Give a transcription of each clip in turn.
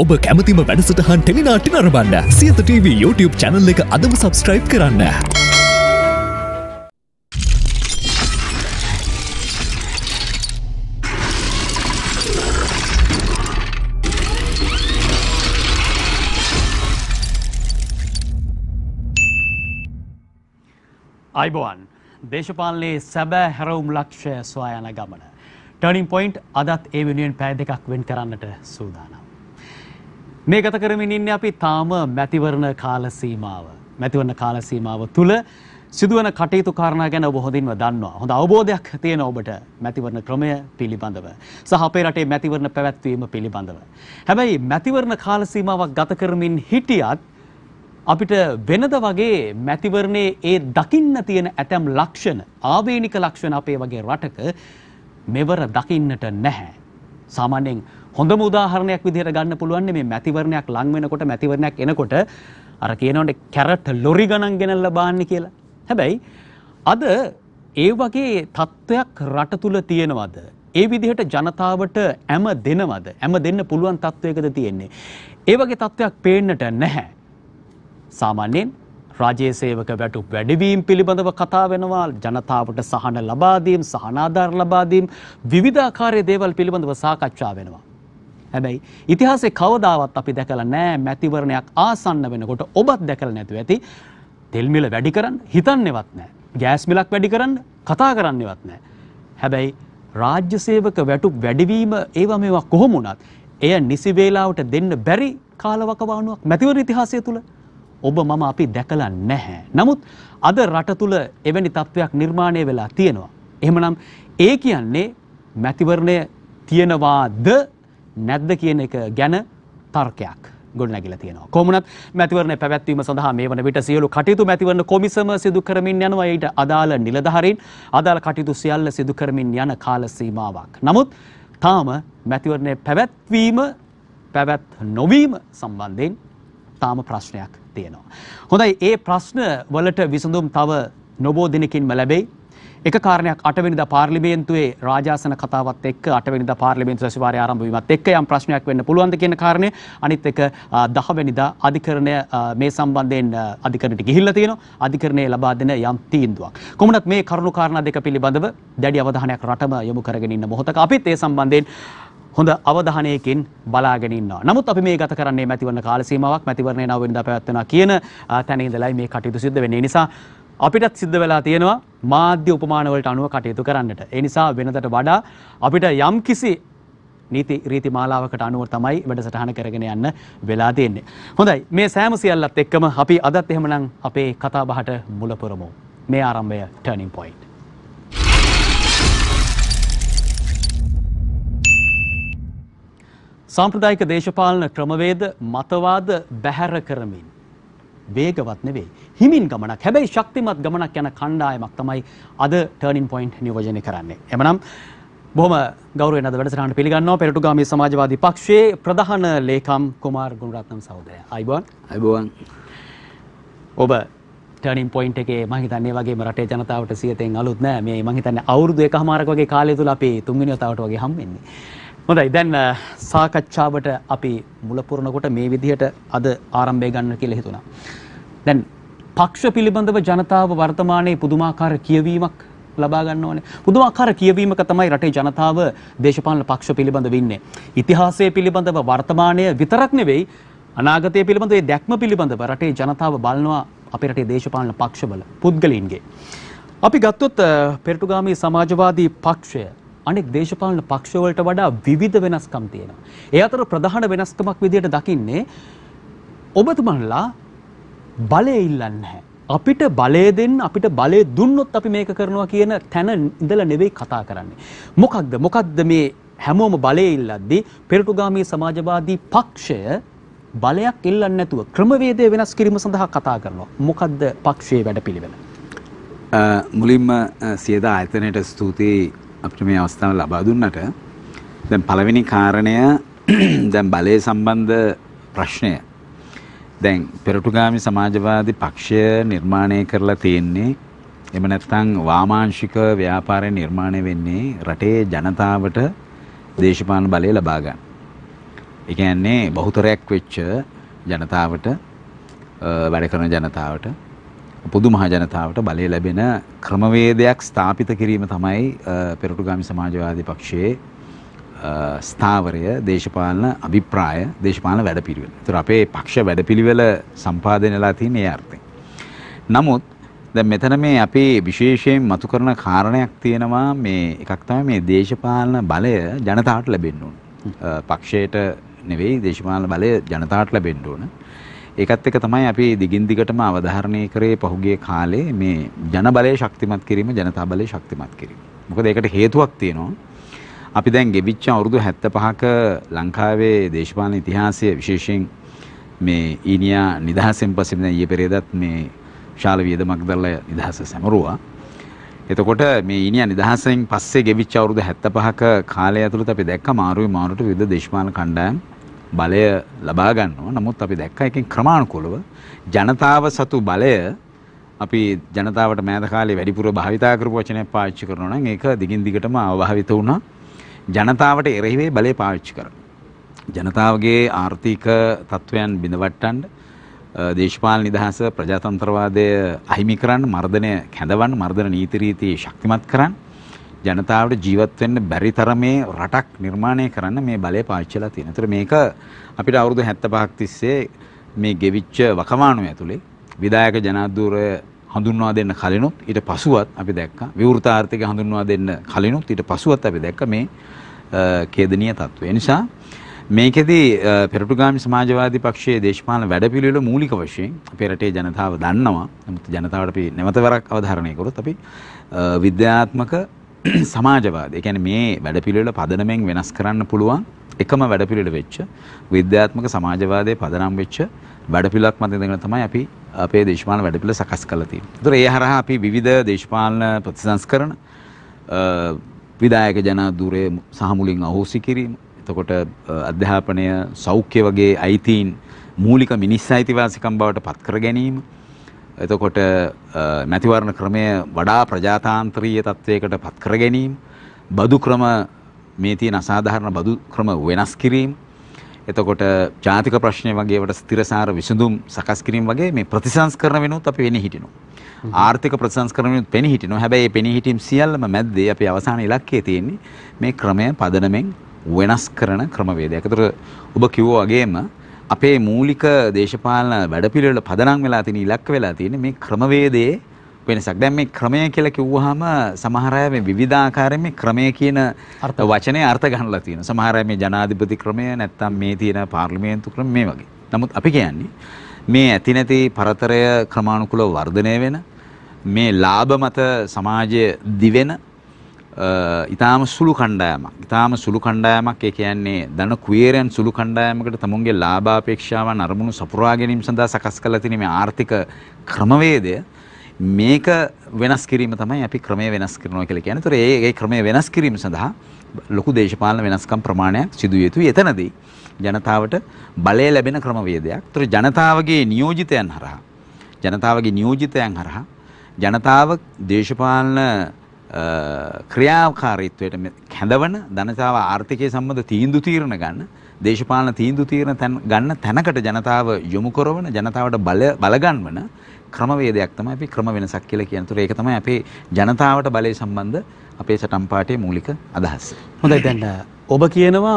ඔබ කැමතිම වැඩසටහන් ටෙලිනාටි නරබන්න සියත TV YouTube චැනල් එක අදම සබස්ක්‍රයිබ් කරන්න. අයිබෝවන් දේශපාලනයේ සැබෑ හැරවුම් ලක්ෂය සොයා යන ගමන. ටර්නිින් පොයින්ට් අදත් ඒ වෙනුවෙන් පැය දෙකක් වෙන් කරන්නට සූදානම්. මේ ගත කරමින් ඉන්නේ අපි තාම මැතිවරණ කාල සීමාව. මැතිවරණ කාල සීමාව තුල සිදුවන කටයුතු කාරණා ගැන ඔබ හොඳින්ම දන්නවා. හොඳ අවබෝධයක් තියෙන ඔබට මැතිවරණ ක්‍රමය පිළිබඳව සහ අපේ රටේ මැතිවරණ පැවැත්වීම පිළිබඳව. හැබැයි මැතිවරණ කාල සීමාවක් ගත කරමින් හිටියත් අපිට වෙනද වගේ මැතිවරණේ ඒ දකින්න තියෙන ඇතැම් ලක්ෂණ ආවේනික ලක්ෂණ අපේ වගේ රටක මෙවර දකින්නට නැහැ. සාමාන්‍යයෙන් හොඳම උදාහරණයක් විදිහට ගන්න පුළුවන් මේ මැතිවරණයක් ලං වෙනකොට මැතිවරණයක් එනකොට අර කියනවනේ කැරට් ලොරි ගණන් ගෙනල්ලා බාන්නේ කියලා. හැබැයි අද ඒ වගේ තත්ත්වයක් රට තුල තියෙනවද? ඒ විදිහට ජනතාවට ඇම දෙනවද? ඇම දෙන්න පුළුවන් තත්ත්වයකද තියෙන්නේ? ඒ වගේ තත්ත්වයක් පේන්නට නැහැ. සාමාන්‍යයෙන් රාජයේ සේවක වැටුප් වැඩිවීම් පිළිබඳව කතා වෙනවා ජනතාවට සහන ලබා දීම් සහනාධාර ලබා දීම් විවිධාකාරයේ දේවල් පිළිබඳව සාකච්ඡා වෙනවා හැබැයි ඉතිහාසේ කවදාවත් අපි දැකලා නෑ මැතිවරණයක් ආසන්න වෙනකොට ඔබත් දැකලා නැතුව ඇති තෙල් මිල වැඩි කරන්න හිතන්නේවත් නෑ ගෑස් මිලක් වැඩි කරන්න කතා කරන්නේවත් නෑ හැබැයි රාජ්‍ය සේවක වැටුප් වැඩිවීම ඒවා මේවා කොහොම වුණත් එය නිසි වේලාවට දෙන්න බැරි කාලවකවානුවක් මැතිවරණ ඉතිහාසය තුළ ඔබ මම අපි දැකලා නැහැ. නමුත් අද රට තුළ එවැනි තත්ත්වයක් නිර්මාණය වෙලා තියෙනවා. එහෙමනම් ඒ කියන්නේ මැතිවරණය තියෙනවාද නැද්ද කියන එක ගැන තර්කයක් ගොඩනැගිලා තියෙනවා. කොමුණත් මැතිවරණ පැවැත්වීම සඳහා මේ වන විට සියලු කටයුතු මැතිවරණ කොමිසම සිදු කරමින් යනවා. ඊට අදාළ නිලධාරීන් අදාළ කටයුතු සියල්ල සිදු කරමින් යන කාල සීමාවක්. නමුත් තාම මැතිවරණය පැවැත්වීම පැවැත් නොවීම සම්බන්ධයෙන් තාම ප්‍රශ්නයක් තියෙනවා. හොඳයි ඒ ප්‍රශ්න වලට විසඳුම් තව නොබෝ දිනකින්ම ලැබෙයි. එක කාරණයක් අටවෙනිදා පාර්ලිමේන්තුවේ රාජාසන කතාවත් එක්ක අටවෙනිදා පාර්ලිමේන්තු සැසිවාරය ආරම්භ වීමත් එක්ක යම් ප්‍රශ්නයක් වෙන්න පුළුවන්ද කියන කාරණේ අනිත් එක දහවෙනිදා අධිකරණය මේ සම්බන්ධයෙන් අධිකරණයට ගිහිල්ලා තියෙනවා අධිකරණයේ ලබා දෙන යම් තීන්දුවක් කොමුණත් මේ කරුණු කාරණා දෙක පිළිබඳව දැඩි අවධානයක් රටම යොමු කරගෙන ඉන්න මොහොතක අපිත් ඒ සම්බන්ධයෙන් හොඳ අවධානයකින් බලාගෙන ඉන්නවා. නමුත් අපි මේ ගත කරන්නේ මැතිවරණ කාල සීමාවක් මැතිවරණේ 9 වෙනිදා පැවැත්වෙනවා කියන තැන ඉඳලයි මේ කටයුතු සිද්ධ වෙන්නේ. නිසා අපිටත් සිද්ධ වෙලා තියෙනවා මාධ්‍ය උපමානවලට අනුව කටයුතු කරන්නට. ඒ නිසා වෙනතට වඩා අපිට යම් කිසි නීති රීති මාලාවකට අනුව තමයි වැඩසටහන කරගෙන යන්න වෙලා තියෙන්නේ. හොඳයි මේ සෑම සියල්ලත් එක්කම අපි අදත් එහෙමනම් අපේ කතාබහට මුල පුරමු. මේ ආරම්භය ටර්නින් පොයින්ට්. සාම්ප්‍රදායික දේශපාලන ක්‍රමවේද මතවාද බැහැර කරමින් වේගවත් නෙවෙයි හිමින් ගමනක් හැබැයි ශක්තිමත් ගමනක් යන කණ්ඩායමක් තමයි අද ටර්නින් පොයින්ට් නියෝජනය කරන්නේ. එමනම් බොහොම ගෞරවයෙන් අද වැඩසටහනට පිළිගන්නවා පෙරටුගාමී සමාජවාදී පක්ෂයේ ප්‍රධාන ලේකම් කුමාර් ගුණරත්නම් සහෝදරයා. අයිබෝන්. අයිබෝන්. ඔබ ටර්නින් පොයින්ට් එකේ මම හිතන්නේ වගේම රටේ ජනතාවට සියතෙන් අලුත් නෑ. මේ මම හිතන්නේ අවුරුදු එකමාරක වගේ කාලය තුල අපි තුන්වෙනි වතාවට වගේ හම්බෙන්නේ. හොඳයි දැන් සාකච්ඡාවට අපි මුල පුරනකොට මේ විදිහට අද ආරම්භය ගන්න කියලා හිතුණා. දැන් පක්ෂ පිළිබඳව ජනතාව වර්තමානයේ පුදුමාකාර කියවීමක් ලබා ගන්න ඕනේ. පුදුමාකාර කියවීමක තමයි රටේ ජනතාව දේශපාලන පක්ෂ පිළිබඳව ඉන්නේ. ඉතිහාසය පිළිබඳව වර්තමානය විතරක් නෙවෙයි අනාගතය පිළිබඳව ඒ දැක්ම පිළිබඳව රටේ ජනතාව බලනවා අපේ රටේ දේශපාලන පක්ෂවල පුද්ගලයින්ගේ. අපි ගත්තොත් පෙරටුගාමී සමාජවාදී පක්ෂය අනෙක් දේශපාලන පක්ෂවලට වඩා විවිධ වෙනස්කම් තියෙනවා. ඒ අතර ප්‍රධාන වෙනස්කමක් විදිහට දකින්නේ ඔබතුමන්ලා බලය ඉල්ලන්නේ නැහැ. අපිට බලය දෙන්න අපිට බලය දුන්නොත් අපි මේක කරනවා කියන තැන ඉඳලා නෙවෙයි කතා කරන්නේ. මොකක්ද මොකක්ද මේ හැමෝම බලය ඉල්ලද්දී පෙරටුගාමී සමාජවාදී පක්ෂය බලයක් ඉල්ලන්නේ නැතුව ක්‍රමවේදය වෙනස් කිරීම සඳහා කතා කරනවා. මොකක්ද පක්ෂයේ වැඩපිළිවෙල? මුලින්ම සියදා ආයතනයට ස්තුතියි අපිට මේ අවස්ථාව ලබා දුන්නට. දැන් පළවෙනි කාරණය දැන් බලය සම්බන්ධ ප්‍රශ්නය දැන් පෙරටුගාමි සමාජවාදී පක්ෂය නිර්මාණය කරලා තියෙන්නේ එම නැත්නම් වාමාංශික ව්‍යාපාරය නිර්මාණය වෙන්නේ රටේ ජනතාවට දේශපාලන බලය ලබා ගන්න. ඒ කියන්නේ බහුතරයක් වෙච්ච ජනතාවට වැඩ කරන ජනතාවට පොදු මහ ජනතාවට බලය ලැබෙන ක්‍රමවේදයක් ස්ථාපිත කිරීම තමයි පෙරටුගාමි සමාජවාදී පක්ෂයේ ස්ථාවරය දේශපාලන අභිප්‍රාය දේශපාලන වැඩපිළිවෙල. ඒතර අපේ පක්ෂ වැඩපිළිවෙල සම්පාදනයලා තියෙන ඒ අර්ථයෙන්. නමුත් දැන් මෙතන මේ අපේ විශේෂයෙන් මතු කරන කාරණයක් තියෙනවා මේ එකක් තමයි මේ දේශපාලන බලය ජනතාවට ලැබෙන්න ඕන. පක්ෂයට නෙවෙයි දේශපාලන බලය ජනතාවට ලැබෙන්න ඕන. ඒකත් එක තමයි අපි දිගින් දිගටම අවධාරණය කරේ පහුගිය කාලේ මේ ජන බලය ශක්තිමත් කිරීම ජනතා බලය ශක්තිමත් කිරීම. මොකද ඒකට හේතුවක් තියෙනවා. අපි දැන් ගෙවිච්ච අවුරුදු 75ක ලංකාවේ දේශපාලන ඉතිහාසයේ විශේෂයෙන් මේ ඊනියා නිදහසෙන් පස්සේ දැන් ඊයේ පෙරේදත් මේ ශාල වියදමක් දැරලා නිදහස සැමරුවා. එතකොට මේ ඊනියා නිදහසෙන් පස්සේ ගෙවිච්ච අවුරුදු 75ක කාලය ඇතුළත අපි දැක්ක මාරුවේ මාරුට විවිධ දේශපාලන කණ්ඩායම් බලය ලබා ගන්නවා. නමුත් අපි දැක්ක එකෙන් ක්‍රමානුකූලව ජනතාව සතු බලය අපි ජනතාවට මෑත කාලේ වැඩිපුර භාවිතා කරපු වචනයක් පාවිච්චි කරනවා නම් ඒක දිගින් දිගටම අවභාවිත වුණා. ජනතාවට එරෙහිවේ බලය පාවිච්චි කර. ජනතාවගේ ආර්ථික තත්ත්වයන් බිඳවට්ටන්ඩ දේශපාල නිදහස ප්‍රජාතන්ත්‍රවාදය අහිමි කරන්න මර්ධනය කැඳවන් මර්ධන නීතිරීති ශක්තිමත් කරන්න ජනතාවට ජීවත්වෙන්න බැරි තරමේ රටක් නිර්මාණය කරන්න මේ බලය පාච්චලා තියෙන. ඒතර මේක අපිට අවුරුදු 75ක් තිස්සේ මේ ගෙවිච්ච වකවානුව ඇතුලේ විදායක ජනාධූරය හඳුන්වා දෙන්න කලිනුත් ඊට පසුවත් අපි දැක්කා. විවෘතාර්ථික හඳුන්වා දෙන්න කලිනුත් ඊට පසුවත් අපි දැක්ක මේ ඛේදනීය තත්ත්වය. නිසා මේකෙදී පෙරටුගාමි සමාජවාදී පක්ෂයේ දේශපාලන වැඩපිළිවෙල මූලික වශයෙන් අපේ රටේ ජනතාව දන්නවා. නමුත් ජනතාවට අපි නැවත වරක් අවධාරණය කරොත් අපි විද්‍යාත්මක සමාජවාදී. ඒ කියන්නේ මේ වැඩපිළිවෙල පදනමෙන් වෙනස් කරන්න පුළුවන් එකම වැඩපිළිවෙල වෙච්ච විද්‍යාත්මක සමාජවාදයේ පදනම් වෙච්ච වැඩපිළිවෙලක් මත ඉඳගෙන තමයි අපි අපේ දේශපාලන වැඩපිළිවෙල සකස් කරලා තියෙන්නේ. ඒතර ඒ හරහා අපි විවිධ දේශපාලන ප්‍රතිසංස්කරණ විදායක ජනාධූරය සහමුලින් අහෝසි කිරීම එතකොට අධ්‍යාපනය සෞඛ්‍ය වගේ අයිතීන් මූලික මිනිස් අයිතිවාසිකම් බවට පත්කර ගැනීම එතකොට මැතිවරණ ක්‍රමය වඩා ප්‍රජාතාන්ත්‍රීය තත්ත්වයකට පත්කර ගැනීම බදු ක්‍රම මේ තියෙන අසාධාරණ බදු ක්‍රම වෙනස් කිරීම එතකොට ජාතික ප්‍රශ්නය වගේට ස්තිරසාර විසඳුම් සකස් කිරීම වගේ මේ ප්‍රතිසංස්කරන වෙනුත් අපි වෙන හිටිනවා ආර්ථික ප්‍රසංස්කරණයත් පෙනහිටිනවා හැබැයි පෙනහිටම් සියල්ලම මැද්දේ අපි අවසාන ඉලක්කේ තියෙන්නේ මේ ක්‍රමය පදනමෙන් වෙනස් කරන ක්‍රමවේදයක්. ඒතර ඔබ කිව්වා වගේම අපේ මූලික දේශපාලන වැඩපිළිවෙල පදනම් වෙලා තියෙන ඉලක්ක වෙලා තියෙන්නේ මේ ක්‍රමවේදයේ වෙනසක්. දැන් මේ ක්‍රමය කියලා කිව්වහම සමහර අය මේ විවිධාකාරයෙන් මේ ක්‍රමය කියන වචනේ අර්ථ ගන්නලා තියෙනවා. සමහර අය මේ ජනාධිපති ක්‍රමය නැත්තම් මේ තියෙන පාර්ලිමේන්තු ක්‍රම මේ වගේ. නමුත් අපි කියන්නේ මේ ඇති නැති පරතරය ක්‍රමාණුකුලව වර්ධනය වෙන මේ ලාභ මත සමාජය දිවෙන ඉතාම සුළු කණ්ඩායමක් ඉතාම සුළු කණ්ඩායමක් ඒ කියන්නේ දන කුවේරයන් සුළු කණ්ඩායමකට තමුන්ගේ ලාභාපේක්ෂාවන් අරමුණු සපුරා ගැනීම සඳහා සකස් කරලා තියෙන මේ ආර්ථික ක්‍රමවේදය මේක වෙනස් කිරීම තමයි අපි ක්‍රමය වෙනස් කරනවා කියලා කියන්නේ. ඒතර ඒ ඒ ක්‍රමය වෙනස් කිරීම සඳහා ලොකු දේශපාලන වෙනස්කම් ප්‍රමාණයක් සිදු යුතුයි. එතනදී ජනතාවට බලය ලැබෙන ක්‍රමවේදයක්. තුර ජනතාවගේ නියෝජිතයන් හරහා ජනතාවගේ නියෝජිතයන් හරහා ජනතාව දේශපාලන ක්‍රියාකාරීත්වයට කැඳවන ධනතාව ආර්ථිකය සම්බඳ තීන්දු තීරණ ගන්න දේශපාලන තීන්දු තීරණ ගන්න තැනකට ජනතාව යොමු කරවන ජනතාවට බලගන්වන ක්‍රමවේදයක් තමයි අපි ක්‍රම වෙනසක් කියලා කියන තුර ඒක තමයි අපේ ජනතාවට බලය සම්බන්ධ අපේ සටන් පාඨයේ මූලික අදහස. හොඳයි දැන් ඔබ කියනවා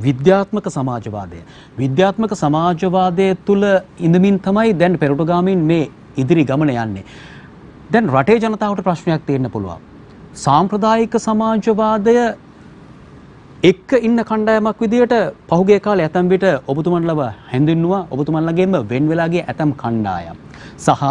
විද්‍යාත්මක සමාජවාදය. විද්‍යාත්මක සමාජවාදය තුළ ඉඳමින් තමයි දැන් පෙරටුගාමින් මේ ඉදිරි ගමන යන්නේ. දැන් රටේ ජනතාවට ප්‍රශ්නයක් තියෙන්න පුළුවන්. සාම්ප්‍රදායික සමාජවාදය එක්ක ඉන්න කණ්ඩායමක් විදිහට පහුගිය කාලේ ඇතම් විට ඔබතුමන්ලව හැඳින්නුවා ඔබතුමන්ලගේම වෙන් වෙලාගේ ඇතම් කණ්ඩායම් සහ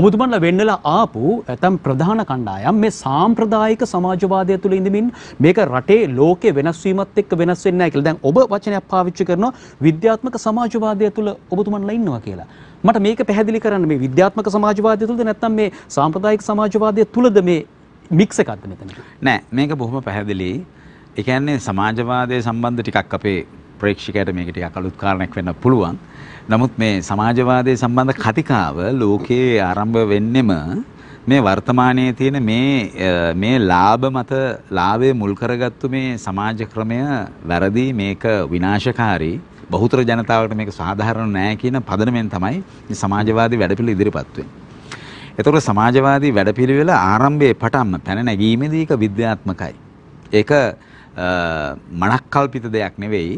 ඔබතුමන්ලා වෙන් වෙලා ආපු ඇතම් ප්‍රධාන කණ්ඩායම් මේ සාම්ප්‍රදායික සමාජවාදය තුළ ඉඳමින් මේක රටේ ලෝකේ වෙනස් වීමත් එක්ක වෙනස් වෙන්නේ නැහැ කියලා දැන් ඔබ වචනයක් පාවිච්චි කරනවා විද්‍යාත්මක සමාජවාදය තුළ ඔබතුමන්ලා ඉන්නවා කියලා මට මේක පැහැදිලි කරන්න මේ විද්‍යාත්මක සමාජවාදය තුළද නැත්නම් මේ සාම්ප්‍රදායික සමාජවාදය තුළද මේ මික්ස් එකක්ද මෙතන නෑ මේක බොහොම පැහැදිලියි එකන්නේ සමාජවාදය සම්බන්ධ ටිකක් අපේ ප්‍රේක්ෂකයට මේක ටිකක් අලුත් කාරණයක් වෙන්න පුළුවන්. නමුත් මේ සමාජවාදය සම්බන්ධ කතිකාව ලෝකයේ ආරම්භ වෙන්නෙම මේ වර්තමානයේ තියෙන මේ මේ ලාභ මත ලාභයේ මුල් කරගත්තු මේ සමාජ ක්‍රමය වැරදි මේක විනාශකාරී බහුතර ජනතාවට මේක සාධාරණ නෑ කියන පදනමෙන් තමයි මේ සමාජවාදී වැඩපිළිවෙල ඉදිරිපත් වෙන්නේ. ඒතකොට සමාජවාදී වැඩපිළිවෙල ආරම්භයේ පටන්ම පැන නැගීමේදී ඒක විද්‍යාත්මකයි. ඒක මනක්කල්පිත දෙයක් නෙවෙයි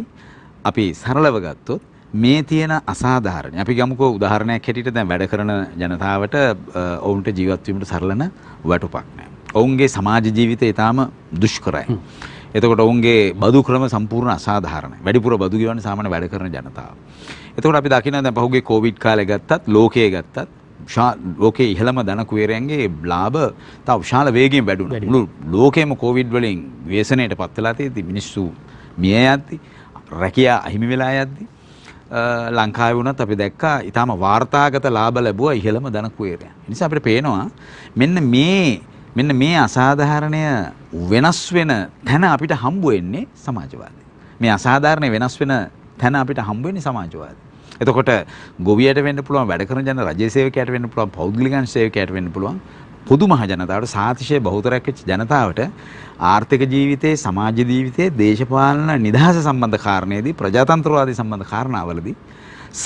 අපි සරලව ගත්තොත් මේ තියෙන අසාධාරණ අපි ගමුකෝ උදාහරණයක් හැටියට දැන් වැඩ කරන ජනතාවට ඔවුන්ට ජීවත් වීමට සරලන වැටුපක් නැහැ. ඔවුන්ගේ සමාජ ජීවිතය ඊටාම දුෂ්කරයි. එතකොට ඔවුන්ගේ බදු ක්‍රම සම්පූර්ණ අසාධාරණයි. වැඩිපුර බදු ගෙවන්නේ සාමාන්‍ය වැඩ කරන ජනතාව. එතකොට අපි දකිනවා දැන් පහුගිය කොවිඩ් කාලේ ගත්තත් ලෝකයේ ගත්තත් ලෝකේ ඉහළම දන කුවේරයන්ගේ බ්ලාබ තව විශාල වේගෙන් වැඩුණ මුළු ලෝකෙම කෝවිඩ් වලින් වේසනයට පත්වෙලා තියෙති මිනිස්සු මිය යද්දි රැකියා අහිමි වෙලා යද්දි ලංකාවේ වුණත් අපි දැක්කා ඊටාම වාර්තාගත ලාභ ලැබුවා ඉහළම දන කුවේරයන්. ඒ නිසා අපිට පේනවා මෙන්න මේ මෙන්න මේ අසාධාරණය වෙනස් වෙන තැන අපිට හම්බ වෙන්නේ සමාජවාදී. මේ අසාධාරණය වෙනස් වෙන තැන අපිට හම්බ වෙන්නේ සමාජවාදී. එතකොට ගොවියට වෙන්න පුළුවන් වැඩ කරන ජන රජයේ සේවකයාට වෙන්න පුළුවන් පෞද්ගලික සේවකයාට වෙන්න පුළුවන් පොදු මහ ජනතාවට සාතිශය බහුතරයක් වෙච්ච ජනතාවට ආර්ථික ජීවිතයේ සමාජ ජීවිතයේ දේශපාලන නිදහස සම්බන්ධ කාරණේදී ප්‍රජාතන්ත්‍රවාදී සම්බන්ධ කාරණාවලදී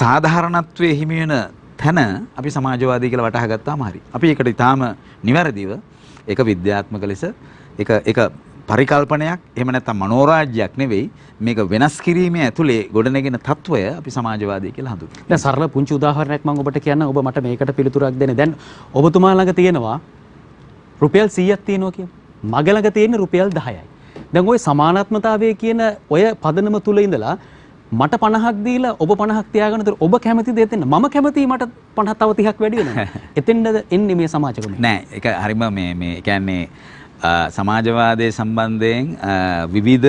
සාධාරණත්වයේ හිමි වෙන තැන අපි සමාජවාදී කියලා වටහා ගත්තාම හරි. අපි ඒකට ඊටාම නිවැරදිව ඒක විද්‍යාත්මක ලෙස ඒක ඒක පරිකල්පනයක් එහෙම නැත්නම් මනෝරාජ්‍යයක් නෙවෙයි මේක වෙනස් කිරීමේ ඇතුලේ ගොඩනගෙන තත්වය අපි සමාජවාදී කියලා හඳුන්වනවා. දැන් සරල පුංචි උදාහරණයක් මම ඔබට කියන්න ඔබ මට මේකට පිළිතුරක් දෙන්න. දැන් ඔබතුමා ළඟ තියෙනවා රුපියල් 100ක් තියෙනවා කියමු. මගේ ළඟ තියෙන්නේ රුපියල් 10යි. දැන් ওই සමානාත්මතාවය කියන ඔය පදනම තුල ඉඳලා මට 50ක් දීලා ඔබ 50ක් තියාගෙන ඉතින් ඔබ කැමති දේ දෙන්න මම කැමතියි මට 50 තව 30ක් වැඩි වෙනවා. එතෙන්ද එන්නේ මේ සමාජකම. නෑ ඒක හරිම මේ මේ කියන්නේ සමාජවාදය සම්බන්ධයෙන් විවිධ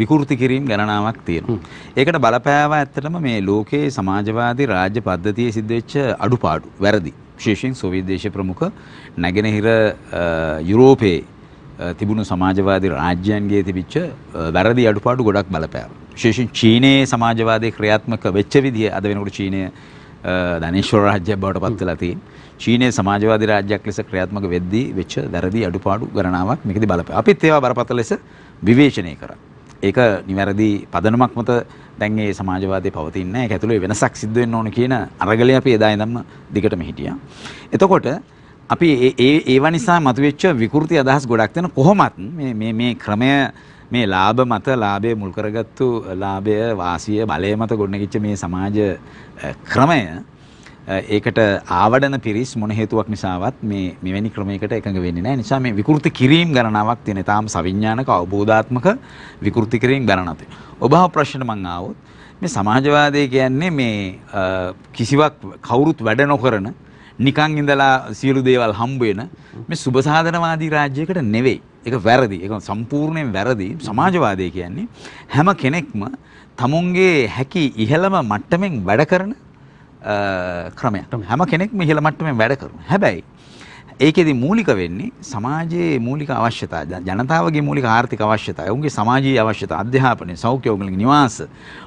විකෘති කිරීම් ගණනාවක් තියෙනවා. ඒකට බලපෑව ඇත්තටම මේ ලෝකයේ සමාජවාදී රාජ්‍ය පද්ධතියේ සිද්ධවෙච්ච අඩුපාඩු වැරදි. විශේෂයෙන් සෝවියට් දේශ ප්‍රමුඛ නැගෙනහිර යුරෝපයේ තිබුණු සමාජවාදී රාජ්‍යයන්ගේ තිබිච්ච වැරදි අඩුපාඩු ගොඩක් බලපෑවා. විශේෂයෙන් චීනයේ සමාජවාදී ක්‍රියාත්මක වෙච්ච විදිය අද වෙනකොට චීනය ධනේශ්වර රාජ්‍යයක් බවට පත් වෙලා තියෙන්නේ. චීනයේ සමාජවාදී රාජ්‍යයක් ලෙස ක්‍රියාත්මක වෙද්දී වෙච්ච වැරදි අඩුපාඩු ගණනාවක් මේකදී බලපෑ. අපිත් ඒවා බරපතල ලෙස විවේචනය කරා. ඒක නිවැරදි පදනමක් මත දැන් මේ සමාජවාදී පවතින්නේ නැහැ. ඒක ඇතුලේ වෙනසක් සිද්ධ වෙන්න ඕන කියන අරගලය අපි එදා ඉඳන්ම දිගටම හිටියා. එතකොට අපි ඒ ඒවා නිසා මතුවෙච්ච විකෘති අදහස් ගොඩක් දෙන කොහොමත් මේ මේ මේ ක්‍රමය මේ ලාභ මත ලාභය මුල් කරගත්තු ලාභය වාසිය බලය මත ගොඩනැගිච්ච මේ සමාජ ක්‍රමය ඒකට ආවඩන පිරිස් මොන හේතුවක් නිසාවත් මේ මෙවැනි ක්‍රමයකට එකඟ වෙන්නේ නැහැ. නිසා මේ විකෘති කිරීම ගණනාවක් තියෙන. තාම සවිඥානික අවබෝධාත්මක විකෘති කිරීම ගණනක් තියෙනවා. ඔබ අහපු ප්‍රශ්න මං ආවොත් මේ සමාජවාදය කියන්නේ මේ කිසිවක් කවුරුත් වැඩ නොකරන නිකන් ඉඳලා සියලු දේවල් හම්බ වෙන මේ සුබසාධනවාදී රාජ්‍යයකට නෙවෙයි. එක වැරදි එක සම්පූර්ණයෙන් වැරදි සමාජවාදය කියන්නේ හැම කෙනෙක්ම තමුන්ගේ හැකි ඉහළම මට්ටමෙන් වැඩ කරන ක්‍රමයක් හැම කෙනෙක්ම ඉහළ මට්ටමෙන් වැඩ කරන හැබැයි ඒකෙදි මූලික වෙන්නේ සමාජයේ මූලික අවශ්‍යතා ජනතාවගේ මූලික ආර්ථික අවශ්‍යතා ඔවුන්ගේ සමාජයේ අවශ්‍යතා අධ්‍යාපනය සෞඛ්‍ය ඔවුන්ගේ නිවාස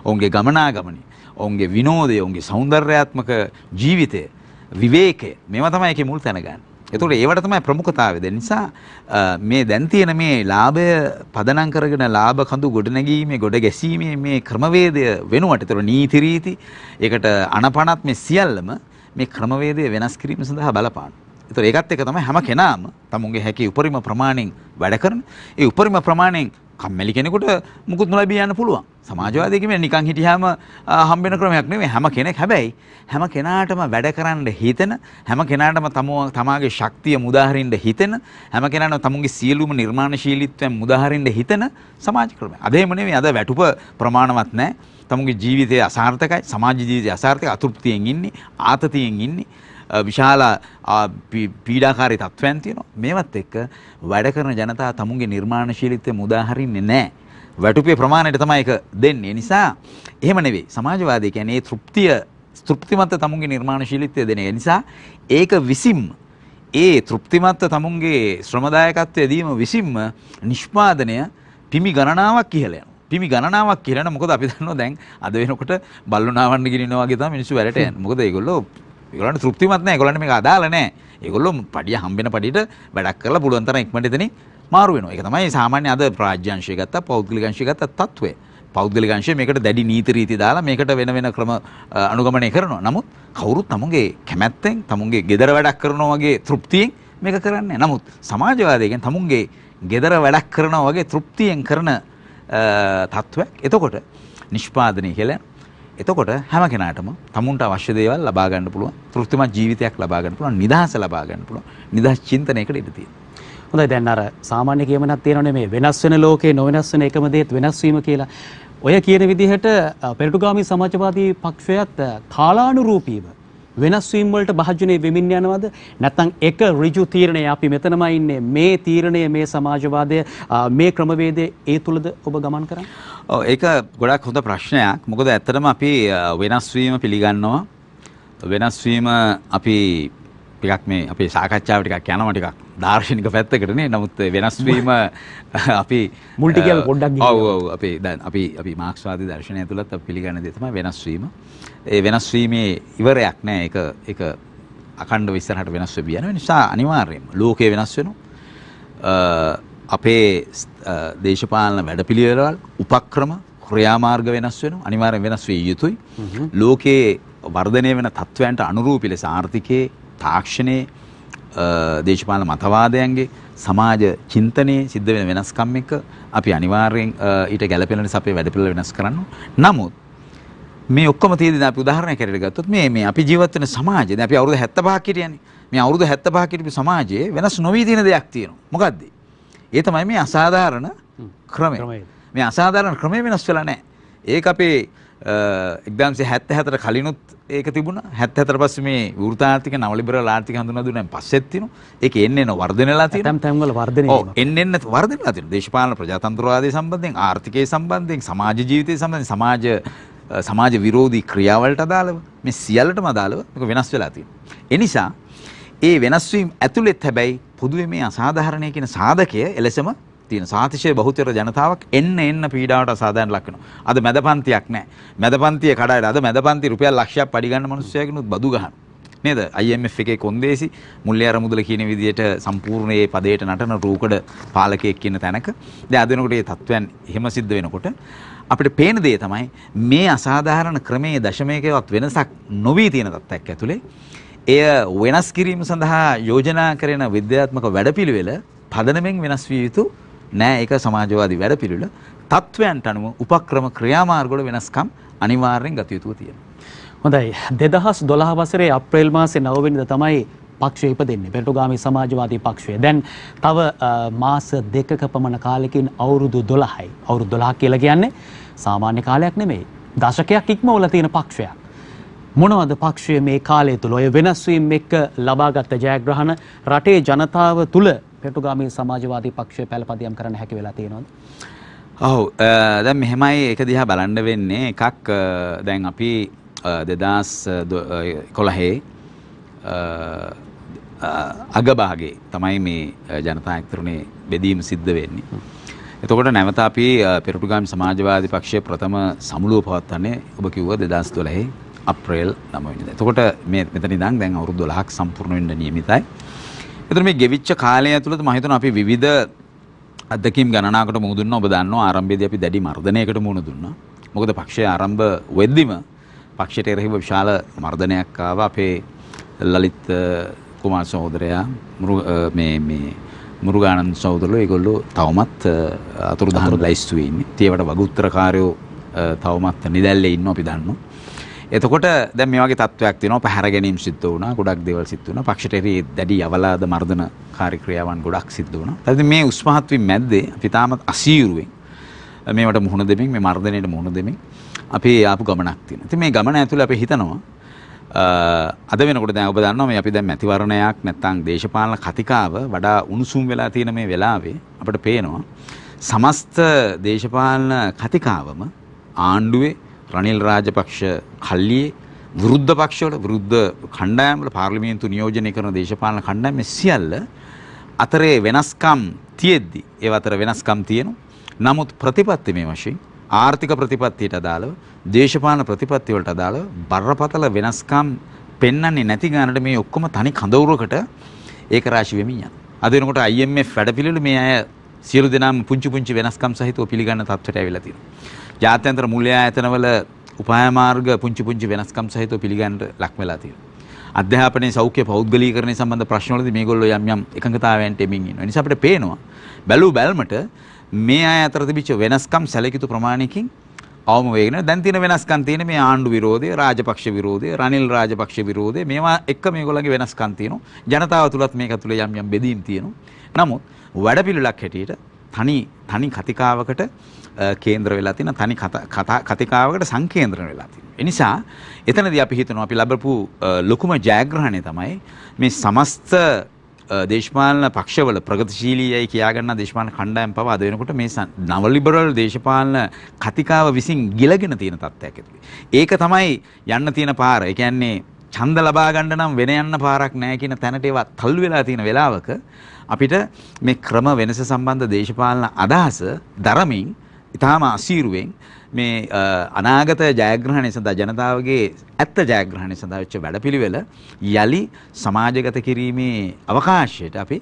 ඔවුන්ගේ ගමනාගමනය ඔවුන්ගේ විනෝදය ඔවුන්ගේ සෞන්දර්යාත්මක ජීවිතය විවේකය මේවා තමයි ඒකේ මුල් තැන ගන්න එතකොට ඒවට තමයි ප්‍රමුඛතාවය දෙන්නේ. නිසා මේ දැන් තියෙන මේ ලාභය පදනම් කරගෙන ලාභ කඳු ගොඩනැගීමේ ගොඩ ගැසීමේ මේ ක්‍රමවේදය වෙනුවට ඒතර නීති රීති ඒකට අනපනත් මේ සියල්ලම මේ ක්‍රමවේදය වෙනස් කිරීම සඳහා බලපානවා. ඒතර ඒකත් එක තමයි හැම කෙනාම තමුන්ගේ හැකි උපරිම ප්‍රමාණයෙන් වැඩ කරන. ඒ උපරිම ප්‍රමාණයෙන් කම්මැලි කෙනෙකුට මුකුත් නොලැබී යන්න පුළුවන්. සමාජවාදී කියන්නේ නිකන් හිටියාම හම්බෙන ක්‍රමයක් නෙමෙයි. හැම කෙනෙක් හැබැයි හැම කෙනාටම වැඩ කරන්න හිතෙන, හැම කෙනාටම තමාගේ ශක්තිය මුදාහරින්න හිතෙන, හැම කෙනාටම තමුන්ගේ සියලුම නිර්මාණශීලීත්වයෙන් මුදාහරින්න හිතෙන සමාජ ක්‍රමයක්. අද එහෙම නෙමෙයි. අද වැටුප ප්‍රමාණවත් නැහැ. තමුන්ගේ ජීවිතය අසාර්ථකයි, සමාජ ජීවිතය අසාර්ථකයි, අතෘප්තියෙන් ඉන්නේ, ආතතියෙන් ඉන්නේ. විශාල පීඩාකාරී තත්ත්වයන් තියෙනවා. මේවත් එක්ක වැඩ කරන ජනතාව තමුන්ගේ නිර්මාණශීලීත්වය මුදා හරින්නේ නැහැ. වැටුපේ ප්‍රමාණයට තමයි ඒක දෙන්නේ. නිසා එහෙම නෙවෙයි. සමාජවාදී කියන්නේ ඒ තෘප්තිය තෘප්තිමත් තමුන්ගේ නිර්මාණශීලීත්වය දෙන නිසා ඒක විසින්ම ඒ තෘප්තිමත් තමුන්ගේ ශ්‍රමදායකත්වය දීම විසින්ම නිෂ්පාදනය පිමි ගණනාවක් ඉහළ යනවා. පිමි ගණනාවක් ඉහළන මොකද අපි දන්නවා දැන් අද වෙනකොට බල්ලුනාවන්න ගිනිනවා වගේ තමයි මිනිස්සු වැලට යන්නේ. මොකද ඒගොල්ලෝ ඒගොල්ලන්ට තෘප්තිමත් නැහැ. ඒගොල්ලන්ට මේක අදාළ නැහැ. ඒගොල්ලෝ පඩිය හම්බෙන පඩියට වැඩක් කරලා පුළුවන් තරම් ඉක්මනට එතනින් මාරු වෙනවා. ඒක තමයි සාමාන්‍ය අද රාජ්‍යංශය ගත්තා, පෞද්ගලික අංශය ගත්තා තත්ත්වය. පෞද්ගලික අංශය මේකට දැඩි නීති රීති දාලා මේකට වෙන වෙන ක්‍රම අනුගමනය කරනවා. නමුත් කවුරුත් තමුන්ගේ කැමැත්තෙන්, තමුන්ගේ gedara වැඩක් කරනවා වගේ තෘප්තියෙන් මේක කරන්නේ නැහැ. නමුත් සමාජවාදයෙන් තමුන්ගේ ගෙදර වැඩක් කරනවා වගේ තෘප්තියෙන් කරන තත්ත්වයක්. එතකොට නිෂ්පාදනය කියලා එතකොට හැම කෙනාටම තමුන්ට අවශ්‍ය දේවල් ලබා ගන්න පුළුවන්. තෘප්තිමත් ජීවිතයක් ලබා ගන්න පුළුවන්. නිදහස ලබා ගන්න පුළුවන්. නිදහස් චින්තනයකට ඉඩ තියෙනවා. හොඳයි දැන් අර සාමාන්‍ය කියමනක් තියෙනවනේ මේ වෙනස් වෙන ලෝකේ නොවෙනස් වෙන එකම දේත් වෙනස් වීම කියලා. ඔය කියන විදිහට පෙරටුගාමි සමාජවාදී පක්ෂයත් කාලානුරූපීව වෙනස් වීම වලට භාජනය වෙමින් යනවද නැත්නම් එක ඍජු තීරණය අපි මෙතනම ඉන්නේ මේ තීරණය මේ සමාජවාදය මේ ක්‍රමවේදය ඒ තුලද ඔබ ගමන් කරන්නේ ඒක ගොඩක් හොඳ ප්‍රශ්නයක් මොකද ඇත්තටම අපි වෙනස්වීම පිළිගන්නවා වෙනස්වීම අපි ටිකක් මේ අපේ සාකච්ඡාව ටිකක් යනවා ටිකක් දාර්ශනික පැත්තකටනේ නමුත් වෙනස්වීම අපි මුල් ටික පොඩ්ඩක් ඔව් ඔව් අපි දැන් අපි අපි මාක්ස්වාදී දර්ශනය තුලත් අපි පිළිගන්න දේ තමයි වෙනස්වීම ඒ වෙනස්වීමේ ඉවරයක් නෑ ඒක ඒක අඛණ්ඩව ඉස්සරහට වෙනස් වෙ බියන නිසා අනිවාර්යයෙන්ම ලෝකය වෙනස් වෙනවා අපේ දේශපාලන වැඩපිළිවෙලවල් උපක්‍රම ක්‍රියාමාර්ග වෙනස් වෙන අනිවාරෙන් වෙනස් විය යුතුයි. ලෝකයේ වර්ධනය වෙන තත්ත්වයන්ට අනුරූපි ලෙස ආර්ථිකයේ තාක්ෂණයේ දේශපාලන මතවාදයන්ගේ සමාජ චින්තනයේ සිද්ධ වෙන වෙනස්කම් එක අපි අනිවාර්යෙන් ඊට ගැළපෙන නිසා අපේ වැඩපිළිවෙල වෙනස් කරන්න. නමුත් මේ ඔක්කොම තියෙදි අපි උදාහරණයක් හැටියට ගත්තොත් මේ මේ අපි ජීවත් වෙන සමාජය දැන් අපි අවුරුදු 75ක් හිටියනේ. මේ අවුරුදු 75ක් හිටපු සමාජයේ වෙනස් නොවී තියෙන දෙයක් තියෙනවා. මොකද්ද? ඒ තමයි මේ අසාධාරණ ක්‍රමය මේ අසාධාරණ ක්‍රමය වෙනස් වෙලා නෑ ඒක අපේ එක්දම්සේ හැත්ත හැතර කලිනුත් ඒක තිබුණ හැත් හතර පස්ස මේ වෘතාර්ථික නවලිබර ආර්ථික හඳුනදුන පස්සෙත්තින එක එන්නේ නො වර්ධනලා තින තැන්වල වර්ධන එන්න වර්ධනලා තින දේශපාලන ප්‍රජාතන්ත්‍රවාදය සම්බන්ධයෙන් ආර්ථිකය සම්බන්ධයෙන් සමාජ ජීවිතය සම්බන්ධ සමාජ සමාජ විරෝධී ක්‍රියාවලට අදාළව මේ සියල්ලටම අදාළව මේක වෙනස් වෙලා තියෙනවා. ඒ නිසා ඒ වෙනස්වීම ඇතුළෙත් හැබැයි පුදුවේ මේ අසාධාරණය කියන සාධකය එලෙසම තියෙන සාතිශය බහුතර ජනතාවක් එන්න එන්න පීඩාවට අසාධාරණ ලක් වෙනවා. අද මැදපන්තියක් නැහැ. මැදපන්තිය කඩායට අද මැදපන්ති රුපියල් ලක්ෂයක් පඩි ගන්න මිනිස්සුයෙකුනුත් බදු ගහන. නේද? IMF එකේ කොන්දේසි මුල්ලේ අරමුදල කියන විදිහට සම්පූර්ණ මේ පදයට නටන රූකඩ පාලකයෙක් කියන තැනක. දැන් අද වෙනකොට මේ තත්වයන් එහෙම සිද්ධ වෙනකොට අපිට පේන දේ තමයි මේ අසාධාරණ ක්‍රමයේ දශමයකවත් වෙනසක් නොවි තියෙන තත්ත්වයක් ඇතුලේ එය වෙනස් කිරීම සඳහා යෝජනා කරන විද්‍යාත්මක වැඩපිළිවෙල පදනමෙන් වෙනස් විය යුතු නෑ ඒක සමාජවාදී වැඩපිළිවෙල. තත්වයන්ට අනුව උපක්‍රම ක්‍රියාමාර්ගවල වෙනස්කම් අනිවාර්යෙන් ගත යුතුව තියෙනවා. හොඳයි 2012 වසරේ අප්‍රේල් මාසේ 9 වෙනිදා තමයි පක්ෂය ඉපදෙන්නේ පෙරටුගාමි සමාජවාදී පක්ෂය. දැන් තව මාස දෙකක පමණ කාලෙකින් අවුරුදු 12යි. අවුරුදු 12 කියලා කියන්නේ සාමාන්‍ය කාලයක් නෙමෙයි. දශකයක් ඉක්මවලා තියෙන පක්ෂයක්. මොනවද පක්ෂය මේ කාලය තුළ ඔය වෙනස්වීම් එක්ක ලබාගත්ත ජයග්‍රහණ රටේ ජනතාව තුළ පෙටුගාමී සමාජවාදී පක්ෂය පැළපදියම් කරන්න හැකි වෙලා තියෙනවද? ඔව් දැන් මෙහෙමයි ඒක දිහා බලන්න වෙන්නේ එකක් දැන් අපි 2011 අගභාගේ තමයි මේ ජනතා ඇක්තරුනේ බෙදීම සිද්ධ වෙන්නේ. එතකොට නැවත අපි පෙරටුගාමී සමාජවාදී පක්ෂයේ ප්‍රථම සමුළුව පවත්වන්නේ ඔබ කිව්වා 2012 අප්‍රේල් නමවිනිද. එතකොට මේ මෙතන ඉඳන් දැන් අවුරුදු 12ක් සම්පූර්ණ වෙන්න නියමිතයි. එතකොට මේ ගෙවිච්ච කාලය ඇතුළත මම හිතනවා අපි විවිධ අත්දැකීම් ගණනාවකට මුහුණ දුන්නා. ඔබ දන්නවා ආරම්භයේදී අපි දැඩි මර්ධනයකට මුහුණ දුන්නා. මොකද පක්ෂය ආරම්භ වෙද්දිම පක්ෂයට එරෙහිව විශාල මර්ධනයක් ආවා. අපේ ලලිත් කුමාර සහෝදරයා මේ මේ මුරුගානන් සෞදරලු ඒගොල්ලු තවමත් අතුරුදහන් ලයිස්තුවේ ඉන්නේ. ඒවට වග උත්තරකාරයෝ තවමත් නිදැල්ලේ ඉන්න අපි දන්නවා. එතකොට දැ මේගේ තත්වයක් තින පැහර ගැනීම් සිද්ධ වන ගොඩක් දෙවල් සිත් වන පක්ෂටරේ දැඩි අවලාද මර්ධන කාරික්‍රියාවන් ගොඩක් සිද්ධ වන ඇති මේ උස්මහත්වී මැද්දේ පිතාමත් අසීරුවෙන් මේට මුහුණ දෙමින් මේ මර්ධනයට මුහුණ දෙමින් අපේ ආපු ගමනක් තින ති මේ ගමන ඇතුළ අප හිතනවා අද වෙනකොට දැන් ඔබ දන්නවා මේ අපි දැන් මැතිවරණයක් නැත්නම් දේශපාලන කතිකාව වඩා උණුසුම් වෙලා තියෙන මේ වෙලාවේ අපිට පේනවා සමස්ත දේශපාලන කතිකාවම ආණ්ඩුවේ රනිල් රාජපක්ෂ කල්ලියේ විරුද්ධ පක්ෂවල විරුද්ධ කණ්ඩායම්වල පාර්ලිමේන්තු නියෝජනය කරන දේශපාලන කණ්ඩායම් මේ සියල්ල අතරේ වෙනස්කම් තියෙද්දි ඒ අතර වෙනස්කම් තියෙනවා නමුත් ප්‍රතිපත්ති මේ වශයෙන් ආර්ථික ප්‍රතිපත්තියට අදාළව දේශපාලන ප්‍රතිපත්ති වලට අදාළව බරපතල වෙනස්කම් පෙන්වන්නේ නැති ගානට මේ ඔක්කොම තනි කඳවුරකට ඒක රාශි වෙමින් යනවා. අද වෙනකොට IMF වැඩපිළිවෙල මේ අය සියලු දෙනාම පුංචි පුංචි වෙනස්කම් සහිතව පිළිගන්න තත්ත්වයට ඇවිල්ලා තියෙනවා. ජාත්‍යන්තර මුල්ලයා ඇතනවල උපායමාර්ග පුංචි පුංචි වෙනස්කම් සහිතව පිළිගන්නට ලක් වෙලා තියෙනවා. අධ්‍යාපනයේ සෞඛ්‍ය පෞද්ගලීකරණය සම්බන්ධ ප්‍රශ්නවලදී මේගොල්ලෝ යම් යම් එකඟතාවයන්ට එමින් ඉන්නවා. නිසා අපිට පේනවා බැලූ බැල්මට මේ අය අතර තිබිච්ච වෙනස්කම් සැලකිතු ප්‍රමාණයකින් අවම වේගෙන දැන් තියෙන වෙනස්කම් තියෙන මේ ආණ්ඩු විරෝධය, රාජපක්ෂ විරෝධය, රනිල් රාජපක්ෂ විරෝධය මේවා එක්ක මේගොල්ලන්ගේ වෙනස්කම් තියෙනවා. ජනතාව තුලත් මේක තුල යම් යම් බෙදීම් තියෙනවා. නමුත් වැඩපිළිවෙලක් හැටියට තනි තනි කතිකාවකට කේන්ද්‍ර වෙලා තියෙන තනි කතිකාවකට සංකේන්ද්‍රණ වෙලා තියෙනවා. ඒ නිසා එතනදී අපි හිතනවා අපි ලැබපු ලොකුම ජයග්‍රහණය තමයි මේ සමස්ත දේශපාලන පක්ෂවල ප්‍රගතිශීලීයයි කියාගන්න දේශපාලන කණ්ඩායම් පවා අද වෙනකොට මේ නව ලිබරල් දේශපාලන කතිකාව විසින් ගිලගෙන තියෙන තත්ත්වයක් ඇතුළේ. ඒක තමයි යන්න තියෙන පාර. ඒ කියන්නේ ඡන්ද ලබා ගන්න නම් වෙන යන්න පාරක් නැහැ කියන තැනට ඒවා තල්ලු වෙලා තියෙන වෙලාවක අපිට මේ ක්‍රම වෙනස සම්බන්ධ දේශපාලන අදහස දරමින් ඉතාම අසීරුවෙන් මේ අනාගත ජයග්‍රහණය සඳහා ජනතාවගේ ඇත්ත ජයග්‍රහණය සඳහා වෙච්ච වැඩපිළිවෙල යලි සමාජගත කිරීමේ අවකාශයට අපි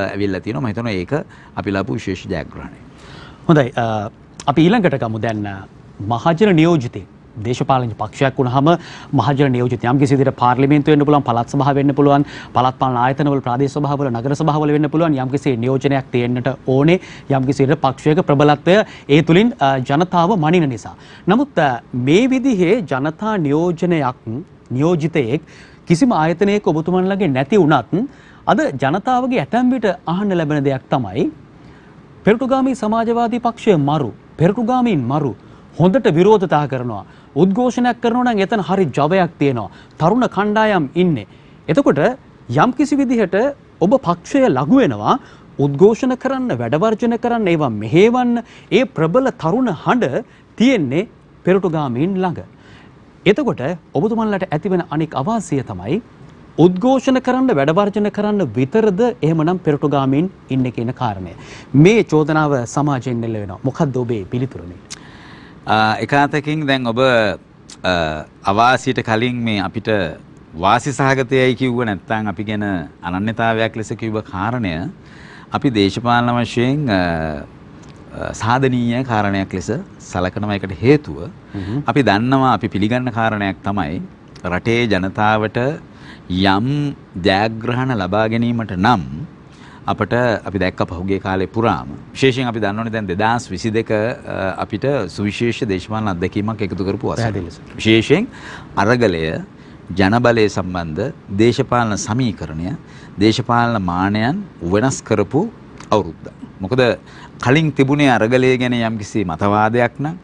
ඇවිල්ලා තියෙනවා මම හිතනවා ඒක අපි ලබපු විශේෂ ජයග්‍රහණය. හොඳයි අපි ඊළඟට ගමු දැන් මහජන නියෝජිතේ දේශපාලන පක්ෂයක් වුණහම මහජන නියෝජිත යම් කිසි විදිහට පාර්ලිමේන්තු වෙන්න පුළුවන් පළාත් සභාව වෙන්න පුළුවන් පළාත් පාලන ආයතනවල ප්‍රාදේශ සභාවල නගර සභාවල වෙන්න පුළුවන් යම් කිසි නියෝජනයක් තියෙන්නට ඕනේ යම් කිසි විදිහට පක්ෂයක ප්‍රබලත්වය ඒ තුලින් ජනතාව මනින නිසා නමුත් මේ විදිහේ ජනතා නියෝජනයක් නියෝජිතයෙක් කිසිම ආයතනයක ඔබතුමන්ලගේ නැති වුණත් අද ජනතාවගේ ඇතැම් විට අහන්න ලැබෙන දෙයක් තමයි පෙරටුගාමී සමාජවාදී පක්ෂය මරු පෙරටුගාමීන් මරු හොඳට විරෝධතා කරනවා උද්ඝෝෂණයක් කරනවා නම් එතන හරි ජවයක් තියෙනවා. තරුණ කණ්ඩායම් ඉන්නේ. එතකොට යම් කිසි විදිහට ඔබ පක්ෂය ලඝු වෙනවා උද්ඝෝෂණ කරන්න වැඩවර්ජන කරන්න ඒවා මෙහෙවන්න ඒ ප්‍රබල තරුණ හඬ තියෙන්නේ පෙරටුගාමීන් ළඟ. එතකොට ඔබතුමන්ලට ඇතිවෙන අනෙක් අවාසිය තමයි උද්ඝෝෂණ කරන්න වැඩවර්ජන කරන්න විතරද එහෙමනම් පෙරටුගාමීන් ඉන්න කියන කාරණය. මේ චෝදනාව සමාජයෙන් එල්ල වෙනවා. මොකද්ද ඔබේ පිළිතුරනේ? එකතකින් දැන් ඔබ අවාසියට කලින් මේ අපිට වාසි සහගතයයි කිව්ව නැත්නම් අපි ගැන අනන්‍යතාවයක් ලෙස කිව්ව කාරණය අපි දේශපාලන වශයෙන් සාධනීය කාරණයක් ලෙස සලකනවා එකට හේතුව අපි දන්නවා අපි පිළිගන්න කාරණයක් තමයි රටේ ජනතාවට යම් ජයග්‍රහණ ලබා ගැනීමට නම් අපට අපි දැක්ක පහුගේ කාලේ පුරාම විශේෂයෙන් අපි දන්නවනේ දැන් 2022 අපිට සුවිශේෂ දේශපාලන අත්දැකීමක් එකතු කරපු අවස්ථාව. විශේෂයෙන් අරගලය ජනබලය සම්බන්ධ දේශපාලන සමීකරණය දේශපාලන මානයන් වෙනස් කරපු අවුරුද්ද. මොකද කලින් තිබුණේ අරගලය ගැන යම්කිසි මතවාදයක් නම්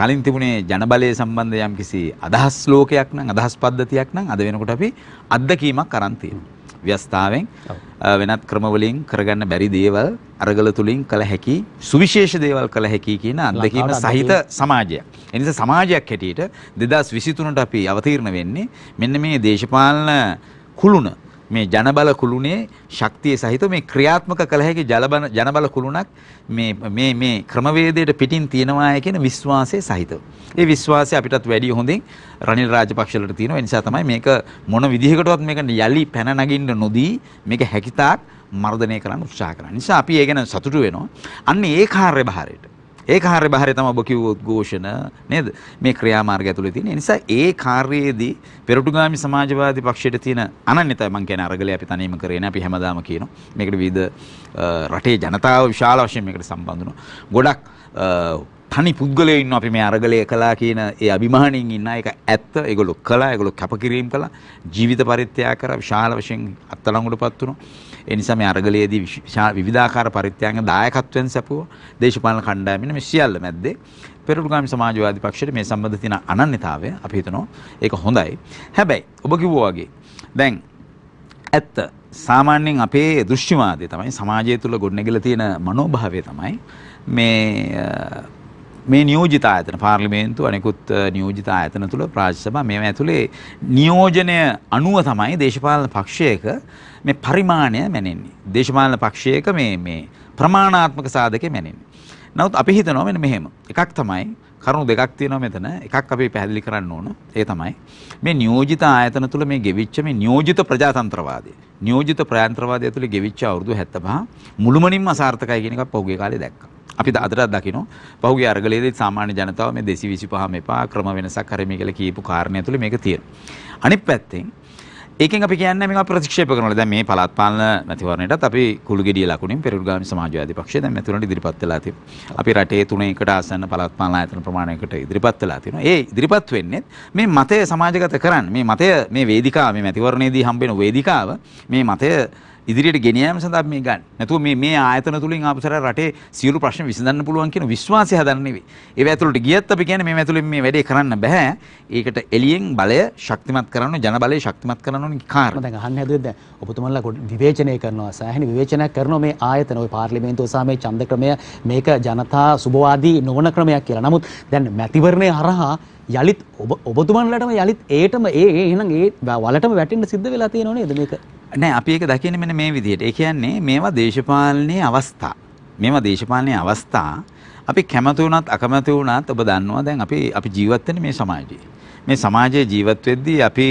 කලින් තිබුණේ ජනබලය සම්බන්ධ යම්කිසි අදහස් ලෝකයක් නම් අදහස් පද්ධතියක් නම් අද වෙනකොට අපි අත්දැකීමක් අරන් තියෙනවා. ව්‍යස්ථාවෙන් වෙනත් ක්‍රමවලින් කරගන්න බැරි දේවල් අරගල තුලින් කළ හැකි සුවිශේෂ දේවල් කළ හැකි කියන අත්දැකීම සහිත සමාජයක්. ඒ නිසා සමාජයක් හැටියට 2023ට අපි අවතීර්ණ වෙන්නේ මෙන්න මේ දේශපාලන කුළුණ මේ ජනබල කුළුණේ ශක්තිය සහිත මේ ක්‍රියාත්මක කළ හැකි ජලබන ජනබල කුළුණක් මේ මේ මේ ක්‍රමවේදයට පිටින් තියෙනවාය කියන විශ්වාසය සහිතව. ඒ විශ්වාසය අපිටත් වැඩි හොඳින් රනිල් රාජපක්ෂලට තියෙනවා. ඒ නිසා තමයි මේක මොන විදිහකටවත් මේකට යලි පැන නගින්න නොදී මේක හැකිතාක් මර්ධනය කරන්න උත්සාහ කරනවා. නිසා අපි ඒ ගැන සතුටු වෙනවා. අන්න ඒ කාර්යභාරයට ඒ කාර්ය බාහිර තමයි ඔබ කිව්ව උද්ඝෝෂණ නේද? මේ ක්‍රියාමාර්ගය ඇතුලේ තියෙන. ඒ නිසා ඒ කාර්යයේදී පෙරටුගාමි සමාජවාදී පක්ෂයට තියෙන අනන්‍යතාවය මම කියන්නේ අරගලේ අපි තනියම කරේ නෑ අපි හැමදාම කියනවා. මේකට විවිධ රටේ ජනතාව විශාල වශයෙන් මේකට සම්බන්ධ වෙනවා. ගොඩක් තනි පුද්ගලයෝ ඉන්නවා අපි මේ අරගලය කළා කියන ඒ අභිමාණයෙන් ඉන්න එක ඇත්ත. ඒගොල්ලෝ කළා, ඒගොල්ලෝ කැපකිරීම කළා. ජීවිත පරිත්‍යාග කරා විශාල වශයෙන් අත්අඩංගුවටපත් වුණා. ඒ නිසා මේ අරගලයේදී විවිධාකාර පරිත්‍යාග දායකත්වයෙන් සැපුව දේශපාලන කණ්ඩායමින් මේ සියල්ල මැද්දේ පෙරළුගාමි සමාජවාදී පක්ෂයට මේ සම්බන්ධ තියෙන අනන්‍යතාවය අපි හිතනවා ඒක හොඳයි. හැබැයි ඔබ කිව්වා වගේ දැන් ඇත්ත සාමාන්‍යයෙන් අපේ දෘෂ්ටිවාදය තමයි සමාජය තුළ ගොඩනැගිලා තියෙන මනෝභාවය තමයි මේ මේ නියෝජිත ආයතන පාර්ලිමේන්තු අනෙකුත් නියෝජිත ආයතන තුළ ප්‍රාජ්‍ය සභා මේවා ඇතුලේ නියෝජනය අනුව තමයි දේශපාලන පක්ෂයක මේ පරිමාණය මැනෙන්නේ. දේශපාලන පක්ෂයක මේ මේ ප්‍රමාණාත්මක සාධකේ මැනෙන්නේ. නමුත් අපි හිතනවා මෙන්න මෙහෙම. එකක් තමයි කරුණු දෙකක් තියෙනවා මෙතන. එකක් අපි පැහැදිලි කරන්න ඕන. ඒ තමයි මේ නියෝජිත ආයතන තුළ මේ ගෙවිච්ච මේ නියෝජිත ප්‍රජාතන්ත්‍රවාදය. නියෝජිත ප්‍රජාතන්ත්‍රවාදය තුළ ගෙවිච්ච අවුරුදු 75 මුළුමනින්ම අසාර්ථකයි කියන එකක් පහුගිය කාලේ දැක්කා. අපි අදරත් දකින පහුගේ අරගලේද සාමාන්‍ය ජනතාව මේ දෙසි විසි පහම එපා ක්‍රම වෙනසක් කරමි කළ කියපු කාරණය තුළ මේක තියෙන. අනි පැත්තෙන් ඒකෙන් අපි කියන්න මේ ප්‍රතික්ෂේප කරනවා දැන් මේ පළාත් පාලන මැතිවරණයටත් අපි කුළු ගෙඩිය ලකුණින් පෙරළුගාමි සමාජවාදී පක්ෂය දැන් මෙතුණට ඉදිරිපත් වෙලා තියෙනවා. අපි රටේ තුනේ එකට ආසන්න පළාත් පාලන ආයතන ප්‍රමාණයකට ඉදිරිපත් වෙලා තියෙනවා. ඒ ඉදිරිපත් වෙන්නේ මේ මතය සමාජගත කරන්න මේ මතය මේ වේදිකාව මේ මැතිවරණයේදී හම්බෙන වේදිකාව මේ මතය ඉදිරියට ගෙනයෑම සඳහා මේ ගන්න. නැතුව මේ මේ ආයතන තුලින් අපසර රටේ සියලු ප්‍රශ්න විසඳන්න පුළුවන් කියන විශ්වාසය හදන්න නෙවෙයි. ඒව ඇතුළට ගියත් අපි කියන්නේ මේ ඇතුළෙන් මේ වැඩේ කරන්න බෑ. ඒකට එළියෙන් බලය ශක්තිමත් කරන්න ජන බලය ශක්තිමත් කරන්න ඕනි කාරණා. දැන් අහන්න හදුවේ දැන් ඔබතුමන්ලා විවේචනය කරනවා සෑහෙන විවේචනයක් කරනවා මේ ආයතන ওই පාර්ලිමේන්තුව සහ මේ ඡන්ද ක්‍රමය මේක ජනතා සුබවාදී නොවන ක්‍රමයක් කියලා. නමුත් දැන් මැතිවරණය හරහා යළිත් ඔබතුමන්ලටම යළිත් ඒටම ඒ එහෙනම් ඒ වලටම වැටෙන්න සිද්ධ වෙලා තියෙනව නේද මේක? නෑ අපි ඒක දකින්නේ මෙන්න මේ විදිහට. ඒ කියන්නේ මේවා දේශපාලනයේ අවස්ථා. මේවා දේශපාලනයේ අවස්ථා. අපි කැමති වුණත් අකමැති වුණත් ඔබ දන්නවා දැන් අපි අපි ජීවත් වෙන්නේ මේ සමාජයේ. මේ සමාජයේ ජීවත් වෙද්දී අපි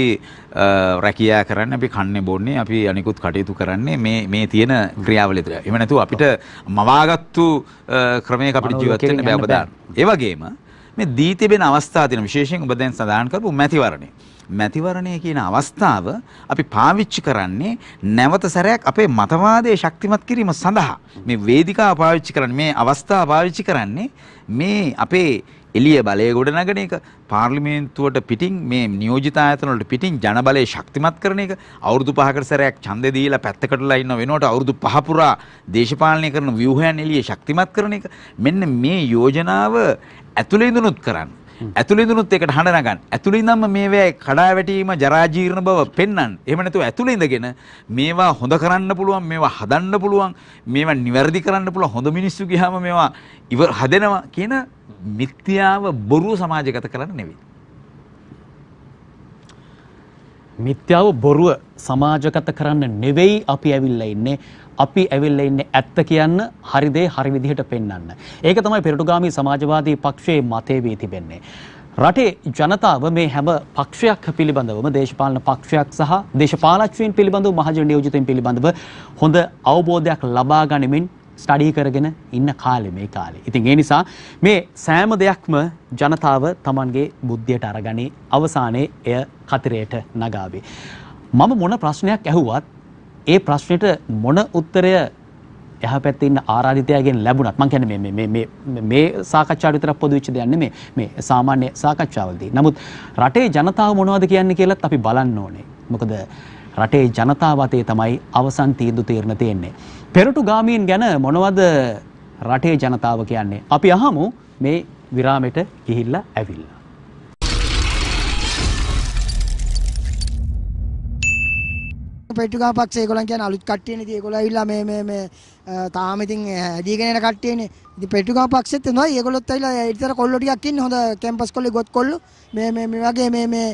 රැකියා කරන්න අපි කන්නේ බොන්නේ අපි අනිකුත් කටයුතු කරන්නේ මේ මේ තියෙන ක්‍රියාවලිය තුළ. එහෙම නැතුව අපිට මවාගත්තු ක්‍රමයක අපිට ජීවත් වෙන්න බෑ ඔබ දාන්න. ඒ වගේම මේ දී තිබෙන අවස්ථා තියෙන විශේෂයෙන් ඔබ දැන් සඳහන් කරපු මැතිවරණය. මැතිවරණය කියන අවස්ථාව අපි පාවිච්චි කරන්නේ නැවත සැරයක් අපේ මතවාදයේ ශක්තිමත් කිරීම සඳහා. මේ වේදිකාව පාවිච්චි කරන්නේ මේ අවස්ථාව පාවිච්චි කරන්නේ මේ අපේ එළිය බලය ගොඩනගන එක පාර්ලිමේන්තුවට පිටින් මේ නියෝජිත ආයතන වලට පිටින් ජනබලය ශක්තිමත් කරන එක අවුරුදු පහකට සැරයක් ඡන්දෙ දීලා පැත්තකටලා ඉන්න වෙනකොට අවුරුදු පහ පුරා දේශපාලනය කරන ව්‍යුහයන් එළිය ශක්තිමත් කරන එක මෙන්න මේ යෝජනාව ඇතුළේ ඉඳනුත් කරන්නේ ඇතුළේ දුනුත් ඒකට හඬ නගන්න. ඇතුළේ ඉඳන්ම මේවා කඩා වැටීම, ජරා ජීර්ණ බව පෙන්වන්න. එහෙම නැතුව ඇතුළේ ඉඳගෙන මේවා හොඳ කරන්න පුළුවන්, මේවා හදන්න පුළුවන්, මේවා නිවැරදි කරන්න පුළුවන් හොඳ මිනිස්සු ගියාම මේවා ඉවර හදනවා කියන මිත්‍යාව බොරුව සමාජගත කරන්න නෙවෙයි. මිත්‍යාව බොරුව සමාජගත කරන්න නෙවෙයි අපි ඇවිල්ලා ඉන්නේ. අපි ඇවිල්ලා ඉන්නේ ඇත්ත කියන්න හරි දේ හරි විදිහට පෙන්වන්න. ඒක තමයි පෙරටුගාමි සමාජවාදී පක්ෂයේ මතය වී තිබෙන්නේ. රටේ ජනතාව මේ හැම පක්ෂයක් පිළිබඳවම දේශපාලන පක්ෂයක් සහ දේශපාලච්චවීන් පිළිබඳව මහජන නියෝජිතයින් පිළිබඳව හොඳ අවබෝධයක් ලබා ගනිමින් ස්ටඩී කරගෙන ඉන්න කාලෙ මේ කාලේ. ඉතින් ඒ නිසා මේ සෑම දෙයක්ම ජනතාව Tamanගේ බුද්ධියට අරගනි අවසානයේ එය කතරයට නගාවේ. මම මොන ප්‍රශ්නයක් ඇහුවත් ඒ ප්‍රශ්නයට මොන උත්තරය යහපැත්තේ ඉන්න ආරාධිතයාගෙන් ලැබුණත් මං කියන්නේ මේ මේ මේ මේ සාකච්ඡාවට විතරක් පොදු වෙච්ච දෙයක් නෙමෙයි මේ සාමාන්‍ය සාකච්ඡාවලදී. නමුත් රටේ ජනතාව මොනවද කියන්නේ කියලත් අපි බලන්න ඕනේ. මොකද රටේ ජනතාව අතේ තමයි අවසන් තීන්දුව තීරණ තියෙන්නේ. පෙරටු ගාමීන් ගැන මොනවද රටේ ජනතාව කියන්නේ? අපි අහමු මේ විරාමෙට ගිහිල්ලා ඇවිල්ලා. පෙට්ටිකා පක්ෂ ඒගොල්ලන් කියන්නේ අලුත් කට්ටියනේ. ඉතින් ඒගොල්ලෝ ඇවිල්ලා මේ මේ මේ තාම ඉතින් ඇදීගෙන එන කට්ටියනේ. ඉතින් පෙට්ටිකා පක්ෂෙත් එනවා. ඒගොල්ලොත් ඇවිල්ලා ඊටතර කොල්ලෝ ටිකක් ඉන්නේ. හොඳ කැම්පස් කොල්ලේ ගොත් කොල්ලෝ. මේ මේ මේ වගේ මේ මේ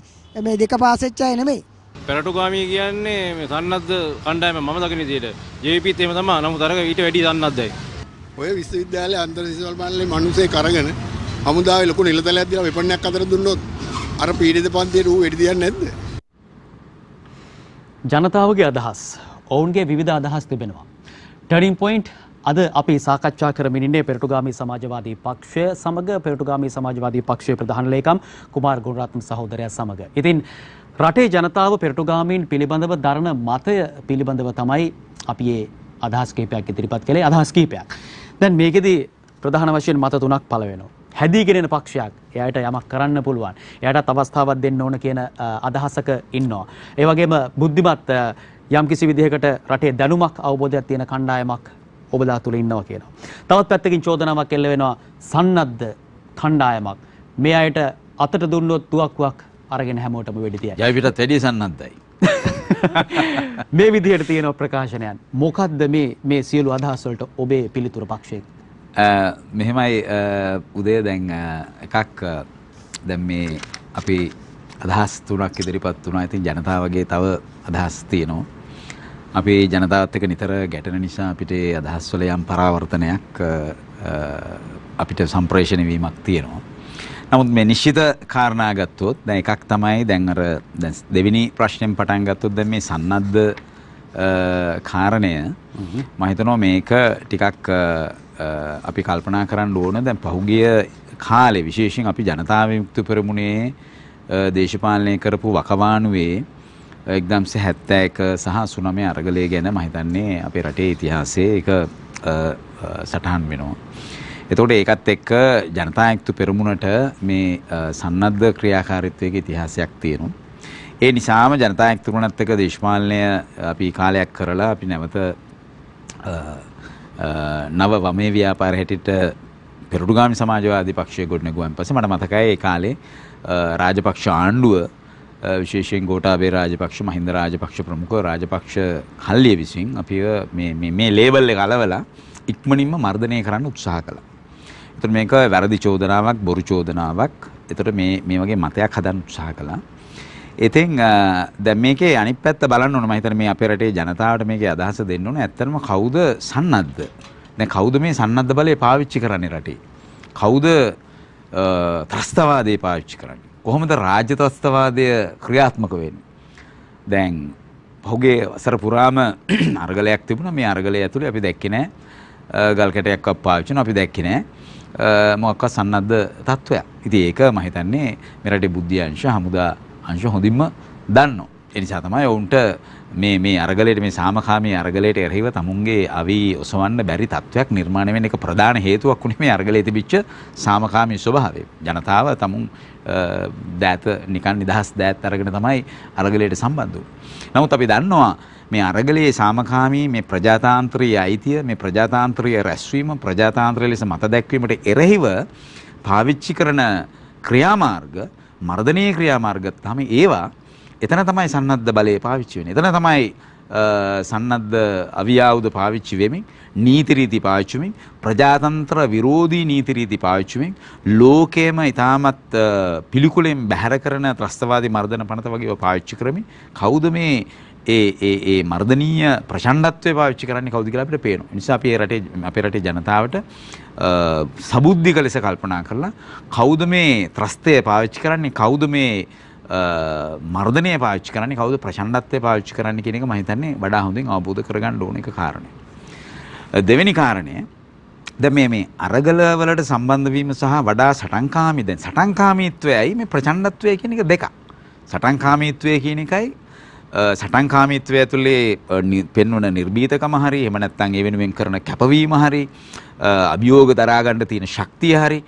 මේ දෙක පාසෙච්ච අය නෙමෙයි. පෙරටුගාමී කියන්නේ මේ සන්නද්ධ කණ්ඩායම මම දකින විදිහට ජේපීත් එහෙම තමයි. නමුත් අරක ඊට වැඩි සන්නද්ධයි. ඔය විශ්වවිද්‍යාලයේ අන්තර් සිසුවල් මණ්ඩලයේ මිනිස්සේ කරගෙන හමුදාවේ ලොකු නිලතලයක් දීලා විපණයක් අතර දුන්නොත් අර පීඩිත පන්තියේ රූ වෙඩි දියන්නේ නැද්ද? ජනතාවගේ අදහස් ඔවුන්ගේ විධ අදහස් තිබෙනවා. ටඩින් පොයින්ට් අද අපි සාකච්ඡා කරමිනින්නේ පෙරටුගාමී සමාජවාදී පක්ෂය සමඟ පෙරටුගාමී සමාජවාදී පක්ෂය ප්‍රධානලේකම් කුමාර් ගුණරත්න සහෝදරය සමඟ. ඉතින් රටේ ජනතාව පෙරටුගාමීන් පිළිබඳව දරණ මතය පිළිබඳව තමයි අපි ඒ අදහස් කීපයක් ඉදිරිපත් කළේ අදහස් කීපයක්. දැන් මේකෙදී ප්‍රධාන වශයෙන් මත තුනක් පළ වෙනවා. හැදීගෙනෙන පක්ෂයක්. එයාට යමක් කරන්න පුළුවන්. එයාටත් අවස්ථාවක් දෙන්න ඕන කියන අදහසක ඉන්නවා. ඒ වගේම බුද්ධිමත් යම්කිසි විදිහකට රටේ දැනුමක් අවබෝධයක් තියෙන කණ්ඩායමක් ඔබලා තුල ඉන්නවා කියනවා. තවත් පැත්තකින් චෝදනාවක් එල්ල වෙනවා සන්නද්ධ කණ්ඩායමක්. මේ අයට අතට දුන්නොත් තුවක්කුවක් අරගෙන හැමෝටම වෙඩි තියයි. ජයවිතත් වැඩි සන්නද්ධයි. මේ විදිහට තියෙන ප්‍රකාශනයන් මොකද්ද මේ මේ සියලු අදහස් වලට ඔබේ පිළිතුර පක්ෂයේ මෙහෙමයි උදේ දැන් එකක් දැන් මේ අපි අදහස් තුනක් ඉදිරිපත් වුණා. ඉතින් ජනතාවගේ තව අදහස් තියෙනවා. අපි ජනතාවත් එක්ක නිතර ගැටෙන නිසා අපිට ඒ අදහස් වල යම් පරාවර්තනයක් අපිට සම්ප්‍රේෂණය වීමක් තියෙනවා. නමුත් මේ නිශ්චිත කාරණා ගත්තොත් දැන් එකක් තමයි දැන් අර දැන් දෙවෙනි ප්‍රශ්නෙන් පටන් ගත්තොත් දැන් මේ සන්නද්ධ කාරණය මම හිතනවා මේක ටිකක් අපි කල්පනා කරන්න ඕන දැන් පහුගිය කාලේ විශේෂයෙන් අපි ජනතාව යුක්ත පෙරමුණේ දේශපාලනය කරපු වකවානුවේ එක්දම්ස හැත්තෑක සහ සුනමය අරගලය ගැන මහිතන්නේ අපේ රටේ ඉතිහාසේ එක සටහන් වෙනවා. එතකොට ඒකත් එක්ක ජනතායක්තු පෙරමුණට මේ සන්නද්ධ ක්‍රියාකාරිත්වයක ඉතිහාසයක් තියෙනු. ඒ නිසාම ජනතායක්තුරුණත් එක දේශපාලනය අපි කාලයක් කරලා අපි නැවත නව වමේ ව්‍යාපාර හැටිට පෙරටුගාමි සමාජවාදී පක්ෂය ගොඩනැගුවන් පස්සේ මට මතකයි ඒ කාලේ රාජපක්ෂ ආණ්ඩුව විශේෂයෙන් ගෝටාබේ රාජපක්ෂ මහින්ද රාජපක්ෂ ප්‍රමුඛ රාජපක්ෂ කල්ලිය විසින් අපිව මේ මේ මේ ලේබල් එක අලවලා ඉක්මනින්ම මර්ධනය කරන්න උත්සාහ කළා. ඒතර මේක වැරදි චෝදනාවක් බොරු චෝදනාවක්. ඒතර මේ මේ වගේ මතයක් හදන්න උත්සාහ කළා. ඉතින් දැන් මේකේ අනිත් පැත්ත බලන්න ඕන මම හිතන්නේ මේ අපේ රටේ ජනතාවට මේකේ අදහස දෙන්න ඕන. ඇත්තටම කවුද සන්නද්ධ? දැන් කවුද මේ සන්නද්ධ බලය පාවිච්චි කරන්නේ රටේ? කවුද ත්‍රස්තවාදය පාවිච්චි කරන්නේ? කොහොමද රාජ්‍ය ත්‍රස්තවාදය ක්‍රියාත්මක වෙන්නේ? දැන් පහුගේ වසර පුරාම අර්ගලයක් තිබුණා. මේ අර්ගලය ඇතුලේ අපි දැක්කේ නෑ. ගල් කැටයක්වත් පාවිච්චි කරන අපි දැක්කේ නෑ. මොකක්වත් සන්නද්ධ තත්වයක්. ඉතින් ඒක මම හිතන්නේ මෙරටේ බුද්ධ්‍යංශ හමුදා අංශ හොඳින්ම දන්නවා. එනිසා තමයි ඔවුන්ට මේ මේ අරගලයට මේ සාමකාමී අරගලයට එරෙහිව තමුන්ගේ අවි ඔසවන්න බැරි තත්වයක් නිර්මාණය වෙන එක ප්‍රධාන හේතුවක් වුණේ මේ අරගලයේ තිබිච්ච සාමකාමී ස්වභාවය. ජනතාව තමුන් දෑත නිකන් නිදහස් දෑත් අරගෙන තමයි අරගලයට සම්බන්ධ වුනේ. නමුත් අපි දන්නවා මේ අරගලයේ සාමකාමී මේ ප්‍රජාතාන්ත්‍රීය අයිතිය මේ ප්‍රජාතාන්ත්‍රීය රැස්වීම ප්‍රජාතාන්ත්‍රීය ලෙස මත දැක්වීමට එරෙහිව පාවිච්චි කරන ක්‍රියාමාර්ග මර්ධනීය ක්‍රියාමාර්ග තමයි ඒවා එතන තමයි සන්නද්ධ බලය පාවිච්චි වෙන්නේ. එතන තමයි සන්නද්ධ අවියාවුද පාවිච්චි වෙමින් නීති රීති පාවිච්චිමින් ප්‍රජාතන්ත්‍ර විරෝධී නීති රීති පාවිච්චිමින් ලෝකයේම ඊටමත් පිළිකුලෙන් බැහැර කරන ත්‍රස්තවාදී මර්ධන පනත වගේව පාවිච්චි කරමින් කවුද මේ ඒ ඒ ඒ මර්ධනීය ප්‍රචණ්ඩත්වය පාවිච්චි කරන්නේ කවුද කියලා අපිට පේනවා. නිසා අපි රටේ අපේ රටේ ජනතාවට සබුද්ධික ලෙස කල්පනා කරලා කවුද මේ ත්‍රස්තය පාවිච්චි කරන්නේ කවුද මේ මර්ධනය පාච්චි කරන්නේ කවුද ප්‍රචණ්ඩත්වය පාවිච්චි කරන්න කෙනෙක මහිතන්නේ වඩා හොඳින් අවබෝධ කරගන්න ඕන එක කාරණය. දෙවෙනි කාරණය ද මේ මේ අරගලවලට සම්බන්ධවීම සහ වඩා සටන්කාමි දැන් සටන්කාමීත්වයයි මේ ප්‍රචණ්ඩත්වය කියන එක දෙක. සටන්කාමීත්වය කියන එකයි සටන්කාමීත්වය ඇතුළේ පෙන්වන නිර්බීතකම හරි එහෙම නැත්නම් ඒ වෙනුවෙන් කරන කැපවීම හරි අභියෝග දරා ගන්න තියෙන ශක්තිය හරි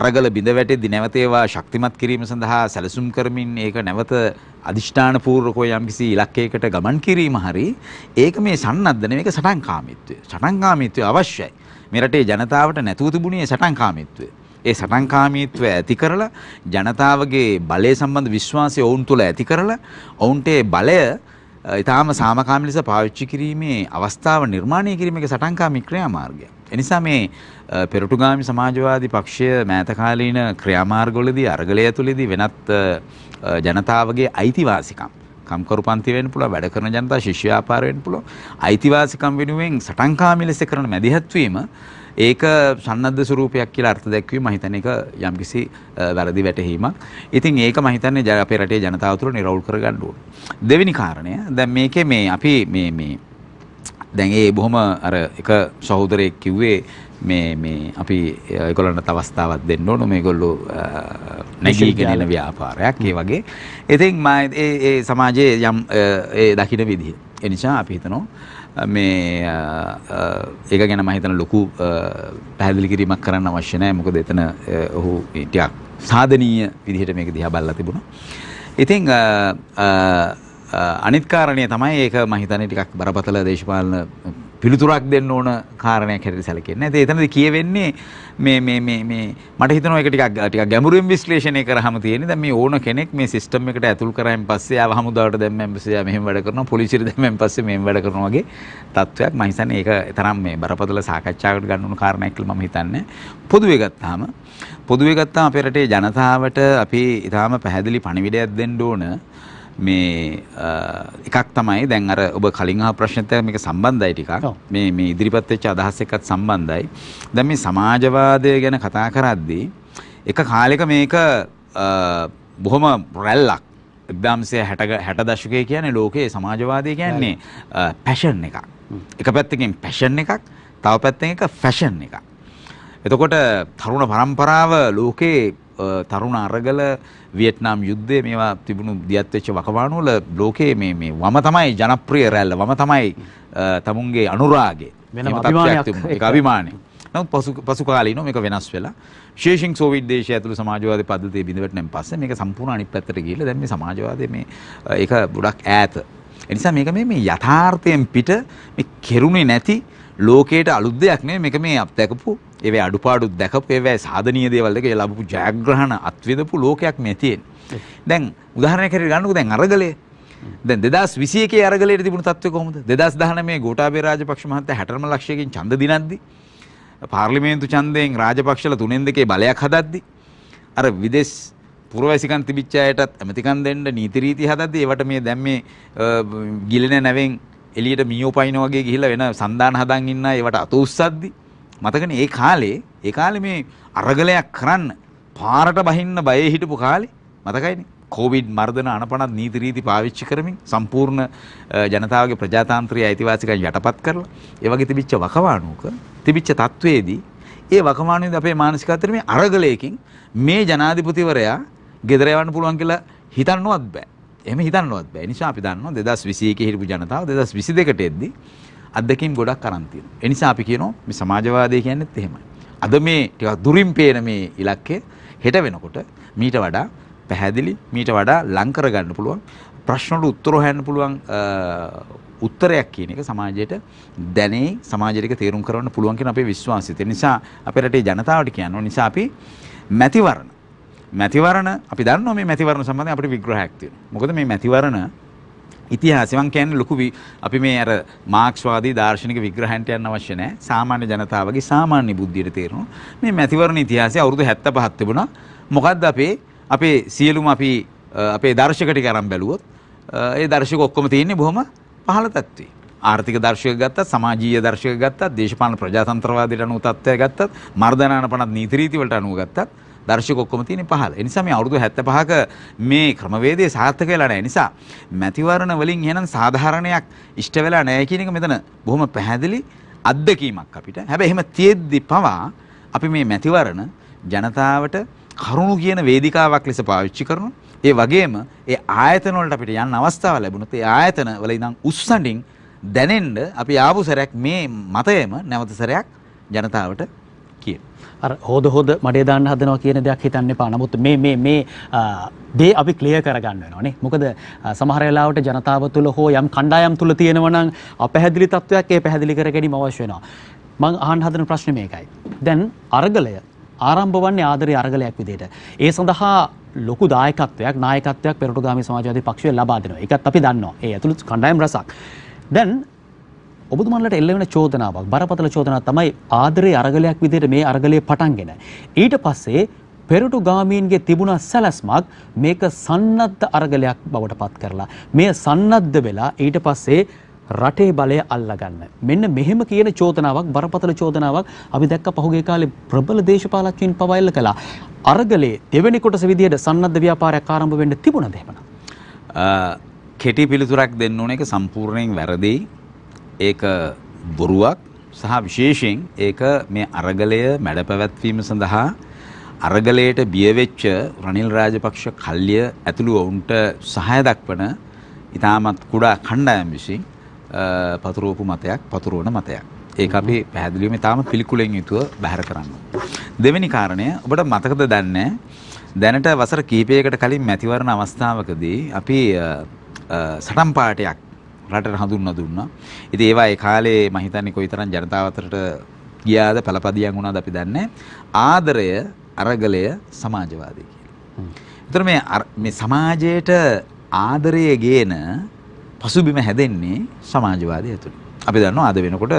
අරගල බිඳ වැටෙද්දි නැවත ඒවා ශක්තිමත් කිරීම සඳහා සැලසුම් කරමින් ඒක නැවත අදිෂ්ඨාන පූර්වකව යම්කිසි ඉලක්කයකට ගමන් කිරීම හරි ඒක මේ සන්නද්ධ නෙවෙයි ඒක සටන්කාමීත්වය. සටන්කාමීත්වය අවශ්‍යයි. මේ රටේ ජනතාවට නැතුව තිබුණේ සටන්කාමීත්වය. ඒ සටන්කාමීත්වය ඇති කරලා ජනතාවගේ බලය සම්බන්ධ විශ්වාසය ඔවුන් තුළ ඇති කරලා ඔවුන්ට බලය ඉතාම සාමකාමි ලෙස පාවිච්චි කිරීමේ අවස්ථාව නිර්මාණය කිරීමක සටන්කාමී ක්‍රියාමාර්ගය. එනිසා මේ පෙරටුගාමි සමාජවාදී පක්ෂය මෑතකාලීන ක්‍රියාමාර්ගවලදී අරගලය තුළදී වෙනත් ජනතාවගේ අයිතිවාසිකම් කම්කරු පන්ති වෙන්න පුළුවන් වැඩ කරන ජනතා ශිෂ්‍ය ව්‍යාපාර වෙන්න පුළුවන් අයිතිවාසිකම් වෙනුවෙන් සටන්කාමී ලෙස කරන මැදිහත්වීම ඒක සන්නද්ධ ස්වරූපයක් කියලා අර්ථ දැක්වීම මහිතන එක යම්කිසි වැරදි වැටහීමක්. ඉතින් ඒක මහිතන්නේ ජන අපේ රටේ ජනතාව තුළ නිරවුල් කරගන්න ඕන. දෙවෙනි කාරණය දැන් මේකේ මේ අපි මේ මේ දැන් ඒ බොහොම අර එක සහෝදරයෙක් කිව්වේ මේ මේ අපි ඒගොල්ලන්ට අවස්ථාවක් දෙන්න ඕන මේගොල්ලෝ නැගීගෙන යන ව්‍යාපාරයක් ඒ වගේ. ඉතින් මම ඒ සමාජයේ යම් ඒ දකින්න විදිහ එනිසා අපි හිතනවා මේ ඒක ගැන මම හිතන ලොකු පැහැදිලි කිරීමක් කරන්න අවශ්‍ය නැහැ මොකද එතන ඔහු ටිකක් සාධනීය විදිහට මේක දිහා බලලා තිබුණා. ඉතින් අනිත් කාරණය තමයි ඒක මම හිතන්නේ ටිකක් බරපතල දේශපාලන පිළිතුරක් දෙන්න ඕන කාරණයක් හැටියට සැලකෙන්නේ. ඒ එතනදී කියවෙන්නේ මේ මේ මේ මේ මට හිතෙනවා ඒක ටිකක් ටිකක් ගැඹුරින් විශ්ලේෂණය කරාම තියෙන්නේ. දැන් මේ ඕන කෙනෙක් මේ සිස්ටම් එකට ඇතුල් කරායින් පස්සේ ආව හමුදාවට දැම්මෙන් පස්සේ ආ මෙහෙම වැඩ කරනවා, පොලිසියට දැම්මෙන් පස්සේ මෙහෙම වැඩ කරනවා වගේ තත්ත්වයක් මම හිතන්නේ ඒක තරම් මේ බරපතල සාකච්ඡාවකට ගන්න උණු කාරණයක් කියලා මම හිතන්නේ. පොදුවේ ගත්තාම පොදුවේ ගත්තාම අපේ රටේ ජනතාවට අපි ඊටාම පැහැදිලි පණිවිඩයක් දෙන්න ඕන. මේ එකක් තමයි දැන් අර ඔබ කලින් අහ ප්‍රශ්නත් එක්ක මේක සම්බන්ධයි ටිකක් මේ මේ ඉදිරිපත් වෙච්ච අදහස් එක්කත් සම්බන්ධයි දැන් මේ සමාජවාදය ගැන කතා කරද්දී එක කාලෙක මේක බොහොම රැල්ලක් එක්දාම්සේ හැට දශකය කියන්නේ ලෝකයේ සමාජවාදය කියන්නේ පැෂන් එකක් එක පැත්තකින් පැෂන් එකක් තව පැත්තෙන් එක ෆැෂන් එකක් එතකොට තරුණ පරම්පරාව ලෝකයේ තරුණ අරගල වියට්නාම් යුද්ධය මේවා තිබුණු දියත්වෙච්ච වකවානුවල ලෝකයේ මේ මේ වම තමයි ජනප්‍රිය රැල්ල වම තමයි තමුන්ගේ අනුරාගේ එක අභිමානය නම් පසු කාලීන මේක වෙනස් වෙලා ශේෂෙන් සෝවිට් දේශය ඇතුළු සමාජවාදී පද්ධතිය බිඳවැටෙනෙන් පස්සේ මේක සම්පූර්ණ අනිත් පැත්තට ගිහිල්ලා දැන් මේ සමාජවාදයේ මේ ඒක ගොඩක් ඈත. ඒ නිසා මේක මේ මේ යථාර්ථයෙන් පිට මේ කෙරුණේ නැති ලෝකයට අලුත් දෙයක් නේ මේක මේ අප දැකපු ඒවැ අඩුපාඩුත් දැකපු ඒවැ සාධනීය දේවල් එක ලැබපු ජයග්‍රහණ අත්විඳපු ලෝකයක් මේ තියෙන්නේ. දැන් උදාහරණයක් හැටියට ගන්නකො දැන් අරගලේ දැන් 2021 අරගලයේ තිබුණු තත්ත්වය කොහොමද? 2019 ගෝඨාභය රාජපක්ෂ මහත්තයා 60ම ලක්ෂයකින් ඡන්ද දිනද්දි පාර්ලිමේන්තු ඡන්දයෙන් රාජපක්ෂලා තුනෙන් දෙකේ බලයක් හදද්දි අර විදේශ පුරවැසිකන් තිබිච්ච අයටත් ඇමතිකම් දෙන්න නීති රීති හදද්දි ඒවට මේ දැන් මේ ගිලෙන නැවෙන් එලියට මියෝපයින වගේ ගිහිල්ලා වෙන සම්දාන හදන් ඉන්න ඒවට අත උස්සද්දි මතකනේ ඒ කාලේ ඒ කාලේ මේ අරගලයක් කරන්න පාරට බහින්න බයේ හිටපු කාලේ මතකයිනේ කෝවිඩ් මර්ධන අනපනත් නීති රීති පාවිච්චි කරමින් සම්පූර්ණ ජනතාවගේ ප්‍රජාතන්ත්‍රීය අයිතිවාසිකම් යටපත් කරලා ඒ වගේ තිබිච්ච වකවානුවක තිබිච්ච තත්වයේදී ඒ වකවානුවේදී අපේ මානසිකත්වයේ මේ අරගලයකින් මේ ජනාධිපතිවරයා ගෙදර යවන්න පුළුවන් කියලා හිතන්නවත් බෑ එම හිතන්නවත් බෑ නිසා අපි දන්නවා 2021 හිටපු ජනතාව 2022ට එද්දී අත්දැකීම් ගොඩක් කරන් තියෙනවා. ඒ නිසා අපි කියනවා මේ සමාජවාදය කියන්නේත් එහෙමයි. අද මේ ටිකක් දුරින් පේන මේ ඉලක්කය හෙට වෙනකොට මීට වඩා පැහැදිලි මීට වඩා ලං කරගන්න පුළුවන් ප්‍රශ්නවලට උත්තර හොයන්න පුළුවන් උත්තරයක් කියන එක සමාජයට දැනේ සමාජයට ඒක තේරුම් කරවන්න පුළුවන් කියන අපේ විශ්වාසය. ඒ නිසා අපේ රටේ ජනතාවට කියනවා නිසා අපි මැතිවරණ මැතිවරණ අපි දන්නවා මේ මැතිවරණ සම්බන්ධයෙන් අපිට විග්‍රහයක් තියෙනවා. මොකද මේ මැතිවරණ ඉතිහාසය මං කියන්නේ ලොකු අපි මේ අර මාක්ස්වාදී දාර්ශනික විග්‍රහයන්ට යන්න අවශ්‍ය නැහැ. සාමාන්‍ය ජනතාවගේ සාමාන්‍ය බුද්ධියට තේරෙනවා. මේ මැතිවරණ ඉතිහාසය අවුරුදු 75ක් තිබුණා. මොකද්ද අපේ අපේ සියලුම අපි අපේ දර්ශක ටික අරන් බැලුවොත් ඒ දර්ශක ඔක්කොම තියෙන්නේ බොහොම පහළ තත්ත්වේ. ආර්ථික දර්ශක ගත්තත් සමාජීය දර්ශක ගත්තත් දේශපාලන ප්‍රජාතන්ත්‍රවාදයට අනුව තත්ත්වය ගත්තත් මර්ධනානපනත් නීති රීති වලට අනුව ගත්තත් දර්ශක ඔක්කොම තියෙන්නේ 15. ඒ නිසා මේ අවුරුදු 75ක මේ ක්‍රමවේදය සාර්ථක වෙලා නැහැ. නිසා මැතිවරණ වලින් එහෙනම් සාධාරණයක් ඉෂ්ට වෙලා නැහැ කියන එක මෙතන බොහොම පැහැදිලි අත්දැකීමක් අපිට. හැබැයි එහෙම තියෙද්දි පවා අපි මේ මැතිවරණ ජනතාවට කරුණු කියන වේදිකාවක් ලෙස පාවිච්චි කරනවා. ඒ වගේම ඒ ආයතන වලට අපිට යන්න අවස්ථාව ලැබුණොත් ඒ ආයතන වල ඉඳන් උස්සඬින් දැනෙන්න අපි ආපු සැරයක් මේ මතයම නැවත සැරයක් ජනතාවට හෝද හෝද මඩේ දාන්න හදනවා කියන දෙයක් හිතන්න එපා. නමුත් මේ මේ මේ දේ අපි ක්ලියර් කරගන්න වෙනවා නේ. මොකද සමහර වෙලාවට ජනතාව තුළ හෝ යම් කණ්ඩායම් තුළ තියෙනවා නම් අපැහැදිලි තත්වයක් ඒ පැහැදිලි කර ගැනීම අවශ්‍ය වෙනවා. මං අහන්න හදන ප්‍රශ්නේ මේකයි. දැන් අරගලය ආරම්භ වන්නේ ආදරේ අරගලයක් විදිහට. ඒ සඳහා ලොකු දායකත්වයක් නායකත්වයක් පෙරටුගාමි සමාජවාදී පක්ෂය ලබා දෙනවා. ඒකත් අපි දන්නවා. ඒ ඇතුළු කණ්ඩායම් රසක්. දැන් ඔබතුමන්ලට එල්ල වෙන චෝදනාවක් බරපතල චෝදනාවක් තමයි ආදරේ අරගලයක් විදිහට මේ අරගලයේ පටන්ගෙන ඊට පස්සේ පෙරටු ගාමීන්ගේ තිබුණ සැලැස්මක් මේක සන්නද්ධ අරගලයක් බවට පත් කරලා මේ සන්නද්ධ වෙලා ඊට පස්සේ රටේ බලය අල්ලගන්න මෙන්න මෙහෙම කියන චෝදනාවක් බරපතල චෝදනාවක් අපි දැක්ක පහුගිය කාලේ ප්‍රබල දේශපාලකයන් පවා එල්ල කළා අරගලේ දෙවෙනි කොටස විදියට සන්නද්ධ ව්‍යාපාරයක් ආරම්භ වෙන්න තිබුණද එහෙමනම් කෙටි පිළිතුරක් දෙන්න ඕන එක සම්පූර්ණයෙන් වැරදියි ඒක බොරුවක් සහ විශේෂයෙන් ඒක මේ අරගලය මැඩ පැවැත්වීම සඳහා අරගලයට බියවෙච්ච රනිල් රාජපක්ෂ කල්ලිය ඇතුළු ඔවුන්ට සහය දක්වන ඉතාමත් කුඩා කණ්ඩායම් විසින් පතුරෝපු මතයක් පතුරුවන මතයක්. ඒ අපි පැහැදිලිවම ඉතාම පිළිකුලෙන් යුතුව බැහැර කරන්න. දෙවැනි කාරණය ඔබට මතකද දන්නේ දැනට වසර කීපයකට කලින් මැතිවරණ අවස්ථාවකදී අපි සටම් පාටයක් රටට හඳුන්වා දුන්නා. ඉතින් ඒවා ඒ කාලේ මම හිතන්නේ කොයිතරම් ජනතාව අතරට ගියාද පළපදියම් වුණාද අපි දන්නේ ආදරය අරගලය සමාජවාදී කියලා. ඒතර මේ මේ සමාජයට ආදරය ගේන පසුබිම හැදෙන්නේ සමාජවාදී ඇතුළේ. අපි දන්නවා අද වෙනකොට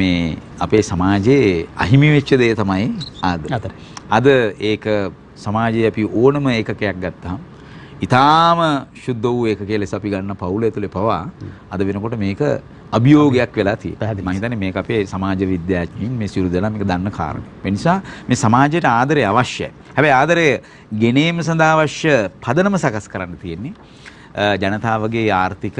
මේ අපේ සමාජයේ අහිමි වෙච්ච දේ තමයි ආදරය. අද ඒක සමාජයේ අපි ඕනම ඒකකයක් ගත්තාම ඉතාම ශුද්ධ වූ ඒක කියලා අපි ගන්න පවුල ඇතුලේ පවා අද වෙනකොට මේක අභියෝගයක් වෙලා තියෙනවා. මම හිතන්නේ මේක අපේ සමාජ විද්‍යාඥයින් මේ සියලු දෙනා මේක දන්න කාරණේ. ඒ නිසා මේ සමාජයට ආදරය අවශ්‍යයි. හැබැයි ආදරය ගෙනීම සඳහා අවශ්‍ය පදනම සකස් කරන්න තියෙන්නේ ජනතාවගේ ආර්ථික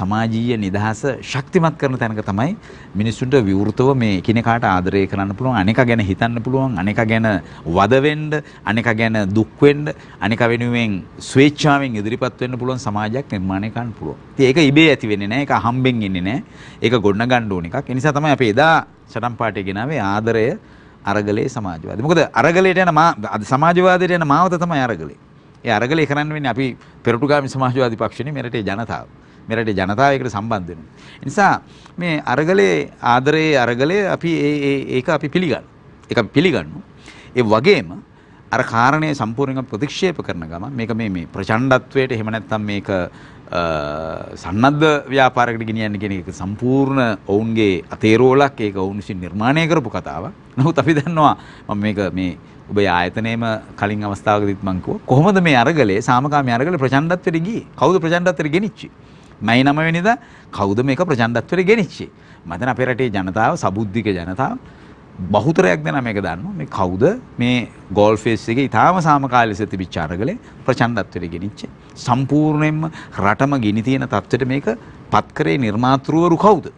සමාජීය නිදහස ශක්තිමත් කරන තැනක තමයි මිනිස්සුන්ට විවෘතව මේ එකිනෙකාට ආදරය කරන්න පුළුවන් අනික ගැන හිතන්න පුළුවන් අනික ගැන වද වෙන්න අනික ගැන දුක් වෙන්න අනික වෙනුවෙන් ස්වේච්ඡාවෙන් ඉදිරිපත් වෙන්න පුළුවන් සමාජයක් නිර්මාණය කරන්න පුළුවන්. ඉතින් ඒක ඉබේ ඇති වෙන්නේ නැහැ. ඒක හම්බෙන් එන්නේ නැහැ. ඒක ගොඩනගන්න ඕන එකක්. ඒ නිසා තමයි අපි එදා සටන් පාටේ ගෙනාවේ ආදරය අරගලේ සමාජවාදී. මොකද අරගලයට යන මා සමාජවාදයට යන මාවත තමයි අරගලේ. ඒ අරගලේ කරන්න වෙන්නේ අපි පෙරටුගාමි සමාජවාදී පක්ෂනේ මෙරටේ ජනතාව. මේ රටේ ජනතාව ඒකට සම්බන්ධ වෙනවා. ඒ නිසා මේ අරගලේ ආදරයේ අරගලේ අපි ඒ ඒක අපි පිළිගන්න. ඒක අපි පිළිගන්නවා. ඒ වගේම අර කාරණේ සම්පූර්ණයෙන් ප්‍රතික්ෂේප කරන ගමන් මේක මේ මේ ප්‍රචණ්ඩත්වයට එහෙම නැත්නම් මේක සන්නද්ධ ව්‍යාපාරකට ගෙනියන්න කියන එක සම්පූර්ණ ඔවුන්ගේ අතේරෝලක් ඒක ඔවුන් විසින් නිර්මාණය කරපු කතාවක්. නමුත් අපි දන්නවා මම මේක මේ ඔබ ආයතනයේම කලින් අවස්ථාවකදීත් මං කිව්වා කොහොමද මේ අරගලේ සාමකාමී අරගලේ ප්‍රචණ්ඩත්වයට ගියේ? කවුද ප්‍රචණ්ඩත්වයට ගෙනිච්චේ? මැයි නමවෙනිද කෞද මේක ප්‍රචන්දත්වර ගෙනනිච්චේ මතන අප රටේ ජනතාව සබුද්ධික ජනතාව බහුතරයක් දෙන මේක දන්න මේ කවුද මේ ගෝල් ෆේස් එක ඉතාම සාමකාලය සති විච්චාර කළේ ප්‍රචන්දත්වර ගෙනනිච්චේ සම්පූර්ණයෙන්ම රටම ගිනි තියෙන තත්වට මේක පත්කරේ නිර්මාතෘවරු කවුද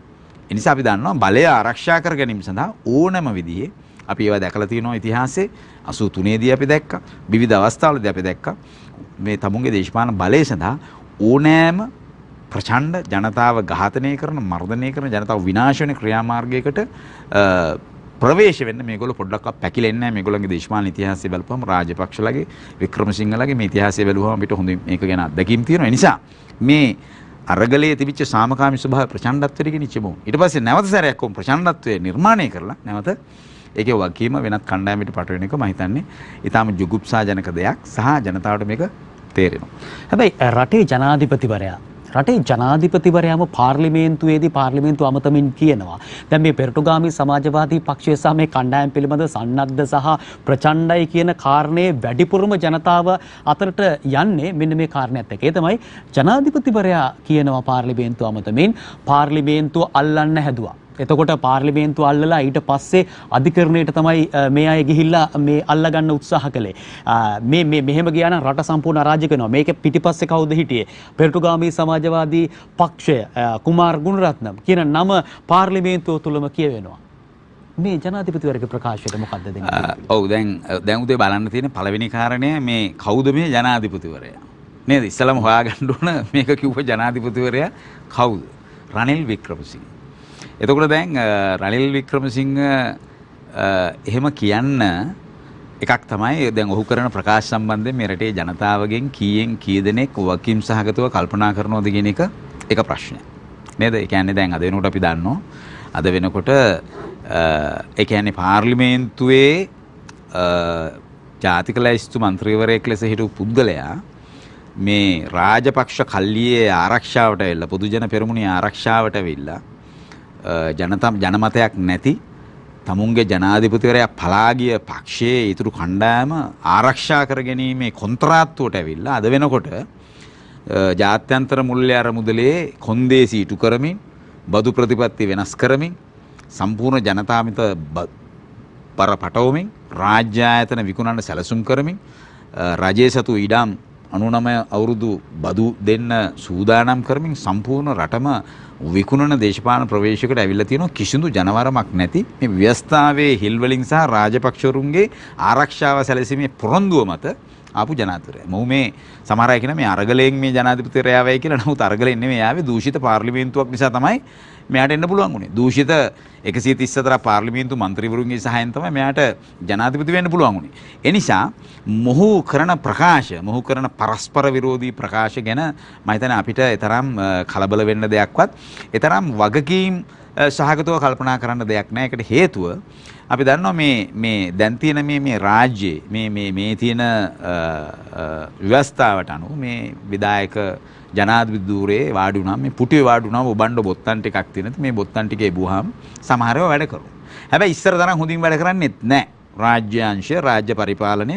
එනිසා අපි දන්නවා බලය ආරක්ෂා කර ගැනීම සඳහා ඕනෑම විදිහේ අපි ඒවා දැකලා තියෙනවා ඉතිහාසයේ 83 දී අපි දැක්කා විවිධ අවස්ථාවලදී අපි දැක්කා මේ තමුන්ගේ දේශපාලන බලය සඳහා ඕනෑම ප්‍රචණ්ඩ ජනතාව ඝාතනය කරන මර්ධනය කරන ජනතාව විනාශ වෙන ක්‍රියාමාර්ගයකට ප්‍රවේශ වෙන්න මේගොල්ලෝ පොඩ්ඩක් පැකිලෙන්නේ නැහැ මේගොල්ලන්ගේ දේශපාලන ඉතිහාසය බලපුවම රාජපක්ෂලගේ වික්‍රමසිංහලගේ මේ ඉතිහාසය බැලුවම අපිට හොඳින් මේක ගැන අත්දැකීම් තියෙනවා. ඒ නිසා මේ අරගලයේ තිබිච්ච සාමකාමී ස්වභාව ප්‍රචණ්ඩත්වයට ගෙනිච්ච බොම්. ඊට පස්සේ නැවත සැරයක් කොම් ප්‍රචණ්ඩත්වය නිර්මාණය කරලා නැවත ඒකේ වගකීම වෙනත් කණ්ඩායමකට පටවෙන එක මම හිතන්නේ ඊටාම ජුගුප්සාජනක දෙයක් සහ ජනතාවට මේක තේරෙනවා. හැබැයි රටේ ජනාධිපතිවරයා රටේ ජනාධිපතිවරයාම පාර්ලිමේන්තුවේදී පාර්ලිමේන්තුව අමතමින් කියනවා. දැන් මේ පෙරටුගාමි සමාජවාදී පක්ෂය සහ මේ කණ්ඩායම් පිළිබඳ සන්නද්ධ සහ ප්‍රචණ්ඩයි කියන කාරණේ වැඩිපුරම ජනතාව අතරට යන්නේ මෙන්න මේ කාරණයක් එක්ක. ඒ තමයි ජනාධිපතිවරයා කියනවා පාර්ලිමේන්තුව අමතමින් පාර්ලිමේන්තුව අල්ලන්න හැදුවා. එතකොට පාර්ලිමේන්තු අල්ලලා ඊට පස්සේ අධිකරණයට තමයි මේ අය ගිහිල්ලා මේ අල්ලගන්න උත්සාහ කළේ. මේ මේ මෙහෙම ගියා නම් රට සම්පූර්ණ අරාජක වෙනවා. මේක පිටිපස්සේ කවුද හිටියේ? පෙරටුගාමී සමාජවාදී පක්ෂය කුමාර් ගුණරත්නම් කියන නම පාර්ලිමේන්තුව තුලම කියවෙනවා. මේ ජනාධිපතිවරගේ ප්‍රකාශයට මොකක්ද දෙන්නේ? ඔව් දැන් දැන් උදේ බලන්න තියෙන පළවෙනි කාරණය මේ කවුද මේ ජනාධිපතිවරයා? නේද? ඉස්සලම හොයාගන්න ඕන මේක කිව්ව ජනාධිපතිවරයා කවුද? රනිල් වික්‍රමසිංහ. එතකොට දැන් රනිල් වික්‍රමසිංහ එහෙම කියන්න එකක් තමයි දැන් ඔහු කරන ප්‍රකාශ සම්බන්ධයෙන් මේ රටේ ජනතාවගෙන් කීයෙන් කී දෙනෙක් වකීම් සහගතව කල්පනා කරනවද කියන එක එක ප්‍රශ්නයක්. නේද? ඒ කියන්නේ දැන් අද වෙනකොට අපි දන්නවා අද වෙනකොට ඒ කියන්නේ පාර්ලිමේන්තුවේ ජාතික ලැයිස්තු මන්ත්‍රීවරයෙක් ලෙස හිටපු පුද්ගලයා මේ රාජපක්ෂ කල්ලියේ ආරක්ෂාවට වෙලා පොදුජන පෙරමුණේ ආරක්ෂාවට වෙලා ජනතම් ජනමතයක් නැති තමුන්ගේ ජනාධිපතිවරයා පලාගිය පක්ෂයේ ඉතුරු කණ්ඩායම ආරක්ෂා කර ගැනීමේ කොන්ත්‍රාත්තුවට ඇවිල්ලා අද වෙනකොට ජාත්‍යන්තර මුල්්‍ය අරමුදලේ කොන්දේසි ඉටු කරමින් බදු ප්‍රතිපත්ති වෙනස් කරමින් සම්පූර්ණ ජනතාමිත පර පටවමින් රාජ්‍යායතන විකුණන්න සැලසුම් කරමින් රජය සතු ඉඩම් අනුනමය අවුරුදු බදු දෙන්න සූදානම් කරමින් සම්පූර්ණ රටම විකුණන දේශපාන ප්‍රවේශයකට ඇවිල්ලා තියෙනවා කිසිදු ජනවරමක් නැති මේ ව්‍යවස්ථාවේ හිල්වලින් සහ රාජපක්ෂවරුන්ගේ ආරක්ෂාව සැලසීමේ පොරොන්දුව මත ආපු ජනාධිපතිරය. මොහු මේ සමහර අය කියන මේ අරගලයෙන් මේ ජනාධිපතිරය ආවයි කියලා නමුත් අරගලෙන් නෙමෙයි ආවේ දූෂිත පාර්ලිමේන්තුවක් නිසා තමයි මෙයාට එන්න පුළුවන් වුණේ. දූෂිත 134 පාර්ලිමේන්තු മന്ത്രിවරුන්ගේ සහායෙන් තමයි මෙයාට ජනාධිපති වෙන්න පුළුවන් වුණේ. ඒ නිසා මොහු කරන ප්‍රකාශ, මොහු කරන පරස්පර විරෝධී ප්‍රකාශ ගැන මම හිතන්නේ අපිට තරම් කලබල වෙන්න දෙයක්වත්, ඒ තරම් වගකීම් සහගතව කල්පනා කරන්න දෙයක් නැහැ. ඒකට හේතුව අපි දන්නවා මේ මේ දැන් තියෙන මේ මේ රාජ්‍යයේ මේ මේ මේ තියෙන ව්‍යවස්ථාවට අනුව මේ විධායක ජනාධිපති ධූරේ වාඩි වුණාම මේ පුටුවේ වාඩි වුණාම ඔබන්න බොත්තම් ටිකක් තියෙනවා. මේ බොත්තම් ටික එබුවාම සමහරව වැඩ කරනවා. හැබැයි ඉස්සර තරම් හොඳින් වැඩ කරන්නේත් නැහැ. රාජ්‍ය අංශය රාජ්‍ය පරිපාලනය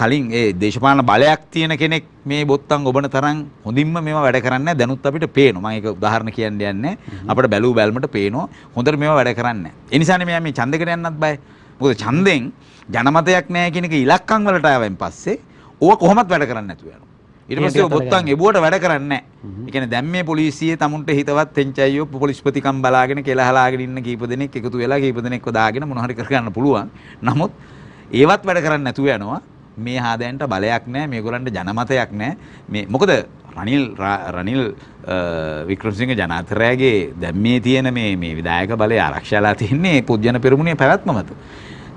කලින් ඒ දේශපාලන බලයක් තියෙන කෙනෙක් මේ බොත්තම් ඔබන තරම් හොඳින්ම මේවා වැඩ කරන්නේ දැනුත් අපිට පේනවා. මම ඒක උදාහරණ කියන්න යන්නේ. අපිට බැලූ බැලමට පේනවා. හොඳට මේවා වැඩ කරන්නේ. ඒ නිසානේ මෙයා මේ ඡන්දෙකට යන්නත් බයයි. මොකද ඡන්දෙන් ජනමතයක් නැහැ කියන එක ඉලක්කම් වලට ආවෙන් පස්සේ ඕවා කොහොමවත් වැඩ කරන්නේ නැතුව යනවා. ඉටමසේ බොත්තන් එබුවට වැඩ කරන්න එකන දැම්ම පොලිසිය තමුන්ට හිතවත් තෙන්චයෝ පොලිස්පතිකම් බලාගෙන කෙලාලාගෙන ඉන්න කීප දෙනෙක් එකතු වෙලා කීප දෙනෙක් දාගෙන මොනහරි කරන්න පුළුවන් නමුත් ඒවත් වැඩ කරන්න නැතුව යනවා මේ හාදයන්ට බලයක් නෑ මේගොල්ලන්ට ජනමතයක් නෑ මේ මොකද රනිල් රනිල් වික්‍රමසිංහ ජනාධිපතිගේ දැම්මේ තියෙන මේ මේ විධායක බලය ආරක්ෂාලා තින්නේ පුජන පෙරමුණේ පැවැත්ම මත.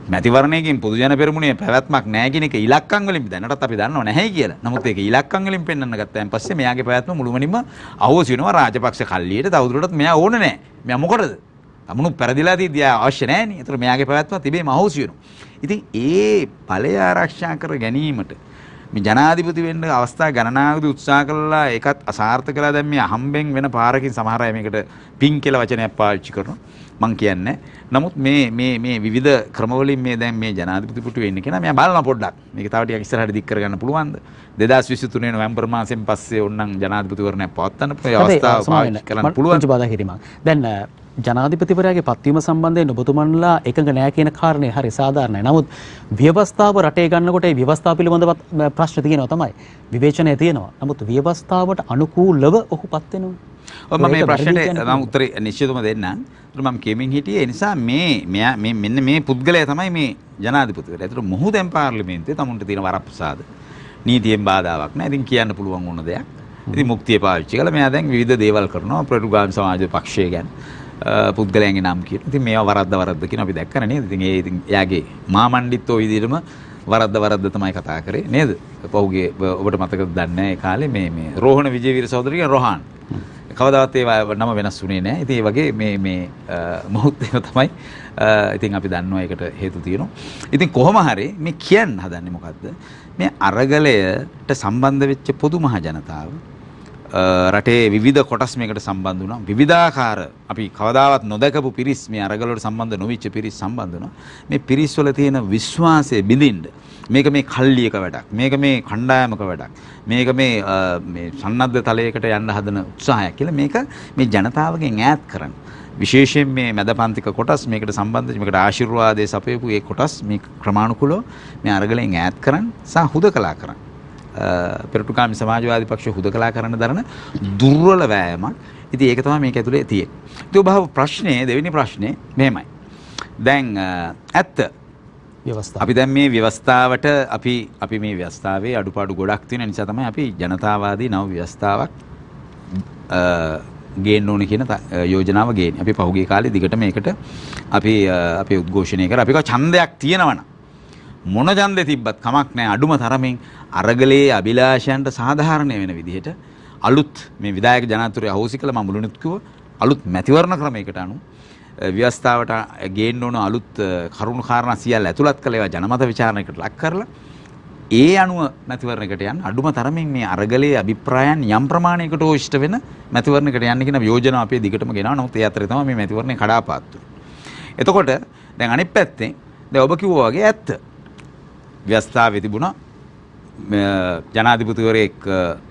මැතිවරණයකින් පොදුජන පෙරමුණේ පැවැත්මක් නැහැ කියන එක ඉලක්කම් වලින් දැනටත් අපි දන්නව නැහැ කියලා. නමුත් ඒක ඉලක්කම් වලින් පෙන්වන්න ගත්තාන් පස්සේ මෙයාගේ පැවැත්ම මුළුමනින්ම අවශ්‍ය වෙනවා රාජපක්ෂ කල්ලියට තවදුරටත් මෙයා ඕන නැහැ. මෙයා මොකටද? අමුණු පෙරදිලා තියදී අවශ්‍ය නැහැ නේ. ඒතර මෙයාගේ පැවැත්ම තිබේම අවශ්‍ය වෙනවා. ඉතින් ඒ ඵලය ආරක්ෂා කර ගැනීමට මේ ජනාධිපති වෙන්න අවස්ථා ගණනාවකදී උත්සාහ කළා ඒකත් අසාර්ථක කළා දැන් මේ අහම්බෙන් වෙන පාරකින් සමහර අය මේකට පිං කියලා වචනයක් පාවිච්චි කරනවා. මං කියන්නේ. නමුත් මේ මේ මේ විවිධ ක්‍රමවලින් මේ දැන් මේ ජනාධිපතිපුටුවේ ඉන්න කෙනා මෙයා බලනවා පොඩ්ඩක්. මේක තව ටිකක් ඉස්සරහට දික් කරගන්න පුළුවන්ද? 2023 නොවැම්බර් මාසයෙන් පස්සේ ඕනනම් ජනාධිපතිවරණයක් පවත්වන්න මේ අවස්ථාව පාවිච්චි කරන්න පුළුවන්. මං බාධා කිරීමක්. දැන් ජනාධිපතිවරයාගේ පත්වීම සම්බන්ධයෙන් ඔබතුමන්ලා එකඟ නෑ කියන කාරණය හරි සාධාරණයි. නමුත් ව්‍යවස්ථාව රටේ ගන්නකොට ඒ ව්‍යවස්ථාව පිළිබඳව ප්‍රශ්න තියෙනවා තමයි. විවේචනය තියෙනවා. නමුත් ව්‍යවස්ථාවට අනුකූලව ඔහු පත් වෙනවා. මම මේ ප්‍රශ්නයට මම උත්තරේ නිශ්චිතවම දෙන්නම්. ඒතර මම කියමින් හිටියේ ඒ නිසා මේ මෙයා මේ මෙන්න මේ පුද්ගලයා තමයි මේ ජනාධිපතිවරයා. ඒතර මොහු දැන් පාර්ලිමේන්තුවේ තමුන්ට තියෙන වරප්‍රසාද නීතියෙන් බාධාවක් නෑ. ඉතින් කියන්න පුළුවන් වුණ දෙයක්. ඉතින් මුක්තිය පාවිච්චි කළා. මෙයා දැන් විවිධ දේවල් කරනවා ප්‍රතිගාමී සමාජ පක්ෂය ගැන. පුද්ගලයන්ගේ නම් කියන. ඉතින් මේවා වරද්ද වරද්ද කියන අපි දැක්කන නේද? ඉතින් ඒ ඉතින් එයාගේ මාමණ්ඩිත් ඔය විදිහටම වරද්ද වරද්ද තමයි කතා කරේ නේද? පහුගේ ඔබට මතකද දන්නේ නැහැ කාලේ මේ මේ රෝහණ විජේවීර සහෝදරිය රොහාන්. කවදාවත් ඒ නම වෙනස් වුණේ නැහැ. ඉතින් ඒ වගේ මේ මේ මොහොත් ඒවා තමයි ඉතින් අපි දන්නවා ඒකට හේතු තියෙනවා. ඉතින් කොහොම හරි මේ කියන්න හදන්නේ මොකද්ද? මේ අරගලයට සම්බන්ධ වෙච්ච පොදු මහ ජනතාව රටේ විධ කොටස් මේකට සම්බන්ධ වුණා විවිධාකාර අපි කවදාවත් නොදැකපු පිරිස් මේ අරගලවට සම්බන්ධ නොවිච්ච පිරිස් සම්බන්ධ වුණා මේ පිරිස්වල තියෙන විශ්වාසය බිඳින්න මේක මේ කල්ලියක වැඩක් මේක මේ කණ්ඩායමක වැඩක් මේක මේ මේ සන්නද්ධ තලයකට යන්න හදන උත්සාහයක් කියලා මේක මේ ජනතාවගෙන් ඈත් කරන්න විශේෂයෙන් මේ මැද පන්තික කොටස් මේකට සම්බන්ධ මේකට ආශිර්වාදයේ සපයපු ඒ කොටස් මේ ක්‍රමානුකූලව මේ අරගලෙන් ඈත් කරන්න සහ හුදකලා කරන්න පෙරටුකාමි සමාජවාදී පක්ෂය හුදකලා කරන්න දරන දුර්වල වෑයමක්. ඉතින් ඒක තමයි මේක ඇතුලේ තියෙන්නේ. ඉතින් ඔබ ප්‍රශ්නේ දෙවෙනි ප්‍රශ්නේ මෙහෙමයි. දැන් ඇත්ත අපි දැන් මේ ව්‍යවස්ථාවට අපි අපි මේ ව්‍යවස්ථාවේ අඩුපාඩු ගොඩක් තියෙන නිසා තමයි අපි ජනතාවාදී නව ව්‍යවස්ථාවක් ගේන්න ඕනේ කියන යෝජනාව ගේන්නේ. අපි පහුගිය කාලේ දිගට මේකට අපි අපි උද්ඝෝෂණය කරා. අපි කව ඡන්දයක් තියෙනවනම් මොන ඡන්දේ තිබ්බත් කමක් නැහැ අඩුම තරමින් අරගලයේ අභිලාෂයන්ට සාධාරණ වෙන විදිහට අලුත් මේ විධායක ජනාධිපති අහෝසි කළ මම මුලිනුත් අලුත් මැතිවරණ ක්‍රමයකට අනුව ව්‍යවස්ථාවට ගේන්න ඕන අලුත් කරුණු කාරණා සියල්ල ඇතුළත් කළ ඒවා ජනමත විචාරණයකට ලක් කරලා ඒ අනුව මැතිවරණයකට යන්න අඩුම තරමින් මේ අරගලයේ අභිප්‍රායන් යම් ප්‍රමාණයකට ඕෂ්ට වෙන මැතිවරණයකට යන්න කියන යෝජනාව අපේ දිගටම ගෙනාවා. නමුත් ඒ අතරේ තමයි මේ මැතිවරණය කඩාපාත්තු. එතකොට දැන් අනිත් පැත්තෙන් දැන් ඔබ කිව්වා වගේ ඇත්ත. ව්‍යස්ථාවේ තිබුණා ජනාධිපතිවරයෙක්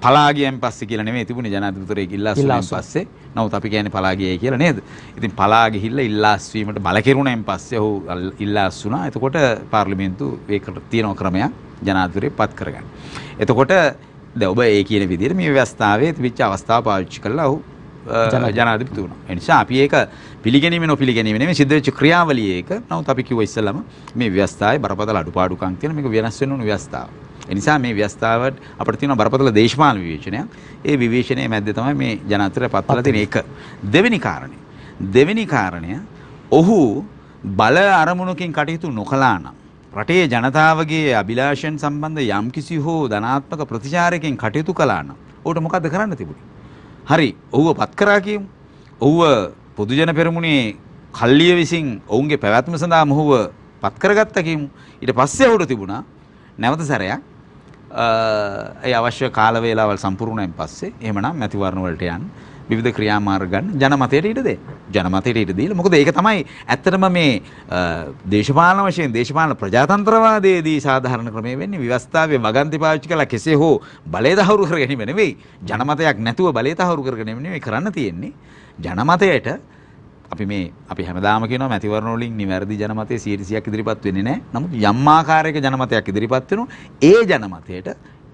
පලාගියන් පස්සේ කියලා නෙමෙයි තිබුණේ ජනාධිපතිවරයෙක් ඉල්ලාස්වීමෙන් පස්සේ. නමුත් අපි කියන්නේ පලාගියයි කියලා නේද? ඉතින් පලා ගිහිල්ලා ඉල්ලාස්වීමට බල කෙරුණෙන් පස්සේ ඔහු ඉල්ලාස් වුණා. එතකොට පාර්ලිමේන්තු ඒකට තියෙන ක්‍රමයක් ජනාධිපතිවරයෙක් පත් කරගන්න. එතකොට දැන් ඔබ ඒ කියන විදිහට මේ ව්‍යවස්ථාවේ තිබිච්ච අවස්ථාව පාවිච්චි කරලා ඔහු ජනාධිපති වුණා. ඒ නිසා අපි ඒක පිළිගැනීම නොපිළිගැනීම නෙමෙයි සිද්ධ වෙච්ච ක්‍රියාවලිය ඒක. නමුත් අපි කිව්ව ඉස්සෙල්ලම මේ ව්‍යවස්ථාවේ බරපතල අඩුපාඩුකම් තියෙන මේක වෙනස් වෙන්න ඕන ව්‍යවස්ථාව. ඒ නිසා මේ ව්‍යවස්ථාව අපිට තියෙන බරපතල දේශපාලන විවේචනයක්. ඒ විවේචනයේ මැද්දේ තමයි මේ ජනාධිපතිය පත්වලා තියෙන එක. දෙවෙනි කාරණේ. දෙවෙනි කාරණය ඔහු බල අරමුණකින් කටයුතු නොකළා නම් රටේ ජනතාවගේ අභිලාෂයන් සම්බන්ධ යම්කිසි හෝ ධනාත්මක ප්‍රතිචාරයකින් කටයුතු කළා නම් ඌට මොකද්ද කරන්න තිබුණේ? හරි, ඔහුව පත් කරා කියමු. ඔහුව පොදුජන පෙරමුණේ කල්ලිය විසින් ඔවුන්ගේ පැවැත්ම සඳහා මොහුව පත් කරගත්ත කිමු. ඊට පස්සේ ඔහුට තිබුණා නැවත සැරයක් ඒ අවශ්‍ය කාල වේලාවල් සම්පූර්ණ වුණායින් පස්සේ එහෙමනම් මැතිවරණ වලට යන්න විවිධ ක්‍රියාමාර්ග ගන්න ජනමතයට ඉඩ දෙන්න. ජනමතයට ඉඩ දීලා මොකද ඒක තමයි ඇත්තටම මේ දේශපාලන වශයෙන් දේශපාලන ප්‍රජාතන්ත්‍රවාදයේදී සාධාරණ ක්‍රමය වෙන්නේ විවස්ථාවේ වගන්ති පාවිච්චි කළා කෙසේ හෝ බලය තහවුරු කර ගැනීම නෙවෙයි ජනමතයක් නැතුව බලය තහවුරු කරගෙන නෙවෙයි කරන්න තියෙන්නේ. ජනමතයට අපි මේ අපි හැමදාම කියනවා මැතිවරණ වලින් නිවැරදි ජනමතයේ 100ක් ඉදිරිපත් වෙන්නේ නැහැ. නමුත් යම් ආකාරයක ජනමතයක් ඉදිරිපත් වෙනවා. ඒ ජනමතයට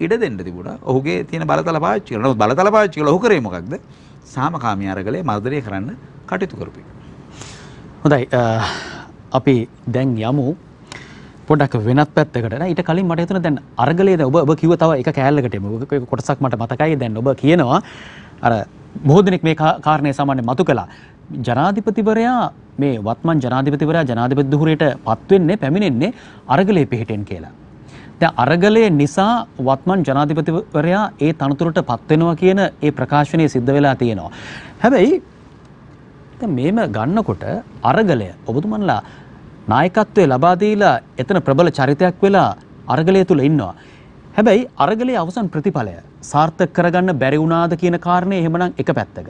ඉඩ දෙන්න තිබුණා. ඔහුගේ තියෙන බලතල පාවිච්චි කරනවා. නමුත් බලතල පාවිච්චි කළා ඔහු කරේ මොකක්ද? සාමකාමී අරගලේ මර්ධනය කරන්න කටයුතු කරපු එක. හොඳයි. අපි දැන් යමු පොඩක් වෙනත් පැත්තකට ඊට කලින් මට හිතෙන දැන් අරගලේ දැන් ඔබ ඔබ කිව්ව තව එක කෑල්ලකට එමු. කොටසක් මට මතකයි දැන් ඔබ කියනවා අර බොහෝ දෙනෙක් මේ කාරණය සාමාන්‍ය මතු කළා. ජනාධිපතිවරයා මේ වත්මන් ජනාධිපතිවරයා ජනාධිපති දුහුරේට පත් වෙන්නේ පැමිණෙන්නේ අරගලයේ පිහිටෙන් කියලා. දැන් අරගලයේ නිසා වත්මන් ජනාධිපතිවරයා ඒ තනතුරට පත් වෙනවා කියන ඒ ප්‍රකාශනය සිද්ධ වෙලා තියෙනවා. හැබැයි දැන් මේම ගන්නකොට අරගලය ඔබතුමන්ලා නායකත්වයේ ලබා දීලා එතන ප්‍රබල චරිතයක් වෙලා අරගලය තුල ඉන්නවා. හැබැයි අරගලයේ අවසන් ප්‍රතිඵලය සාර්ථක කරගන්න බැරි වුණාද කියන කාරණේ එහෙමනම් එක පැත්තක.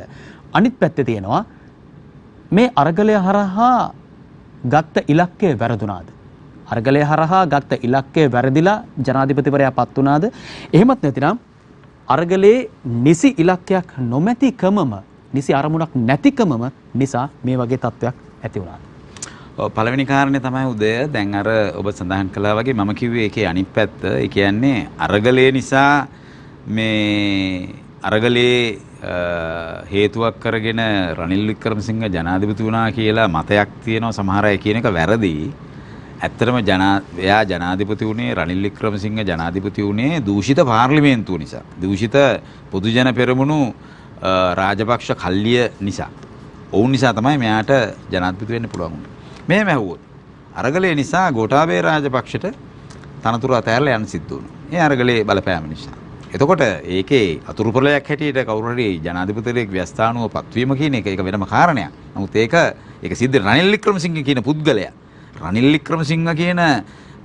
අනිත් පැත්තේ තියෙනවා මේ අරගලය හරහා ගත්ත ඉලක්කය වැරදුනාද? අරගලය හරහා ගත්ත ඉලක්කය වැරදිලා ජනාධිපතිවරයා පත් වුණාද? එහෙමත් නැතිනම් අරගලයේ නිසි ඉලක්කයක් නොමැතිකමම නිසි අරමුණක් නැතිකමම නිසා මේ වගේ තත්ත්වයක් ඇති වුණාද? පළවෙනි කාරණේ තමයි උදය දැන් අර ඔබ සඳහන් කළා වගේ මම කිව්වේ ඒකේ අනිත් පැත්ත. ඒ කියන්නේ අරගලය නිසා මේ අරගලේ හේතුවක් කරගෙන රනිල් වික්‍රමසිංහ ජනාධිපති වුණා කියලා මතයක් තියෙනවා සමහර අය කියන එක වැරදි. ඇත්තටම ජනා එයා ජනාධිපති වුණේ රනිල් වික්‍රමසිංහ ජනාධිපති වුණේ දූෂිත පාර්ලිමේන්තුව නිසා. දූෂිත පොදුජන පෙරමුණු රාජපක්ෂ කල්ලිය නිසා. ඔවුන් නිසා තමයි මෙයාට ජනාධිපති වෙන්න පුළුවන් වුණේ. මෙහෙම ඇහුවොත් අරගලේ නිසා ගෝඨාභය රාජපක්ෂට තනතුරු අතහැරලා යන්න සිද්ධ වුණා. ඒ අරගලේ බලපෑම නිසා. එතකොට ඒකේ අතුරුපලයක් හැටියට කවුරු හරි ජනාධිපතිවරයෙක් ව්‍යස්ථානුව පත්වීම කියන එක ඒක වෙනම කාරණයක්. නමුත් ඒක ඒක සිද්ධ රනිල් වික්‍රමසිංහ කියන පුද්ගලයා. රනිල් වික්‍රමසිංහ කියන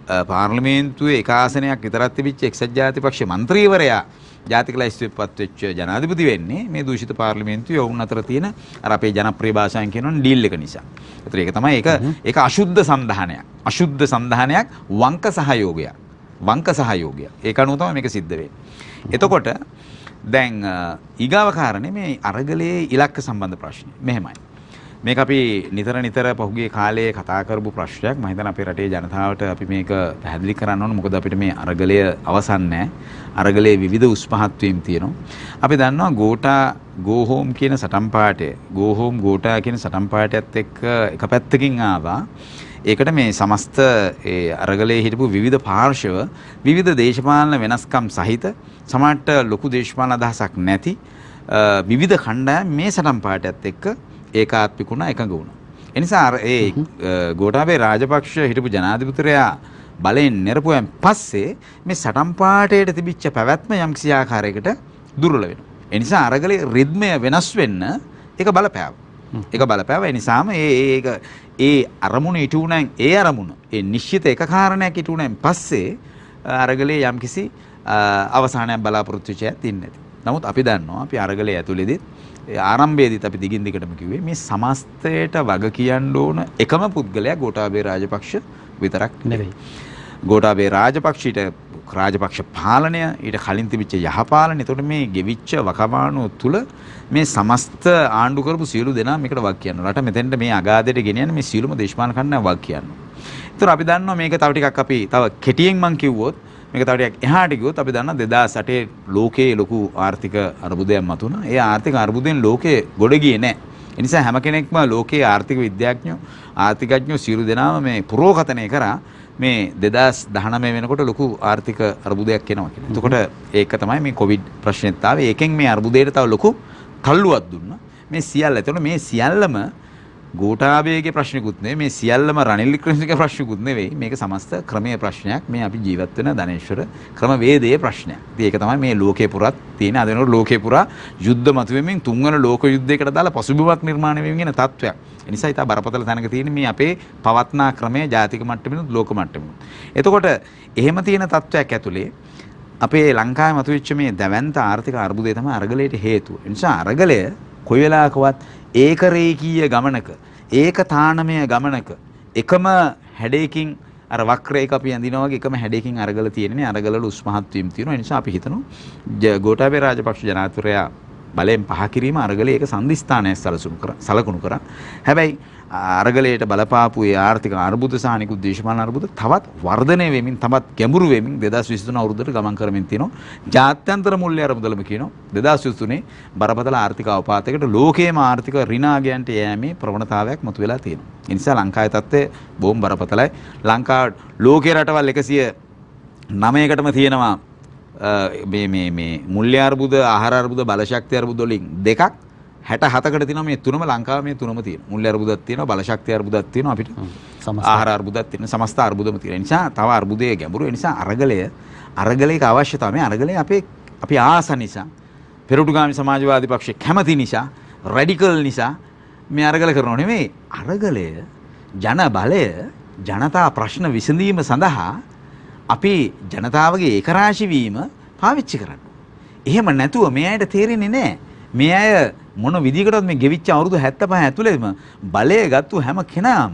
පාර්ලිමේන්තුවේ එක ආසනයක් විතරක් තිබිච්ච එක්සත් ජාතිපක්ෂ මන්ත්‍රීවරයා ජාතික ලයිස්තුවේ පත්වෙච්ච ජනාධිපති වෙන්නේ මේ දූෂිත පාර්ලිමේන්තුවේ ඔවුන් අතර තියෙන අර අපේ ජනප්‍රිය භාෂාවෙන් කියනවා ඩීල් එක නිසා. ඒතර ඒක තමයි ඒක ඒක අශුද්ධ සම්දාහනයක්. අශුද්ධ සම්දාහනයක් වංක සහයෝගයක්. වංක සහයෝගයක්. ඒක අනුව තමයි මේක සිද්ධ වෙන්නේ. එතකොට දැන් ඊගාව කාරණේ මේ අරගලයේ ඉලක්ක සම්බන්ධ ප්‍රශ්නේ. මෙහෙමයි. මේක අපි නිතර නිතර පහුගිය කාලේ කතා කරපු ප්‍රශ්නයක්. මම හිතන අපේ රටේ ජනතාවට අපි මේක පැහැදිලි කරන්න ඕන. මොකද අපිට මේ අරගලය අවසන් නැහැ. අරගලයේ විවිධ උස්පහත් වීම් තියෙනවා. අපි දන්නවා ගෝටා ගෝ හෝම් කියන සටන් පාඨය, ගෝ හෝම් ගෝටා කියන සටන් පාඨයත් එක්ක එක පැත්තකින් ආවා. ඒකට මේ සමස්ත අරගලේ හිටපු විවිධ පාර්ශව විවිධ දේශපාලන වෙනස්කම් සහිත සමට ලොකු දේශපාලන අදහසක් නැති විවිධ කණ්ඩායම් මේ සටන් පාටයත් එක්ක ඒකාත්මිකුණා එකඟ වුණා. එනිසා ඒ ගෝඨාභය රාජපක්ෂ හිටපු ජනාධිපතිරයා බලයෙන් නිරපුවෙන් පස්සේ මේ සටන් පාටයට තිබිච්ච පැවැත්ම යම්කිසි ආකාරයකට දුර්වල වෙනවා. එනිසා අරගලේ රිද්මය වෙනස් වෙන්න ඒක බලපෑවා. ඒක බලපෑව ඒ නිසාම ඒ ඒක ඒ අරමුණ ඉටු නැන් ඒ අරමුණ ඒ නිශ්චිත එක කාරණයක් ඉටු නැන් පස්සේ අරගලේ යම්කිසි අවසානයක් බලාපොරොත්තු වෙච්චයක් තින්නේ නැති. නමුත් අපි දන්නවා අපි අරගලේ ඇතුළේදීත් ආරම්භයේදීත් අපි දිගින් දිගටම කිව්වේ මේ සමස්තයට වග කියන්න ඕන එකම පුද්ගලයා ගෝඨාභය රාජපක්ෂ විතරක් නෙවෙයි. ගෝඨාභය රාජපක්ෂිට රාජපක්ෂ පාලනය ඊට කලින් තිබිච්ච යහපාලනය එතකොට මේ ගෙවිච්ච වකවානුව තුළ මේ සමස්ත ආණ්ඩු කරපු සියලු දෙනා මේකට වග කියනවා. රට මෙතෙන්ට මේ අගාධයට ගෙනියන්නේ මේ සියලුම දේශපාලන කණ්ඩායම වග කියනවා. ඒතර අපි දන්නවා මේක තව ටිකක් අපි තව කෙටියෙන් මං කිව්වොත් මේක තව ටිකක් එහාට ගියොත් අපි දන්නවා 2008 ලෝකයේ ලොකු ආර්ථික අර්බුදයක් මතුණා. ඒ ආර්ථික අර්බුදයෙන් ලෝකේ ගොඩ ගියේ නැහැ. එනිසා හැම කෙනෙක්ම ලෝකයේ ආර්ථික විද්‍යාඥයෝ ආර්ථිකඥයෝ සියලු දෙනාම මේ පුරෝගතනය කරා මේ 2019 වෙනකොට ලොකු ආර්ථික අර්බුදයක් එනවා කියලා. එතකොට ඒක තමයි මේ කොවිඩ් ප්‍රශ්නෙත් ආවේ. ඒකෙන් මේ අර්බුදයට තව ලොකු තල්ලුවක් දුන්නා. මේ සියල්ල. එතකොට මේ සියල්ලම ගෝඨාභයගේ ප්‍රශ්නකුත් නෙවෙයි මේ සියල්ලම රනිල් වික්‍රමසිංහගේ ප්‍රශ්නකුත් නෙවෙයි මේක සමස්ත ක්‍රමයේ ප්‍රශ්නයක් මේ අපි ජීවත් වෙන ධනේශ්වර ක්‍රමවේදයේ ප්‍රශ්නයක්. ඉතින් ඒක තමයි මේ ලෝකේ පුරත් තියෙන අද වෙනකොට ලෝකේ පුරා යුද්ධ මතුවෙමින් තුන්වන ලෝක යුද්ධයකට දාලා පසුබිමක් නිර්මාණය වෙමින් යන තත්වයක්. ඒ නිසා ඉතා බරපතල තැනක තියෙන මේ අපේ පවත්නා ක්‍රමය ජාතික මට්ටමිනුත් ලෝක මට්ටමිනුත්. එතකොට එහෙම තියෙන තත්වයක් ඇතුලේ අපේ ලංකාවේ මතුවෙච්ච මේ දැවැන්ත ආර්ථික අර්බුදය තමයි අරගලයට හේතුව. ඒ නිසා අරගලය කොයි වෙලාවකවත් ඒකරේකීය ගමනක ඒක තානමය ගමනක එකම හැඩයකින් අර වක්‍රේක අපි ඇඳිනවා වගේ එකම හැඩයකින් අරගල තියෙන්නේ අරගලවල උස්මහත් වීම තියෙනවා ඒ නිසා අපි හිතනවා ගෝඨාභය රාජපක්ෂ ජනාධිපතිතුරයා බලයෙන් පහ කිරීම අරගලේ ඒක සම්දිස්ථානය සලසුණු කරා සලකුණු කරා හැබැයි අරගලයට බලපාපු ඒ ආර්ථික අර්බුද සහ නිකුත් දේශපාලන අර්බුද තවත් වර්ධනය වෙමින් තවත් ගැඹුරු වෙමින් 2023 අවුරුද්දට ගමන් කරමින් තිනවා ජාත්‍යන්තර මුල්‍ය අරමුදලම කියනවා 2023 බරපතල ආර්ථික අවපාතයකට ලෝකයේම ආර්ථික ඍණාගයන්ට යෑමේ ප්‍රවණතාවයක් මතුවලා තියෙනවා. ඒ නිසා ලංකාවේ තත්ත්වය බොහොම බරපතලයි. ලංකා ලෝකයේ රටවල් 109කටම තියෙනවා මේ මේ මේ මුල්‍ය අර්බුද, ආහාර අර්බුද, බලශක්ති අර්බුද වලින් දෙකක් 67කට තියෙනවා මේ තුනම ලංකාවේ මේ තුනම තියෙනවා. මුල් අර්බුදයක් තියෙනවා, බලශක්ති අර්බුදයක් තියෙනවා අපිට. ආහාර අර්බුදයක් තියෙනවා, සමස්ත අර්බුදම තියෙනවා. ඒ නිසා තව අර්බුදයේ ගැඹුරු. ඒ නිසා අරගලය අරගලයක අවශ්‍යතාව මේ අරගලය අපේ අපි ආස නිසා, පෙරටුගාමි සමාජවාදී පක්ෂය කැමති නිසා, රැඩිකල් නිසා මේ අරගල කරනව නෙමෙයි. අරගලය ජන බලය ජනතා ප්‍රශ්න විසඳීම සඳහා අපි ජනතාවගේ ඒකරාශි වීම පාවිච්චි කරන්න. එහෙම නැතුව මේ අයට තේරෙන්නේ නැහැ. මේ අය මොන විදිහකටවත් මේ ගෙවිච්ච අවුරුදු 75 ඇතුළේම බලය ගත්තු හැම කෙනාම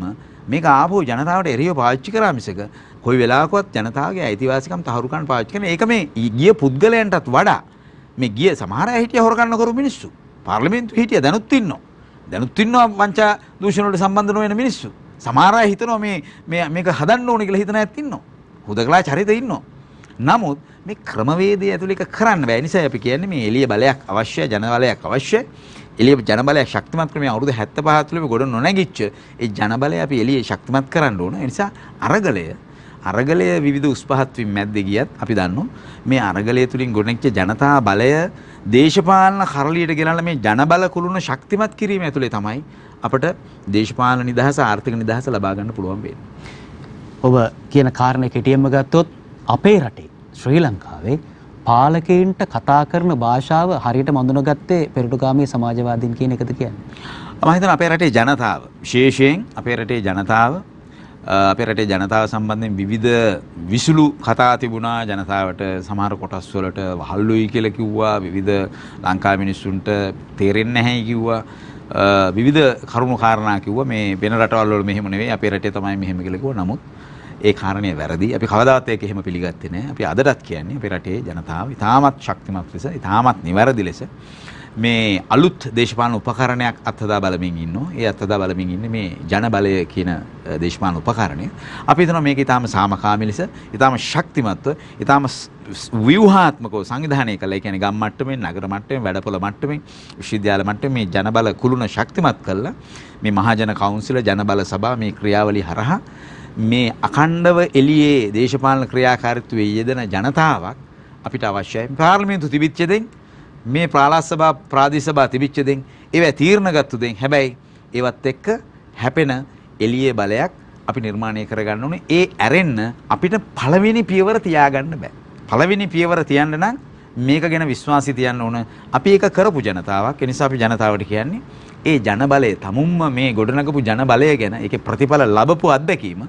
මේක ආපහු ජනතාවට එරෙහිව පාවිච්චි කරා මිසක කොයි වෙලාවකවත් ජනතාවගේ අයිතිවාසිකම් තහවුරු කරන්න පාවිච්චි කරන ඒක මේ ගිය පුද්ගලයන්ටත් වඩා මේ ගිය සමහර අය හිටිය හොරගන්න කරු මිනිස්සු පාර්ලිමේන්තු හිටිය දැනුත් ඉන්නවා දැනුත් ඉන්නවා වංචා දූෂණ වලට සම්බන්ධ නොවන මිනිස්සු සමහර අය හිතනවා මේ මේක හදන්න ඕනේ කියලා හිතන ඇත්තින්නවා හුදකලා චරිත ඉන්නවා නමුත් මේ ක්‍රමවේදය ඇතුළේ එක කරන්න බෑ. නිසා අපි කියන්නේ මේ එළිය බලයක් අවශ්‍යයි, ජන බලයක් අවශ්‍යයි. එළිය ජන බලය ශක්තිමත් කරන්නේ අවුරුදු 75 තුළ ගොඩ නොනැගිච්ච ඒ ජන බලය අපි එළිය ශක්තිමත් කරන්න ඕන. ඒ නිසා අරගලය අරගලය විවිධ උස්පහත් වීම මැද්දේ ගියත් අපි දන්නවා මේ අරගලය තුලින් ගොඩනැගිච්ච ජනතා බලය දේශපාලන කරලියට ගෙනල්ලා මේ ජන බල කුළුණ ශක්තිමත් කිරීම ඇතුලේ තමයි අපට දේශපාලන නිදහස ආර්ථික නිදහස ලබා ගන්න පුළුවන් වෙන්නේ. ඔබ කියන කාරණේ කෙටියෙන්ම ගත්තොත් අපේ රටේ ශ්‍රී ලංකාවේ පාලකයන්ට කතා කරන භාෂාව හරියට මඳුනගත්තේ පෙරටුගාමී සමාජවාදීන් කියන එකද කියන්නේ. මම හිතනවා අපේ රටේ ජනතාව විශේෂයෙන් අපේ රටේ ජනතාව අපේ රටේ ජනතාව සම්බන්ධයෙන් විවිධ විසුළු කතා තිබුණා ජනතාවට සමහර කොටස් වලට වහල්ලුයි කියලා කිව්වා විවිධ ලංකා මිනිස්සුන්ට තේරෙන්නේ නැහැයි කිව්වා විවිධ කරුණු කාරණා කිව්වා මේ වෙන රටවල් වල මෙහෙම නෙවෙයි අපේ රටේ තමයි මෙහෙම කියලා කිව්වා නමුත් ඒ කාරණය වැරදි අපි කවදාත්යක එහෙම පිළිගත්තේ නෑ අපි අදටත් කියන්නේ අපි රටේ ජනතාව ඉතාමත් ශක්තිමත් ලෙස ඉතාමත් නිවැරදි ලෙස මේ අලුත් දේශපාලන උපකරණයක් අත්හදා බලමින් ඉන්නවා. ඒ අත්හදා බලමින් ඉන්නේ මේ ජනබලය කියන දේශපාලන උපකරණය. අපි හිතනවා මේක ඊටාම සාමකාමී ලෙස, ඊටාම ශක්තිමත්ව, ඊටාම ව්‍යුහාත්මකව සංවිධානය කළා. ඒ කියන්නේ ගම් මට්ටමේ, නගර මට්ටමේ, වැඩපොළ මට්ටමේ, විශ්වවිද්‍යාල මට්ටමේ මේ ජනබල කුළුණ ශක්තිමත් කළා. මේ මහජන කවුන්සිල ජනබල සභාව මේ ක්‍රියාවලිය හරහා මේ අකණ්ඩව එළියේ දේශපාලන ක්‍රියාකාරීත්වයේ යෙදෙන ජනතාවක් අපිට අවශ්‍යයි. පාර්ලිමේන්තු තිබිච්ච දෙයින් මේ ප්‍රාලාස් සභා ප්‍රාදේශ සභා තිබිච්ච දෙයින් ඒවා තීරණ ගත්ත දෙයින් හැබැයි ඒවත් එක්ක හැපෙන එළියේ බලයක් අපි නිර්මාණය කරගන්න ඕනේ. ඒ ඇරෙන්න අපිට පළවෙනි පියවර තියාගන්න බෑ. පළවෙනි පියවර තියන්න නම් මේක ගැන විශ්වාසී තියන්න ඕන. අපි ඒක කරපු ජනතාවක්. ඒ නිසා අපි ජනතාවට කියන්නේ ඒ ජනබලය තමුන්ම මේ ගොඩනගපු ජනබලය ගැන ඒකේ ප්‍රතිඵල ලැබපු අත්දැකීම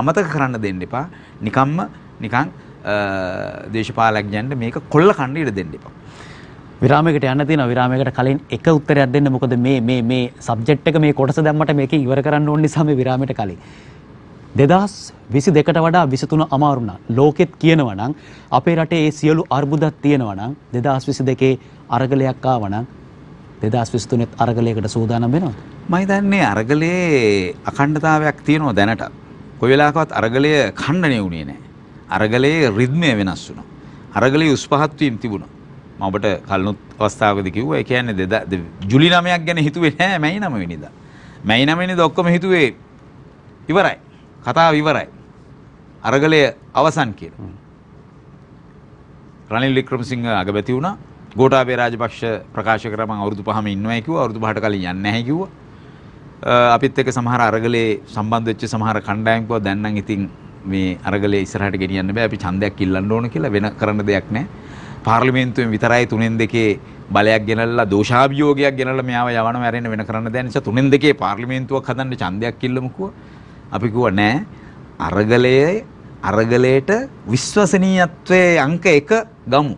අමතක කරන්න දෙන්න එපා. නිකම්ම නිකන් දේශපාලඥයන්ට මේක කොල්ල කන්න ඉඩ දෙන්න එපා. විරාමයකට යන්න තියෙනවා විරාමයකට කලින් එක උත්තරයක් දෙන්න මොකද මේ මේ මේ සබ්ජෙක්ට් එක මේ කොටස දැම්මට මේක ඉවර කරන්න ඕන නිසා මේ විරාමයට කලින්. දෙදස් විසි දෙකට වඩා විසතුන අමාරුණ ලෝකෙත් කියනවනං අපේ රටේ ඒ සියලු අර්බුදත් තියෙනවනං දෙදස් විසි දෙකේ අරගලයක්කා වනං දෙදස් විස්තුනෙත් අරගලයකට සූදානම් වෙනවා. මහිතන්නේ අරගලයේ අකණ්ඩතාවයක් තියෙනවා දැනට කොයි වෙලාවකවත් අරගලය ඛණ්ඩණය වුණේ නැහැ. අරගලයේ රිද්මය වෙනස් වුණා. අරගලයේ උස් පහත් වීම තිබුණා. මම ඔබට කලිනුත් අවස්ථාවකදී කිව්වා ඒ කියන්නේ ජුලි 9ක් ගැන හිතුවේ නැහැ මැයි 9 වෙනිදා. මැයි 9 වෙනිදා ඔක්කොම හිතුවේ ඉවරයි. කතාව ඉවරයි. අරගලය අවසන් කියලා. රනිල් වික්‍රමසිංහ අගමැති වුණා. ගෝඨාභය රාජපක්ෂ ප්‍රකාශ කරා මම අවුරුදු 5ම ඉන්නවයි කිව්වා. අවුරුදු 5ට කලින් යන්නේ නැහැ කිව්වා. Uh, අපිත් එක්ක සමහර අරගලේ සම්බන්ධ වෙච්ච සමහර කණ්ඩායම් කව දැන් නම් ඉතින් මේ අරගලේ ඉස්සරහට ගෙනියන්න බෑ අපි ඡන්දයක් ඉල්ලන්න ඕන කියලා වෙන කරන්න දෙයක් නැහැ. පාර්ලිමේන්තුවෙන් විතරයි තුනෙන් දෙකේ බලයක් ගෙනල්ලා දෝෂාභියෝගයක් ගෙනල්ලා මෙයාව යවන මැරෙන්න වෙන කරන්න දැන නිසා තුනෙන් දෙකේ පාර්ලිමේන්තුවක් හදන්න ඡන්දයක් ඉල්ලමුකෝ. අපි කිව්වා නෑ අරගලයේ අරගලයට විශ්වසනීයත්වයේ අංක 1 ගමු.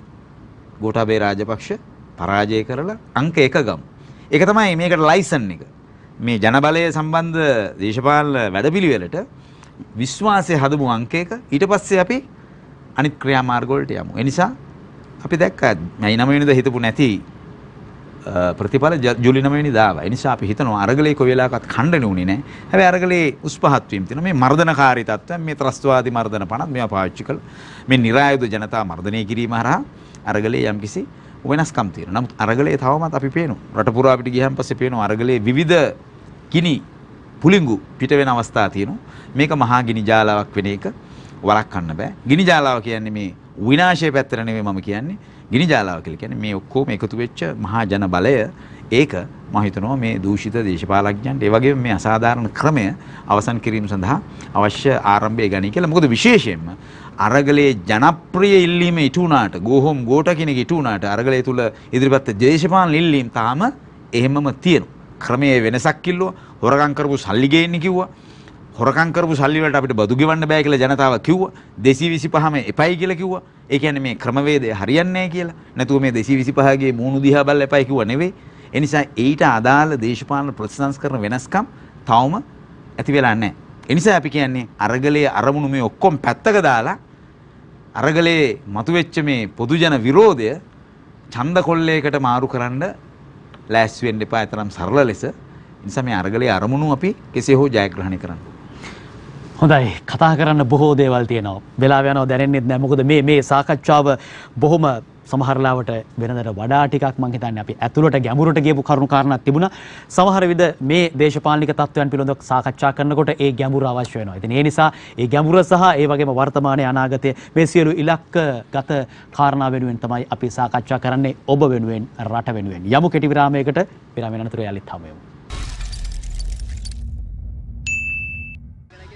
ගෝඨාභය රාජපක්ෂ පරාජය කරලා අංක 1 ගමු. ඒක තමයි මේකට ලයිසන් එක. මේ ජනබලය සම්බන්ධ දේශපාල වැඩපිළිවෙලට විශ්වාසය හදමු අංකයක ඊට පස්සේ අපි අනිත් ක්‍රියාමාර්ගවලට යමු. ඒ නිසා අපි දැක්කා මයි 9 වෙනිදා හිතපු නැති ප්‍රතිඵල ජූලි 9 වෙනිදා ආවා. ඒ නිසා අපි හිතනවා අරගලේ කොයි වෙලාවකත් ඛණ්ඩණු උනේ නැහැ. හැබැයි අරගලේ උස්පහත් වීම තියෙනවා. මේ මර්ධනකාරී තත්ත්වයන් මේ ත්‍රස්තවාදී මර්ධන පනත් මේවා පාවිච්චි කළ මේ નિરાයුධ ජනතා මර්ධනය කිරීම හරහා අරගලේ යම්කිසි වෙනස්කම් තියෙනවා. නමුත් අරගලේ තවමත් අපි පේනවා. රට පුරා අපිට ගියහන් පස්සේ පේනවා අරගලේ විවිධ ගිනි පුලිඟු පිට වෙන අවස්ථා තියෙනවා. මේක මහා ගිනි ජාලාවක් වෙන එක වළක්වන්න බෑ. ගිනි ජාලාව කියන්නේ මේ විනාශයේ පැත්තට නෙමෙයි මම කියන්නේ. ගිනි ජාලාව කියලා කියන්නේ මේ ඔක්කොම එකතු වෙච්ච මහා ජන බලය. ඒක මම හිතනවා මේ දූෂිත දේශපාලඥයන්ට ඒ වගේම මේ අසාධාරණ ක්‍රමය අවසන් කිරීම සඳහා අවශ්‍ය ආරම්භය ගනී කියලා. මොකද විශේෂයෙන්ම අරගලයේ ජනප්‍රිය ඉල්ලීම ඉටු වුණාට ගෝහොම් ගෝට කෙනෙක් ඉටු වුණාට අරගලය තුල ඉදිරිපත් දේශපාලන ඉල්ලීම් තාම එහෙමම තියෙනවා. ක්‍රමයේ වෙනසක් කිල්ලුවා. හොරකම් කරපු සල්ලි ගේන්න කිව්වා. හොරකම් කරපු සල්ලි වලට අපිට බදු ගෙවන්න බෑ කියලා ජනතාව කිව්වා. 225ම එපයි කියලා කිව්වා. ඒ කියන්නේ මේ ක්‍රමවේදය හරියන්නේ නැහැ කියලා. නැතුව මේ 225 ගේ මූණු දිහා බලලා එපයි කිව්වා නෙවෙයි. ඒ නිසා ඊට අදාළ දේශපාලන ප්‍රතිසංස්කරණ වෙනස්කම් තවම ඇති වෙලා නැහැ. ඒ නිසා අපි කියන්නේ අරගලයේ අරමුණු මේ ඔක්කොම පැත්තක දාලා අරගලේ මතුවෙච්ච මේ පොදුජන විරෝධය ඡන්ද කොල්ලයකට මාරු කරන්න ලෑස්ති වෙන්න එපා තරම් සරල ලෙස. නිසා මේ අරගලේ අරමුණු අපි කෙසේ හෝ ජයග්‍රහණය කරන්න. හොඳයි කතා කරන්න බොහෝ දේවල් තියෙනවා. වෙලාව යනවා දැනෙන්නේ නැහැ. මොකද මේ මේ සාකච්ඡාව බොහොම සමහරලාවට වෙනදට වඩා ටිකක් මං හිතන්නේ අපි ඇතුළට ගැඹුරට ගියපු කරුණු කාරණා තිබුණා. සමහර විට මේ දේශපාලනික තත්ත්වයන් පිළිබඳව සාකච්ඡා කරනකොට ඒ ගැඹුර අවශ්‍ය වෙනවා. ඉතින් ඒ නිසා ඒ ගැඹුර සහ ඒ වගේම වර්තමානයේ අනාගතයේ මේ සියලු ඉලක්කගත කාරණා වෙනුවෙන් තමයි අපි සාකච්ඡා කරන්නේ ඔබ වෙනුවෙන් රට වෙනුවෙන්. යමු කෙටි විරාමයකට විරාමයෙන් අනතුරු යාලිත් හමු වෙමු.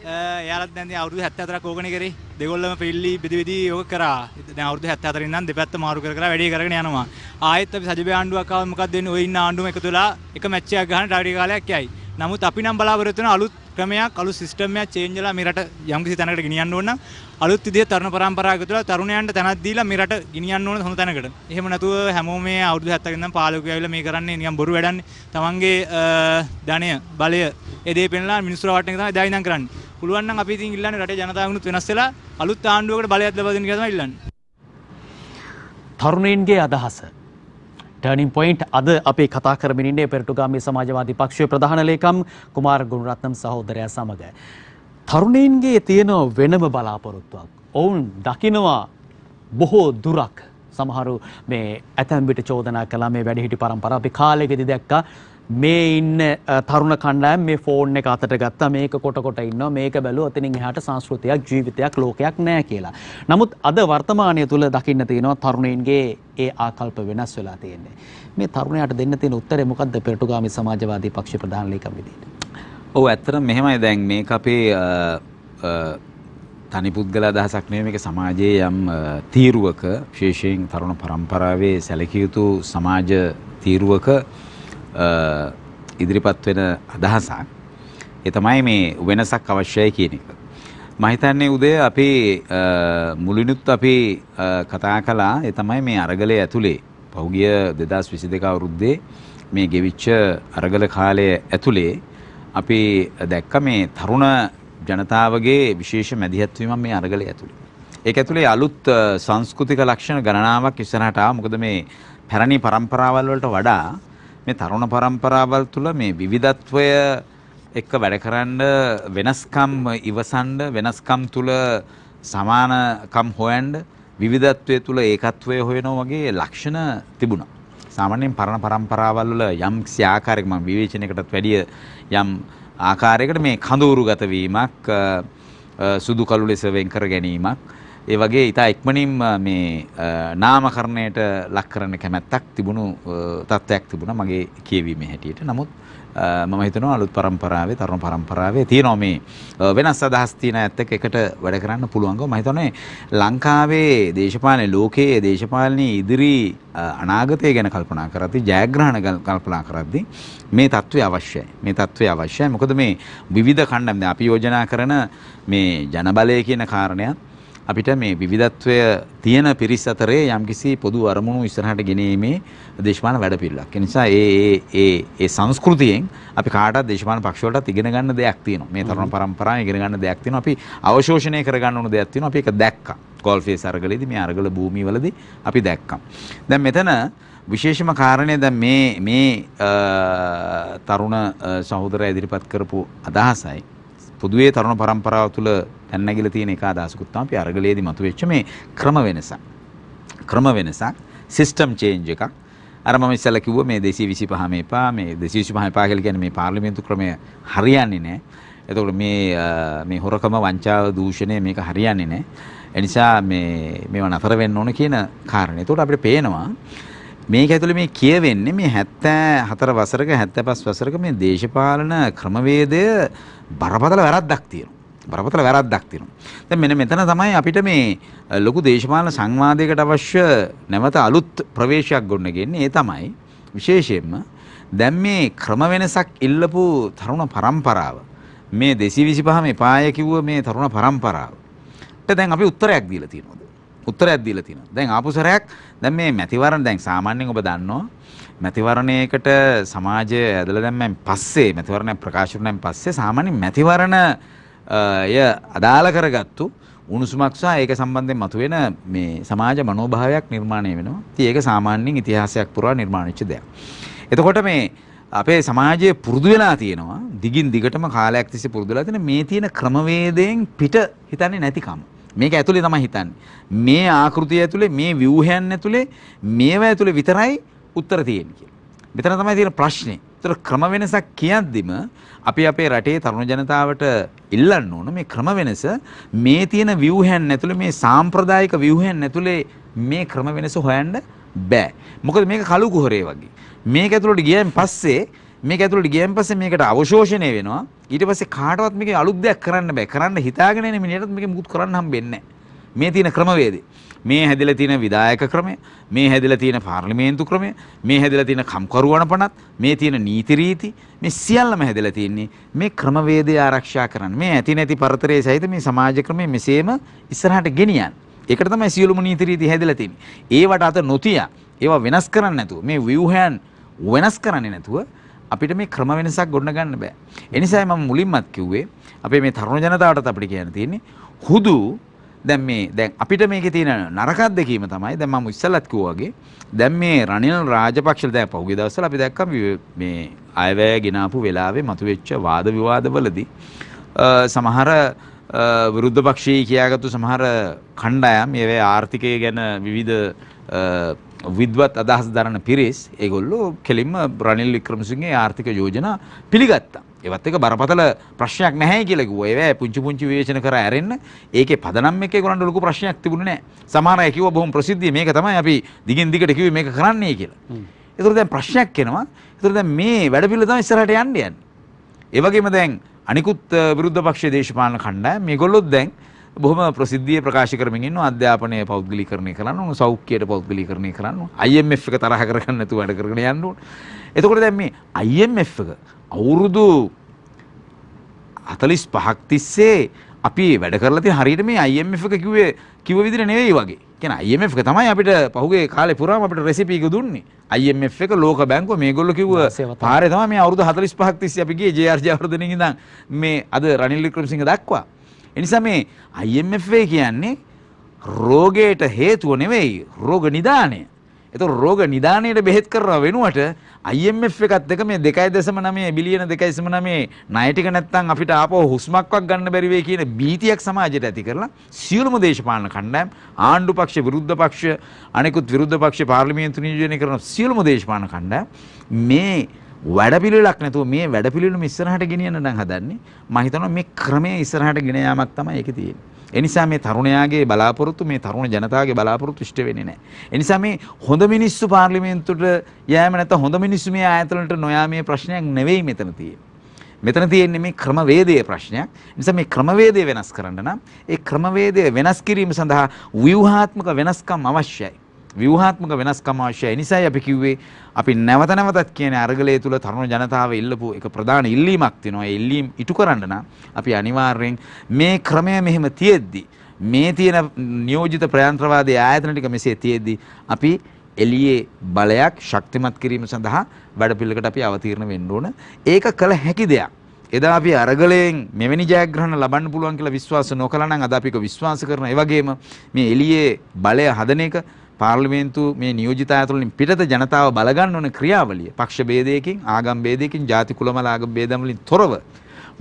එයාලත් දැන් අවුරුදු 74ක් ඕකනේ කරේ. දෙගොල්ලම පිල්ලි බෙදි බෙදි ඕක කරා. දැන් අවුරුදු 74 ඉඳන් දෙපැත්ත මාරු කර කර වැඩි කරගෙන යනවා. ආයෙත් අපි සජිබේ ආණ්ඩුවක් ආවම මොකක්ද වෙන්නේ? ඔය ඉන්න ආණ්ඩුවම එකතු වෙලා එක මැච් එකක් ගහන ඩාඩි කාලයක් යයි. නමුත් අපි නම් බලාපොරොත්තු වෙන අලුත් ක්‍රමයක් අලුත් සිස්ටම් එකක් චේන්ජ් වෙලා මේ රට යම්කිසි තැනකට ගෙනියන්න ඕන නම් අලුත් විදිහේ තරුණ පරම්පරාව එකතු වෙලා තරුණයන්ට තැනක් දීලා මේ රට ගෙනියන්න ඕන හොඳ තැනකට. එහෙම නැතුව හැමෝම මේ අවුරුදු 70 ඉඳන් පාලකයෝ ඇවිල්ලා මේ කරන්නේ නිකන් බොරු වැඩන්නේ. තමන්ගේ ධනය බලය ඒ දේ පෙන්ලා මිනිස්සු රවට්ටන එක තමයි එදා ඉඳන් කරන්නේ. පුළුවන් නම් අපි ඉතින් ඉල්ලන්නේ රටේ ජනතාවගුණත් වෙනස් වෙලා අලුත් ආණ්ඩුවකට බලයක් ලබා දෙන්න කියලා තමයි ඉල්ලන්නේ. තරුණයින්ගේ අදහස. ටර්නින් පොයින්ට් අද අපේ කතා කරමින් ඉන්නේ පෙරටුගාමී සමාජවාදී පක්ෂයේ ප්‍රධාන ලේකම් කුමාර් ගුණරත්නම් සහෝදරයා සමග. තරුණයින්ගේ තියෙන වෙනම බලාපොරොත්තුවක්. ඔවුන් දකිනවා බොහෝ දුරක් සමහරු මේ ඇතැම්බිට චෝදනා කලා මේ වැඩිහිටි පරම්පර අපි කාලෙකෙදි දැක්කා මේ ඉන්න තරුණ කණ්ඩායම් මේ ෆෝන් එක අතට ගත්තා මේක කොට කොට ඉන්නවා මේක බැලුව අතනින් එහාට සංස්කෘතියක් ජීවිතයක් ලෝකයක් නැහැ කියලා. නමුත් අද වර්තමානය තුල දකින්න තියෙනවා තරුණයින්ගේ ඒ ආකල්ප වෙනස් වෙලා තියෙන්නේ. මේ තරුණයාට දෙන්න තියෙන උත්තරේ මොකද්ද පෙරටුගාමි සමාජවාදී පක්ෂ ප්‍රධාන ලේකම් විදිහට? ඔව් ඇත්තටම මෙහෙමයි දැන් මේක අපේ තනි පුද්ගල අදහසක් නෙවෙයි මේක සමාජයේ යම් තීරුවක විශේෂයෙන් තරුණ පරම්පරාවේ සැලකිය යුතු සමාජ තීරුවක ඉදිරිපත් වෙන අදහසක්. ඒ තමයි මේ වෙනසක් අවශ්‍යයි කියන එක. මම හිතන්නේ උදේ අපි මුලිනුත් අපි කතා කළා ඒ තමයි මේ අරගලයේ ඇතුලේ පහුගිය 2022 අවුරුද්දේ මේ ගෙවිච්ච අරගල කාලය ඇතුලේ අපි දැක්ක මේ තරුණ ජනතාවගේ විශේෂ මැදිහත්වීමක් මේ අරගලයේ ඇතුලේ. ඒක ඇතුලේ අලුත් සංස්කෘතික ලක්ෂණ ගණනාවක් ඉස්සරහට ආවා. මොකද මේ පැරණි પરම්පරාවල් වලට වඩා මේ තරුණ පරම්පරාවල් තුළ මේ විවිධත්වය එක්ක වැඩකරන්න වෙනස්කම් ඉවසන්ඩ වෙනස්කම් තුළ සමානකම් හොයන්ඩ විවිධත්වය තුළ ඒකත්වය හොයනෝ වගේ ලක්ෂණ තිබුණ. සාමාන්‍යයෙන් පරණ පරම්පරාවල්ල යම් ක්ෂ්‍යාකාරකම විවේචනකටත් වැඩිය යම් ආකාරයකට මේ කඳුරු ගතවීමක් සුදු කළු ලෙස වෙන්කර ගැනීමක් ඒ වගේ ඉතා එක්මනින් මේ නාමකරණයට ලක් කරන්න කැමැත්තක් තිබුණු තත්ත්වයක් තිබුණා මගේ කියවීමේ හැටියට. නමුත් මම හිතනවා අලුත් પરම්පරාවේ තරුණ પરම්පරාවේ තියෙනවා මේ වෙනස් අදහස් තියෙන ඇත්ත එක්ක එකට වැඩ කරන්න පුළුවන්කම මම හිතන්නේ ලංකාවේ දේශපාලන ලෝකයේ දේශපාලනයේ ඉදිරි අනාගතය ගැන කල්පනා කරද්දී ජයග්‍රහණ කල්පනා කරද්දී මේ தત્ත්වය අවශ්‍යයි මේ தત્ත්වය අවශ්‍යයි මොකද මේ විවිධ කණ්ඩායම් අපි යෝජනා කරන මේ ජනබලය කියන කාරණයත් අපිට මේ විවිධත්වය තියෙන පිරිස් අතරේ යම්කිසි පොදු අරමුණු ඉස්සරහට ගෙනීමේ දේශපාලන වැඩපිළිවෙලක්. ඒ නිසා ඒ ඒ ඒ සංස්කෘතියෙන් අපි කාටවත් දේශපාලන පක්ෂවලටත් ඉගෙන ගන්න දෙයක් තියෙනවා. මේ තරුණ පරම්පරාවෙන් ඉගෙන ගන්න දෙයක් තියෙනවා. අපි අවශෝෂණය කරගන්න ඕන දෙයක් තියෙනවා. අපි ඒක දැක්කා. ගෝල්ෆේ සර්ගලේදී මේ අරගල භූමියවලදී අපි දැක්කා. දැන් මෙතන විශේෂම කාරණය දැන් මේ මේ තරුණ සහෝදරය ඉදිරිපත් කරපු අදහසයි පොදුවේ තරුණ පරම්පරාව තුළ පැන්නගිල තියෙන එක අදහසකුත් තමයි අපි අරගලයේදී මතුවෙච්ච මේ ක්‍රම වෙනසක්. ක්‍රම වෙනසක් සිස්ටම් චේන්ජ් එකක්. අර මම ඉස්සෙල්ලා කිව්වා මේ 225 මේ පා මේ 225 පා කියලා කියන්නේ මේ පාර්ලිමේන්තු ක්‍රමය හරියන්නේ නැහැ. එතකොට මේ මේ හොරකම වංචාව දූෂණය මේක හරියන්නේ නැහැ. එනිසා මේ මේව නතර වෙන්න ඕන කියන කාරණේ. එතකොට අපිට පේනවා මේක ඇතුළේ මේ කියවෙන්නේ මේ 74 වසරක 75 වසරක මේ දේශපාලන ක්‍රමවේදය බරපතල වැරද්දක් තියෙනවා. බරපතල වැරද්දක් තියෙනවා. දැන් මෙන්න මෙතන තමයි අපිට මේ ලොකු දේශපාලන සංවාදයකට අවශ්‍ය නැවත අලුත් ප්‍රවේශයක් ගොඩනගන්නේ. ඒ තමයි විශේෂයෙන්ම දැන් මේ ක්‍රම වෙනසක් ඉල්ලපු තරුණ පරම්පරාව මේ 225 මේ පාය කිව්ව මේ තරුණ පරම්පරාවට දැන් අපි උත්තරයක් දීලා තියෙනවා. උත්තරයක් දීලා තිනවා. දැන් ආපු සැරයක් දැන් මේ මැතිවරණ දැන් සාමාන්‍යයෙන් ඔබ දන්නවා මැතිවරණයකට සමාජය ඇදලා දැම්මෙන් පස්සේ මැතිවරණය ප්‍රකාශ වුණාන් පස්සේ සාමාන්‍ය මැතිවරණ ය අදාළ කරගත්තු උණුසුමක් සහ ඒක සම්බන්ධයෙන් මතුවෙන මේ සමාජ මනෝභාවයක් නිර්මාණය වෙනවා. ඉතින් ඒක සාමාන්‍යයෙන් ඉතිහාසයක් පුරා නිර්මාණය වෙච්ච දෙයක්. එතකොට මේ අපේ සමාජයේ පුරුදු වෙලා තියෙනවා දිගින් දිගටම කාලයක් තිස්සේ පුරුදුලා තියෙන මේ තියෙන ක්‍රමවේදයෙන් පිට හිතන්නේ නැතිකම. මේක ඇතුලේ තමයි හිතන්නේ. මේ ආකෘතිය ඇතුලේ මේ ව්‍යුහයන් ඇතුලේ මේවා ඇතුලේ විතරයි උත්තර තියෙන්නේ කියලා. මෙතන තමයි තියෙන ප්‍රශ්නේ. ඒතර ක්‍රම වෙනසක් කියද්දිම අපි අපේ රටේ තරුණ ජනතාවට ඉල්ලන්න ඕන මේ ක්‍රම වෙනස මේ තියෙන ව්‍යුහයන් ඇතුලේ මේ සාම්ප්‍රදායික ව්‍යුහයන් ඇතුලේ මේ ක්‍රම වෙනස හොයන්න බෑ. මොකද මේක කළු කුහරේ වගේ. මේක ඇතුළට ගියන් පස්සේ මේක ඇතුළට ගියන් පස්සේ මේකට අවශෝෂණය වෙනවා. ඊට පස්සේ කාටවත් මේකේ අලුත් දෙයක් කරන්න බෑ. කරන්න හිතාගෙන ඉන්නේ මිනිහටත් මේක මුකුත් කරන්න හම්බෙන්නේ නැහැ. මේ තියෙන ක්‍රමවේදේ. මේ හැදිලා තියෙන විධායක ක්‍රමය, මේ හැදිලා තියෙන පාර්ලිමේන්තු ක්‍රමය, මේ හැදිලා තියෙන කම්කරුවන පනත්, මේ තියෙන නීති රීති, මේ සියල්ලම හැදිලා තියෙන්නේ මේ ක්‍රමවේදය ආරක්ෂා කරන්න. මේ ඇති නැති පරතරය සහිත මේ සමාජ ක්‍රමය මෙසේම ඉස්සරහට ගෙනියන්න. ඒකට තමයි සියලුම නීති රීති හැදිලා තියෙන්නේ. ඒවට අත නොතියා, ඒවා වෙනස් කරන්න නැතුව, මේ ව්‍යුහයන් වෙනස් කරන්නේ නැතුව අපිට මේ ක්‍රම වෙනසක් ගොඩනගන්න බෑ. ඒ නිසායි මම මුලින්මත් කිව්වේ අපේ මේ තරුණ ජනතාවටත් අපිට කියන්න තියෙන්නේ හුදු දැන් මේ දැන් අපිට මේකේ තියෙන නරක අත්දැකීම තමයි දැන් මම ඉස්සෙල්ලත් කිව්වා වගේ දැන් මේ රනිල් රාජපක්ෂ දැන් පහුගිය දවස්වල අපි දැක්කා මේ අයවැය ගෙනාපු වෙලාවේ මතුවෙච්ච වාද විවාදවලදී සමහර විරුද්ධ පක්ෂී කියාගත්තු සමහර කණ්ඩායම් ඒවැ ආර්ථිකය ගැන විවිධ විද්වත් අදහස් දරන පිරිස් ඒගොල්ලෝ කෙලින්ම රනිල් වික්‍රමසිංහගේ ආර්ථික යෝජනා පිළිගත්තා. ඒවත් එක බරපතල ප්‍රශ්නයක් නැහැ කියලා කිව්වා. ඒවැ පුංචි පුංචි විවේචන කර ඇරෙන්න ඒකේ පදනම් එකේ ඒගොල්ලන්ට ලොකු ප්‍රශ්නයක් තිබුණේ නැහැ. සමහර අය කිව්වා බොහොම ප්‍රසිද්ධිය මේක තමයි අපි දිගින් දිගට කිව්වේ මේක කරන්නේ කියලා. ඒතර දැන් ප්‍රශ්නයක් එනවා. ඒතර දැන් මේ වැඩ පිළිවෙල තමයි ඉස්සරහට යන්නේ. ඒ වගේම දැන් අනිකුත් විරුද්ධ පක්ෂයේ දේශපාලන කණ්ඩායම් මේගොල්ලොත් දැන් බොහොම ප්‍රසිද්ධිය ප්‍රකාශ කරමින් ඉන්නවා අධ්‍යාපනය පෞද්ගලීකරණය කරන්න ඕන සෞඛ්‍යයට පෞද්ගලීකරණය කරන්න ඕන IMF එක තරහ කරගන්න නැතුව වැඩ කරගෙන යන්න ඕන. එතකොට දැන් මේ IMF එක අවුරුදු 45ක් තිස්සේ අපි වැඩ කරලා තියෙන හරියට මේ IMF එක කිව්වේ කිව්ව විදිහ නෙවෙයි වගේ. කියන්නේ IMF එක තමයි අපිට පහුගිය කාලේ පුරාම අපිට රෙසිපි එක දුන්නේ. IMF එක ලෝක බැංකුව මේගොල්ලෝ කිව්ව පාරේ තමයි මේ අවුරුදු 45ක් තිස්සේ අපි ගියේ JRJ වර්ධනෙන් ඉඳන් මේ අද රනිල් වික්‍රමසිංහ දක්වා. එනිසා මේ IMF කියන්නේ රෝගයට හේතුව නෙවෙයි රෝග නිදානය. එතකොට රෝග නිදානයට බෙහෙත් කරනවා වෙනුවට IMF එකත් එක මේ 2.9 බිලියන 2.9 ණය ටික නැත්තම් අපිට ආපහු හුස්මක්වත් ගන්න බැරි වෙයි කියන බීතියක් සමාජයට ඇති කරලා සියලුම දේශපාලන කණ්ඩායම් ආණ්ඩු පක්ෂ විරුද්ධ පක්ෂ අනෙකුත් විරුද්ධ පක්ෂ පාර්ලිමේන්තු නියෝජනය කරන සියලුම දේශපාලන කණ්ඩායම් මේ වැඩපිළිවෙලක් නැතුව මේ වැඩපිළිවෙලම ඉස්සරහට ගෙනියන්න නම් හදන්නේ මම හිතනවා මේ ක්‍රමය ඉස්සරහට ගෙන යාමක් තමයි ඒක තියෙන්නේ. ඒ නිසා මේ තරුණයාගේ බලාපොරොත්තු මේ තරුණ ජනතාවගේ බලාපොරොත්තු ඉෂ්ට වෙන්නේ නැහැ. ඒ නිසා මේ හොඳ මිනිස්සු පාර්ලිමේන්තුවට යෑම නැත්නම් හොඳ මිනිස්සු මේ ආයතනවලට නොයා මේ ප්‍රශ්නයක් නෙවෙයි මෙතන තියෙන්නේ. මෙතන තියෙන්නේ මේ ක්‍රමවේදයේ ප්‍රශ්නයක්. නිසා මේ ක්‍රමවේදය වෙනස් කරන්න නම් ඒ ක්‍රමවේදය වෙනස් කිරීම සඳහා ව්‍යුහාත්මක වෙනස්කම් අවශ්‍යයි. ව්‍යවහාත්මක වෙනස්කම් අවශ්‍යයි. නිසායි අපි කිව්වේ අපි නැවත නැවතත් කියන අරගලය තුල තරුණ ජනතාව ඉල්ලපු එක ප්‍රධාන ඉල්ලීමක් තියෙනවා. ඒ ඉල්ලීම් ඉටු කරන්න නම් අපි අනිවාර්යෙන් මේ ක්‍රමය මෙහෙම තියෙද්දි මේ තියෙන නියෝජිත ප්‍රයන්ත්‍රවාදී ආයතන ටික මෙසේ තියෙද්දි අපි එළියේ බලයක් ශක්තිමත් කිරීම සඳහා වැඩ පිළිවෙලකට අපි අවතීර්ණ වෙන්න ඕන. ඒක කළ හැකි දෙයක්. එදා අපි අරගලයෙන් මෙවැනි ජයග්‍රහණ ලබන්න පුළුවන් කියලා විශ්වාස නොකළා නම් අද අපි ඒක විශ්වාස කරන. ඒ වගේම මේ එළියේ බලය හදන එක පාර්ලිමේන්තු මේ නියෝජිත ඇතුළින් පිටත ජනතාව බලගන්න ඕන ක්‍රියාවලිය පක්ෂ බේදයකින් ආගම් බේදයකින් ජාති කුල මල ආගම් බේදම් වලින් තොරව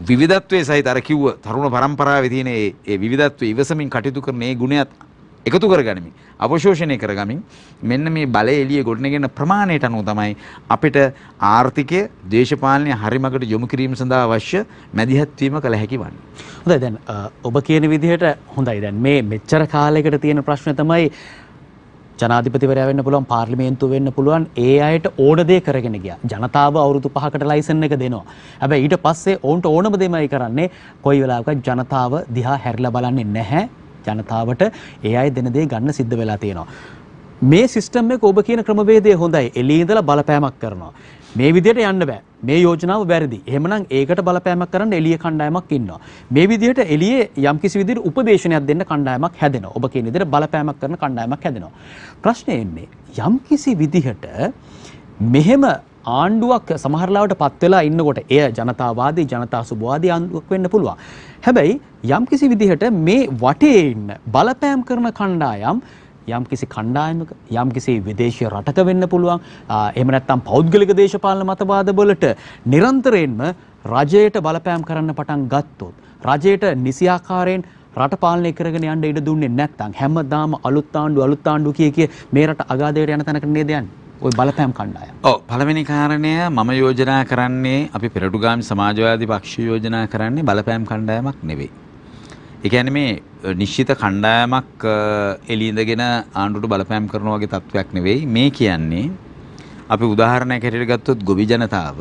විවිධත්වයේ සහිත අර කිව්ව තරුණ පරම්පරාවේ තියෙන ඒ විවිධත්වය ඉවසමින් කටයුතු කරන ඒ ගුණයත් එකතු කරගනිමින් අවශෝෂණය කරගමින් මෙන්න මේ බලය එළිය ගොඩනගෙන ප්‍රමාණයට අනුව තමයි අපිට ආර්ථිකය දේශපාලනය හරිමකට යොමු කිරීම සඳහා අවශ්‍ය මැදිහත්වීම කළ හැකි වන්නේ. හොඳයි දැන් ඔබ කියන විදිහට හොඳයි දැන් මේ මෙච්චර කාලයකට තියෙන ප්‍රශ්න තමයි ජනාධිපතිවරයා වෙන්න පුළුවන් පාර්ලිමේන්තුව වෙන්න පුළුවන් ඒ අයට ඕන දේ කරගෙන ගියා. ජනතාව අවුරුදු 5කට ලයිසන් එක දෙනවා. හැබැයි ඊට පස්සේ ඔවුන්ට ඕනම දෙමයි කරන්නේ. කොයි වෙලාවක ජනතාව දිහා හැරිලා බලන්නේ නැහැ. ජනතාවට ඒ අය දෙන දේ ගන්න සිද්ධ වෙලා තියෙනවා. මේ සිස්ටම් එක ඔබ කියන ක්‍රමවේදය හොඳයි. එළියේ ඉඳලා බලපෑමක් කරනවා. මේ විදිහට යන්න බෑ. මේ යෝජනාව වැරදි. එහෙමනම් ඒකට බලපෑමක් කරන්න එළිය කණ්ඩායමක් ඉන්නවා. මේ විදිහට එළියේ යම්කිසි විදිහට උපදේශනයක් දෙන්න කණ්ඩායමක් හැදෙනවා. ඔබ කියන විදිහට බලපෑමක් කරන කණ්ඩායමක් හැදෙනවා. ප්‍රශ්නේ එන්නේ යම්කිසි විදිහට මෙහෙම ආණ්ඩුවක් සමහරලාවට පත් වෙලා ඉන්නකොට එය ජනතාවාදී ජනතා සුබවාදී ආණ්ඩුවක් වෙන්න පුළුවන්. හැබැයි යම්කිසි විදිහට මේ වටේ ඉන්න බලපෑම් කරන කණ්ඩායම් යම්කිසි කණ්ඩායමක යම්කිසි විදේශීය රටක වෙන්න පුළුවන් එහෙම නැත්නම් පෞද්ගලික දේශපාලන මතවාදවලට නිරන්තරයෙන්ම රජයට බලපෑම් කරන්න පටන් ගත්තොත් රජයට නිසියාකාරයෙන් රට පාලනය කරගෙන යන්න ඉඩ දුන්නේ නැත්නම් හැමදාම අලුත් ආණ්ඩු අලුත් ආණ්ඩු කිය කිය මේ රට අගාධයට යන තැනකට නේද යන්නේ ඔය බලපෑම් කණ්ඩායම. ඔව් පළවෙනි කාරණය මම යෝජනා කරන්නේ අපි පෙරටුගාමි සමාජවාදී පක්ෂ යෝජනා කරන්නේ බලපෑම් කණ්ඩායමක් නෙවෙයි. එකැන මේ නිශ්චිත කණ්ඩායමක් එලීඳගෙන ආණ්ඩුට බලපෑම් කරනවාගේ තත්ත්වයක් නෙවෙයි මේ කියන්නේ අපි උදාහරණයක් හැටියට ගත්තොත් ගොවි ජනතාව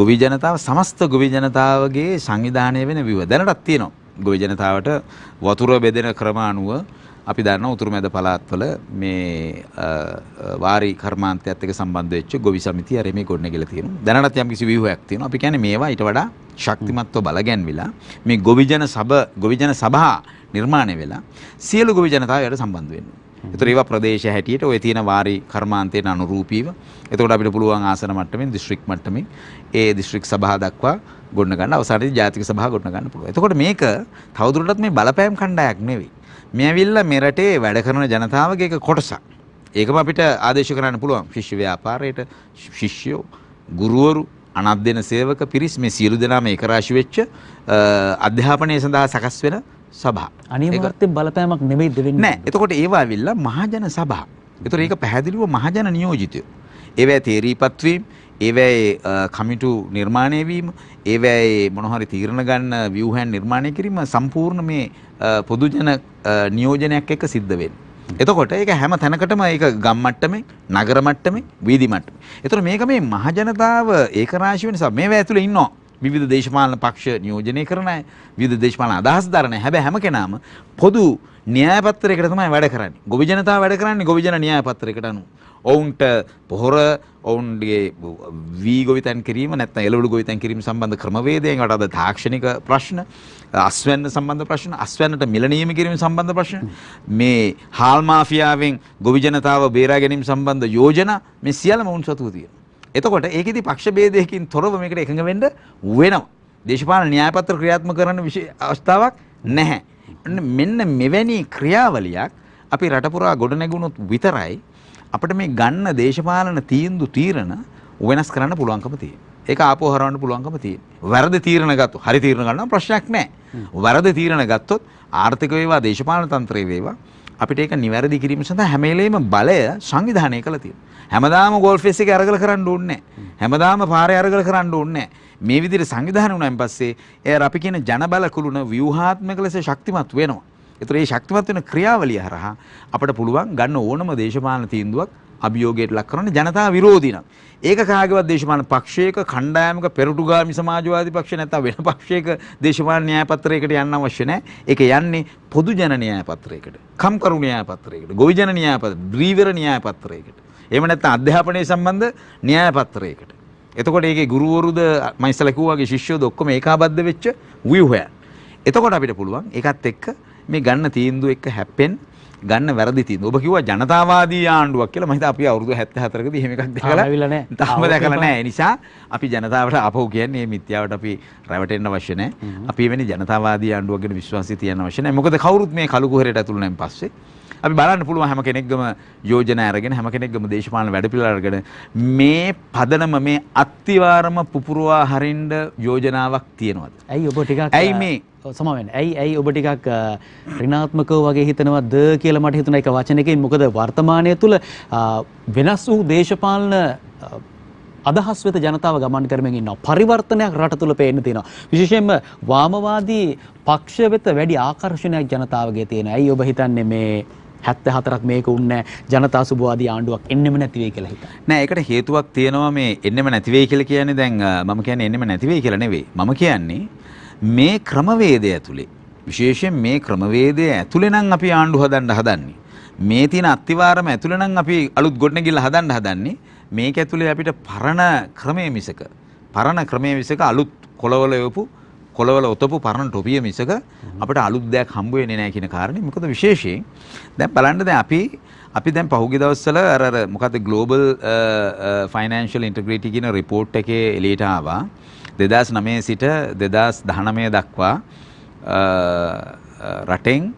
ගොවි ජනතාව සමස්ත ගොවි ජනතාවගේ සංවිධානය වෙන විව දැනටත් තියෙනවා ගොවි ජනතාවට වතුර බෙදෙන ක්‍රම අනුව අපි දන්න උතුරු මැද පළාත්වල මේ වාරි කර්මාන්තයත් එක්ක සම්බන්ධ වෙච්ච ගොවි සමිතිය ආරෙමේ ගොඩනැගිලා තියෙනවා දැනටත් යම්කිසි ව්‍යුහයක් තියෙනවා අපි කියන්නේ මේවා ඊට වඩා ශක්තිමත්ව බලගැන්විලා මේ ගොවිජන සබ ගොවිජන සභා නිර්මාණය වෙලා සියලු ගොවි ජනතාවයට සම්බන්ධ වෙන්න. එතකොට ඒවා ප්‍රදේශ හැටියට ඔය තියෙන වාරි කර්මාන්තයට අනුරූපීව එතකොට අපිට පුළුවන් ආසන මට්ටමින් දිස්ත්‍රික් මට්ටමින් ඒ දිස්ත්‍රික් සභා දක්වා ගොඩ ගන්න අවසානයේ ජාතික සභා ගොඩ ගන්න පුළුවන්. එතකොට මේක තවදුරටත් මේ බලපෑම් කණ්ඩායක් නෙවෙයි. මේ ඇවිල්ලා මේ රටේ වැඩ කරන ජනතාවගේ එක කොටසක්. ඒකම අපිට ආදේශ කරන්න පුළුවන්. ශිෂ්‍ය ව්‍යාපාරයට ශිෂ්‍යෝ ගුරුවරු අනත් දෙන සේවක පිරිස් මේ සියලු දෙනා මේ එකරාශි වෙච්ච අධ්‍යාපනය සඳහා සකස් වෙන සභා. අනිවාර්යෙන් බලපෑමක් නෙමෙයි දෙවෙන්නේ. නෑ. එතකොට ඒවා ඇවිල්ලා මහජන සභා. ඒතර ඒක පැහැදිලිව මහජන නියෝජිතයෝ. ඒවැයි තේරීපත් වීම, ඒවැයි කමිටු නිර්මාණය වීම, ඒවැයි මොන හරි තීරණ ගන්න ව්‍යුහයන් නිර්මාණය කිරීම සම්පූර්ණ මේ පොදු ජන නියෝජනයක් එක්ක සිද්ධ වෙන්නේ. එතකොට ඒක හැම තැනකටම ඒක ගම් මට්ටමේ, නගර මට්ටමේ, වීදි මට්ටමේ. ඒතර මේක මේ මහජනතාව ඒකරාශී වෙන නිසා මේවා ඇතුලේ ඉන්නවා. විවිධ දේශපාලන පක්ෂ නියෝජනය කරන අය, විවිධ දේශපාලන අදහස් දරන අය. හැබැයි හැම කෙනාම පොදු න්‍යාය පත්‍රයකට තමයි වැඩ කරන්නේ. ගොවි ජනතාව වැඩ කරන්නේ ගොවි ජන න්‍යාය පත්‍රයකට අනුව. ඔවුන්ට පොහොර ඔවුන්ගේ වී ගොවිතැන් කිරීම නැත්නම් එළවලු ගොවිතැන් කිරීම සම්බන්ධ ක්‍රමවේදයන් වලට අද තාක්ෂණික ප්‍රශ්න අස්වැන්න සම්බන්ධ ප්‍රශ්න අස්වැන්නට මිල නියම කිරීම සම්බන්ධ ප්‍රශ්න මේ හාල් මාෆියාවෙන් ගොවි ජනතාව බේරා ගැනීම සම්බන්ධ යෝජනා මේ සියල්ලම වුන් සතුව තියෙනවා එතකොට ඒකෙදි පක්ෂ ભેදයකින් තොරව මේකට එකඟ වෙන්න වෙනවා දේශපාලන න්‍යායපත්‍ර ක්‍රියාත්මක කරන්න අවස්ථාවක් නැහැ මෙන්න මෙවැනි ක්‍රියාවලියක් අපි රට පුරා ගොඩනැගුණොත් විතරයි අපිට මේ ගන්න දේශපාලන තීන්දුව තීරණ වෙනස් කරන්න පුළුවන්කම තියෙන්නේ ඒක ආපෝ හරවන්න පුළුවන්කම තියෙනවා. වැරදි තීරණ ගත්තොත් හරි තීරණ ගන්නවා ප්‍රශ්නයක් නැහැ. වැරදි තීරණ ගත්තොත් ආර්ථික වේවා දේශපාලන තන්ත්‍රය වේවා අපිට ඒක නිවැරදි කිරීම සඳහා හැම වෙලේම බලය සංවිධානය කරලා තියෙනවා. හැමදාම ගෝල්ෆ් එක අරගල කරන්න ඕනේ නැහැ. හැමදාම පාරේ අරගල කරන්න ඕනේ නැහැ. මේ විදිහට සංවිධානය වුණාන් පස්සේ එයා අපි කියන ජනබල කුළුණ ව්‍යුහාත්මක ලෙස ශක්තිමත් වෙනවා. ඒතර මේ ශක්තිමත් වෙන ක්‍රියාවලිය හරහා අපිට පුළුවන් ගන්න ඕනම දේශපාලන තීන්දුවක් අභියෝගයට ලක් කරන්නේ ජනතා විරෝධී නම්. ඒක කාගේවත් දේශපාලන පක්ෂයක කණ්ඩායමක පෙරටුගාමි සමාජවාදී පක්ෂ නැත්නම් වෙන පක්ෂයක දේශපාලන න්‍යායපත්‍රයකට යන්න අවශ්‍ය නැහැ. ඒක යන්නේ පොදු ජන න්‍යායපත්‍රයකට, කම්කරු න්‍යායපත්‍රයකට, ගොවිජන න්‍යායපත්‍ර, ධ්‍රීවර න්‍යායපත්‍රයකට. එහෙම නැත්නම් අධ්‍යාපනය සම්බන්ධ න්‍යායපත්‍රයකට. එතකොට ඒකේ ගුරුවරුද මයිස්සලා කිව්වාගේ ශිෂ්‍යෝද ඔක්කොම ඒකාබද්ධ වෙච්ච ව්‍යුහයක්. එතකොට අපිට පුළුවන් ඒකත් එක්ක මේ ගන්න තීන්දුව එක්ක හැප්පෙන්න ගන්න වැරදි තියෙන. ඔබ කිව්වා ජනතාවාදී ආණ්ඩුවක් කියලා මම හිතා අපි අවුරුදු 74කදී එහෙම එකක් දැකලා තාම දැකලා නැහැ. ඒ නිසා අපි ජනතාවට අපෝ කියන්නේ මේ මිත්‍යාවට අපි රැවටෙන්න අවශ්‍ය නැහැ. අපි වෙන්නේ ජනතාවාදී ආණ්ඩුවක් ගැන විශ්වාසය තියන්න අවශ්‍ය නැහැ. මොකද කවුරුත් මේ කලු කුහරයට ඇතුළු නැන් පස්සේ අපි බලන්න පුළුවන් හැම කෙනෙක්ගම යෝජනා අරගෙන හැම කෙනෙක්ගම දේශපාලන වැඩපිළිවෙල අරගෙන මේ පදනම මේ අත්තිවාරම පුපුරවා හරින්න යෝජනාවක් තියෙනවද? ඇයි ඔබ ටිකක් ඇයි මේ සමාවෙන් ඇයි ඇයි ඔබ ටිකක් ඍණාත්මකව වගේ හිතනවද කියලා මට හිතුණා ඒක වචනකින් මොකද වර්තමානය තුල වෙනස් වූ දේශපාලන අදහස් වෙත ජනතාව ගමන් කරමින් ඉන්නවා පරිවර්තනයක් රට තුල පේන්න තියෙනවා විශේෂයෙන්ම වාමවාදී පක්ෂ වෙත වැඩි ආකර්ෂණයක් ජනතාවගේ තියෙනවා ඇයි ඔබ හිතන්නේ මේ 74ක් මේක උන්නේ ජනතා සුබවාදී ආණ්ඩුවක් එන්නෙම නැති වෙයි කියලා හිතා. නෑ ඒකට හේතුවක් තියෙනවා මේ එන්නෙම නැති වෙයි කියලා කියන්නේ දැන් මම කියන්නේ එන්නෙම නැති වෙයි කියලා නෙවෙයි. මම කියන්නේ මේ ක්‍රමවේදය ඇතුලේ විශේෂයෙන් මේ ක්‍රමවේදය ඇතුලේ නම් අපි ආණ්ඩු හදන්න හදන්නේ. මේ තියෙන අත්තිවාරම ඇතුලේ නම් අපි අලුත් ගොඩනැගිල්ල හදන්න හදන්නේ. මේක ඇතුලේ අපිට පරණ ක්‍රමයේ මිසක පරණ ක්‍රමයේ මිසක අලුත් කොළවල යවපු කොළවල ඔතපු පරණ ටොපිය මිසක අපිට අලුත් දෙයක් හම්බ වෙන්නේ නැහැ කියන කාරණේ මොකද විශේෂයෙන් දැන් බලන්න දැන් අපි අපි දැන් පහුගිය දවස්වල අර අර මොකද ග්ලෝබල් ෆයිනෑන්ෂල් ඉන්ටග්‍රිටි කියන රිපෝට් එකේ එළියට ආවා 2009 සිට 2019 දක්වා රටෙන්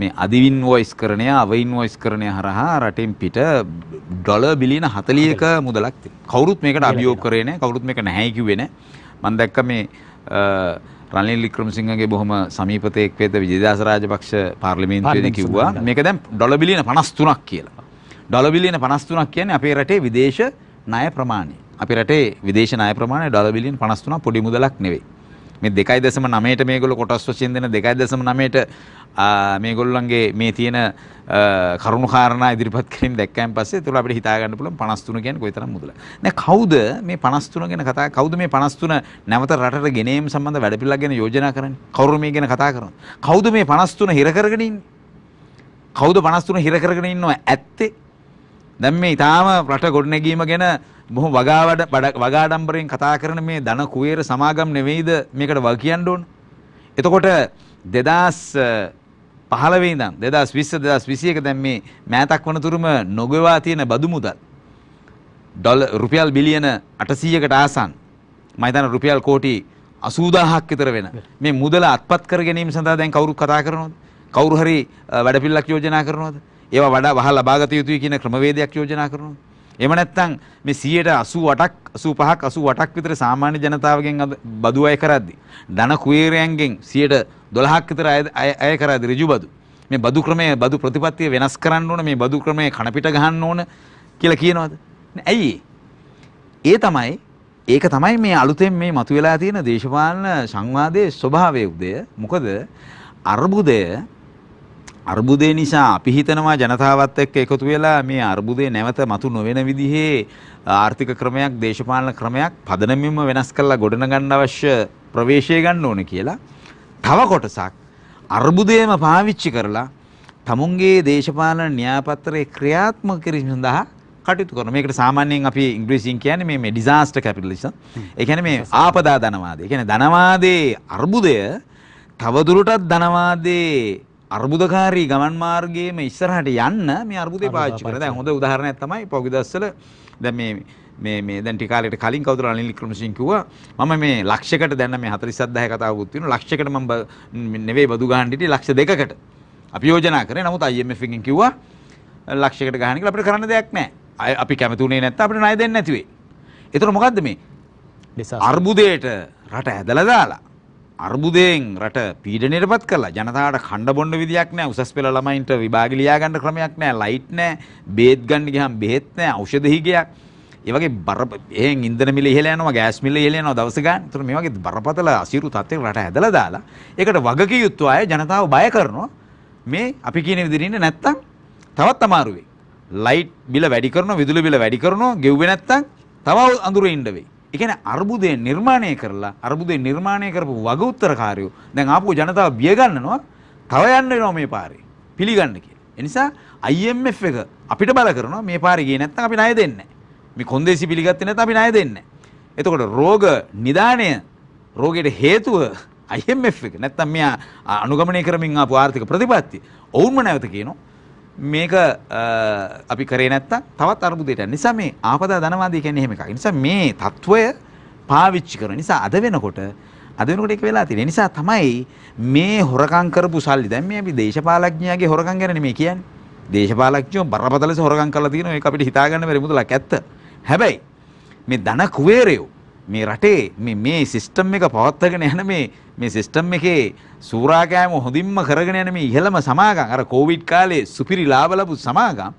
මේ අදිවින් වෝයිස් කරණය අවයින් වෝයිස් කරණය හරහා රටෙන් පිට ඩොල බිලියන 40ක මුදලක් තියෙනවා. කවුරුත් මේකට අභියෝග කරේ නැහැ. කවුරුත් මේක නැහැ කිව්වේ නැහැ. මම දැක්ක මේ රනිල් වික්‍රමසිංහගේ බොහොම සමීපතයෙක් වෙත විජේදාස රාජපක්ෂ පාර්ලිමේන්තුවේදී කිව්වා මේක දැන් ඩොලර් බිලියන 53ක් කියලා. ඩොලර් බිලියන 53ක් කියන්නේ අපේ රටේ විදේශ ණය ප්‍රමාණය. අපේ රටේ විදේශ ණය ප්‍රමාණය ඩොලර් බිලියන 53 පොඩි මුදලක් නෙවෙයි. මේ 2.9ට මේගොල්ලෝ කොටස් වශයෙන් දෙන 2.9ට මේගොල්ලන්ගේ මේ තියෙන කරුණු කාරණා ඉදිරිපත් කිරීම දැක්කයන් පස්සේ තුල අපිට හිතා ගන්න පුළුවන් 53 කියන්නේ කොයිතරම් මුදල. දැන් කවුද මේ 53 ගැන කතා කවුද මේ 53 නැවත රටට ගෙන ඒම සම්බන්ධ වැඩපිළිවෙලක් ගැන යෝජනා කරන්නේ? කවුරු මේ ගැන කතා කරන්නේ? කවුද මේ 53 හිර කරගෙන ඉන්නේ? කවුද 53 හිර කරගෙන ඉන්නව ඇත්තේ? දැන් මේ ඊටාම රට ගොඩනැගීම ගැන බොහොම වගාවඩ වගාඩම්බරෙන් කතා කරන මේ ධන කුවේර සමාගම් නෙවෙයිද මේකට වග කියන්න ඕන. එතකොට 2015 ඉඳන් 2020 2021 දැන් මේ මෑතක් වනතුරුම නොගෙවා තියෙන බදු මුදල් ඩොල රුපියල් බිලියන 800කට ආසන්න මම හිතන්නේ රුපියල් කෝටි 80000ක් විතර වෙන මේ මුදල අත්පත් කර ගැනීම සඳහා දැන් කවුරු කතා කරනවද? කවුරු හරි වැඩපිළිවෙලක් යෝජනා කරනවද? ඒවා වඩා වහල් ලබාගත යුතුයි කියන ක්‍රමවේදයක් යෝජනා කරනවා. එම නැත්තම් මේ 188ක් 85ක් 88ක් විතර සාමාන්‍ය ජනතාවගෙන් අද බදු අය කරද්දී ධන කුවේරයන්ගෙන් 112ක් විතර අය කරද්දී ඍජු බදු. මේ බදු ක්‍රමය බදු ප්‍රතිපත්තිය වෙනස් කරන්න ඕන මේ බදු ක්‍රමය කණපිට ගහන්න ඕන කියලා කියනවාද? ඇයි ඒ තමයි ඒක තමයි මේ අලුතෙන් මේ මතුවෙලා තියෙන දේශපාලන සංවාදයේ ස්වභාවයේ උදය. මොකද අර්බුදය අර්බුදේ නිසා අපි හිතනවා ජනතාවත් එක්ක එකතු වෙලා මේ අර්බුදේ නැවත මතු නොවන විදිහේ ආර්ථික ක්‍රමයක් දේශපාලන ක්‍රමයක් පදනමින්ම වෙනස් කරලා ගොඩනගන්න අවශ්‍ය ප්‍රවේශය ගන්න ඕන කියලා තව කොටසක් අර්බුදයම පාවිච්චි කරලා තමුන්ගේ දේශපාලන න්‍යායපත්‍රයේ ක්‍රියාත්මක කිරීම සඳහා කටයුතු කරන මේකට සාමාන්‍යයෙන් අපි ඉංග්‍රීසියෙන් කියන්නේ මේ ඩිසාස්ටර් කැපිටලිසම්. ඒ කියන්නේ මේ ආපදා ධනවාදය. ඒ කියන්නේ ධනවාදයේ අර්බුදය තවදුරටත් ධනවාදයේ අර්බුදකාරී ගමන් මාර්ගයේම ඉස්සරහට යන්න මේ අර්බුදේ පාවිච්චි කරනවා. දැන් හොඳ උදාහරණයක් තමයි පොගි දවස්වල දැන් මේ මේ මේ දැන් ටික කාලයකට කලින් කවුරුර අනිල් වික්‍රමසිංහ කිව්වා මම මේ ලක්ෂයකට දැන් මේ 47000 කතාවකුත් වෙනවා. ලක්ෂයකට මම නෙවෙයි බදු ගහන්න හිටියේ ලක්ෂ දෙකකට. අපි යෝජනා කරේ. නමුත් IMF එකෙන් කිව්වා ලක්ෂයකට ගහන්න කියලා අපිට කරන්න දෙයක් නැහැ. අපි කැමති උනේ නැත්නම් අපිට ණය දෙන්නේ නැති වෙයි. ඒතර මොකද්ද මේ? අර්බුදයට රට ඇදලා දාලා අර්බුදයෙන් රට පීඩනයටපත් කළා. ජනතාවට කණ්ඩ බොන්න විදියක් නැහැ. උසස් පෙළ ළමයින්ට විභාග ලියා ගන්න ක්‍රමයක් නැහැ. ලයිට් නැහැ. බේත් ගන්න ගියහම බෙහෙත් නැහැ. ඖෂධ හිගයක්. ඒ වගේ බර එහෙන් ඉන්ධන මිල ඉහළ යනවා, ගෑස් මිල ඉහළ යනවා දවස ගන්න. ඒතර මේ වගේ බරපතල අසීරු තත්ත්වයක රට හැදලා දාලා ඒකට වගකිය යුතු අය ජනතාව බය කරනවා. මේ අපි කියන විදිහට ඉන්නේ නැත්තම් තවත් අමාරු වෙයි. ලයිට් බිල වැඩි කරනවා, විදුලි බිල වැඩි කරනවා, ගෙව්වේ නැත්තම් තව අඳුරේ ඉන්න වෙයි. ඒ කියන්නේ අර්බුදය නිර්මාණය කරලා අර්බුදය නිර්මාණය කරපු වග උත්තරකාරයෝ දැන් ආපු ජනතාව බිය ගන්නනවා තව යන්න වෙනවා මේ පාරේ පිළිගන්න කියලා. ඒ නිසා IMF එක අපිට බල කරනවා මේ පාරේ ගියේ නැත්නම් අපි ණය දෙන්නේ නැහැ. මේ කොන්දේසි පිළිගත්තේ නැත්නම් අපි ණය දෙන්නේ නැහැ. එතකොට රෝග නිදාණය රෝගයට හේතුව IMF එක නැත්නම් මෙයා අනුගමනය කරමින් ආපු ආර්ථික ප්‍රතිපත්ති. ඔවුන්ම නැවත කියනවා මේක අපි කරේ නැත්තම් තවත් අර්බුදයට නිසා මේ ආපදා ධනවාදී කියන්නේ එහෙම එකක්. නිසා මේ తত্ত্বය පාවිච්චි කරන නිසා අද වෙනකොට අද වෙනකොට ඒක වෙලා තියෙන නිසා තමයි මේ හොරකම් කරපු සල්ලි දැන් මේ අපි දේශපාලඥයාගේ හොරකම් ගැන නෙමෙයි කියන්නේ. දේශපාලඥයෝ බරපතල ලෙස හොරකම් කරලා තියෙනවා ඒක අපිට හිතා ගන්න බැරි මුදලක් ඇත්ත. හැබැයි මේ ධන කුවේරයෝ මේ රටේ මේ සිිස්ටම් එක පවත්තගෙන යන මේ මේ සිිස්ටම් එකේ සූරාකෑම හොඳින්ම කරගෙන යන මේ ඉහළම සමාගම් අර කෝවිඩ් කාලේ සුපිරි ලාබලපු සමාගම්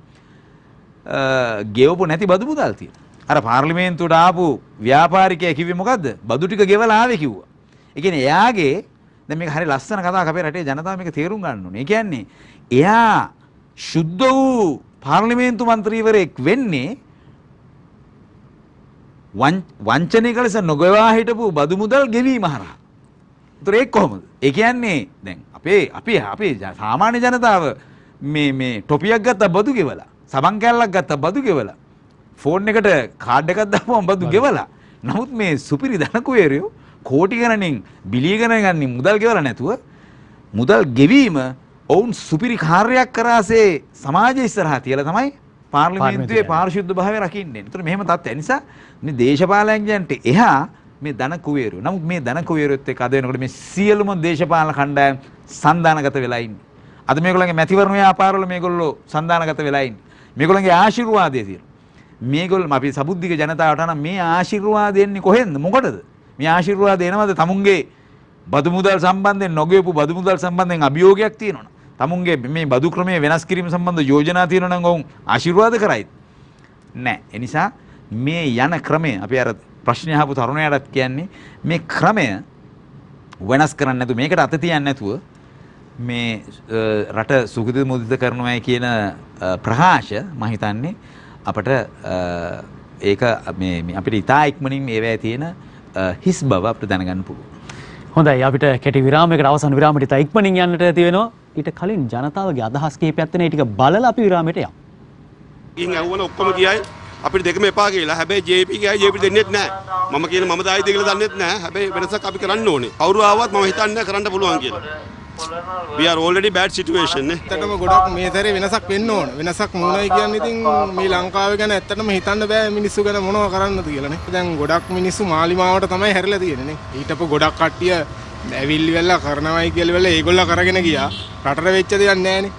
ගෙවපු නැති බදු මුදල් තියෙන. අර පාර්ලිමේන්තුවට ආපු ව්‍යාපාරිකය කිව්වේ මොකද්ද? බදු ටික ගෙවලා ආවේ කිව්වා. ඒ කියන්නේ එයාගේ දැන් මේක හරි ලස්සන කතාවක් අපේ රටේ ජනතාව මේක තේරුම් ගන්න ඕනේ. ඒ කියන්නේ එයා සුද්ධ වූ පාර්ලිමේන්තු මන්ත්‍රීවරයෙක් වෙන්නේ වංචනය කලස නොගවා හිටපු බදු මුදල් ගෙවීම හරහා. ඒතර ඒක කොහොමද? ඒ කියන්නේ දැන් අපේ අපේ අපේ සාමාන්‍ය ජනතාව මේ මේ ටොපියක් ගත්තා බදු ගෙවලා, සබන් කැල්ලක් ගත්තා බදු ගෙවලා, ෆෝන් එකට කාඩ් එකක් දාපුවම බදු ගෙවලා. නමුත් මේ සුපිරි ධනකුවේරයෝ කෝටි ගණනින් බිලිය ගණන් ගන්න මුදල් ගෙවලා නැතුව මුදල් ගෙවීම ඔවුන් සුපිරි කාර්යයක් කරාසේ සමාජය ඉස්සරහා තියලා තමයි පාර්ලිමේන්තුවේ පාරිශුද්ධ භාවය රකින්නේ. ඒතර මෙහෙම තත්ත්වය නිසා මේ දේශපාලනඥයන්ට එහා මේ ධන කුවේරු. නමුත් මේ ධන කුවේරුත් එක්ක අද වෙනකොට මේ සියලුම දේශපාලන කණ්ඩායම් සන්දානගත වෙලා ඉන්නේ. අද මේගොල්ලන්ගේ මැතිවරණ ව්‍යාපාරවල මේගොල්ලෝ සන්දානගත වෙලා ඉන්නේ. මේගොල්ලන්ගේ ආශිර්වාදය තියෙනවා. මේගොල්ලෝ අපි සබුද්ධික ජනතාවට නම් මේ ආශිර්වාද එන්නේ කොහෙන්ද? මොකටද? මේ ආශිර්වාද එනවද තමුන්ගේ බදු මුදල් සම්බන්ධයෙන් නොගියපු බදු මුදල් සම්බන්ධයෙන් අභියෝගයක් තියෙනවනේ. තමුන්ගේ මේ බදු ක්‍රමය වෙනස් කිරීම සම්බන්ධ යෝජනා තියෙනවා නම් ඔවුන් ආශිර්වාද කරයිද නැහැ ඒ නිසා මේ යන ක්‍රමය අපි අර ප්‍රශ්නය අහපු තරුණයාටත් කියන්නේ මේ ක්‍රමය වෙනස් කරන්න නැතුව මේකට අත තියන්න නැතුව මේ රට සුගත මුදිත කරනවායි කියන ප්‍රහාශ මම හිතන්නේ අපට ඒක මේ අපිට ඉතා ඉක්මනින් ඒවැය තියෙන හිස් බව අපිට දැනගන්න පුළුවන් හොඳයි අපිට කෙටි විරාමයකට අවසන් විරාමයට ඉක්මනින් යන්නට ඇති වෙනවා. ඊට කලින් ජනතාවගේ අදහස් කිහිපයක් තියෙන ඒ ටික බලලා අපි විරාමයට යමු. ඉන් ඇහුවන ඔක්කොම කියයි අපිට දෙකම එපා කියලා. හැබැයි JP ගයි JP දෙන්නේත් නැහැ. මම කියන මම දායිද කියලා දන්නේත් නැහැ. හැබැයි වෙනසක් අපි කරන්න ඕනේ. කවුරු ආවත් මම හිතන්නේ කරන්න පුළුවන් කියලා. we are already bad situation නේ. ඇත්තටම ගොඩක් මේ සැරේ වෙනසක් වෙන්න ඕන. වෙනසක් මොනවයි කියන්නේ ඉතින් මේ ලංකාව ගැන ඇත්තටම හිතන්න බෑ මිනිස්සු ගැන මොනව කරන්නද කියලා නේ. දැන් ගොඩක් මිනිස්සු මාලිමාවට තමයි හැරිලා තියෙන්නේ නේ. ඊටපො ගොඩක් කට්ටිය ඇවිල්ලි වෙලා කරනවයි කියලා වෙලා ඒගොල්ලෝ කරගෙන ගියා. රටට වෙච්ච දෙයක් නෑනේ.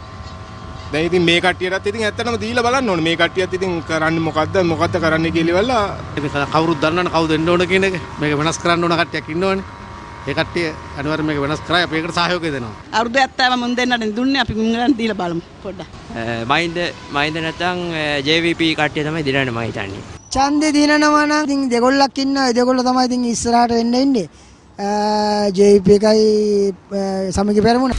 දැන් ඉතින් මේ කට්ටියටත් ඉතින් ඇත්තටම දීලා බලන්න ඕනේ මේ කට්ටියත් ඉතින් කරන්නේ මොකද්ද මොකද්ද කරන්නේ කියලා ඉවරලා කවුරුත් දන්නවනේ කවුද එන්න ඕන කියන එක මේක වෙනස් කරන්න ඕන කට්ටියක් ඉන්නවනේ ඒ කට්ටිය අනිවාර්යයෙන්ම මේක වෙනස් කරා අපි ඒකට සහයෝගය දෙනවා. අවුරුදු 70 මුන් දෙන්නට දුන්නේ අපි මුන්ගලන් දීලා බලමු පොඩ්ඩක්. මයින්ද මයින්ද නැත්නම් JVP කට්ටිය තමයි දිනන්නේ මම හිතන්නේ. ඡන්දේ දිනනවා නම් ඉතින් දෙගොල්ලක් ඉන්නවා. ඒ දෙගොල්ල තමයි ඉතින් ඉස්සරහට වෙන්න ඉන්නේ. JVP එකයි සමගි පෙරමුණ.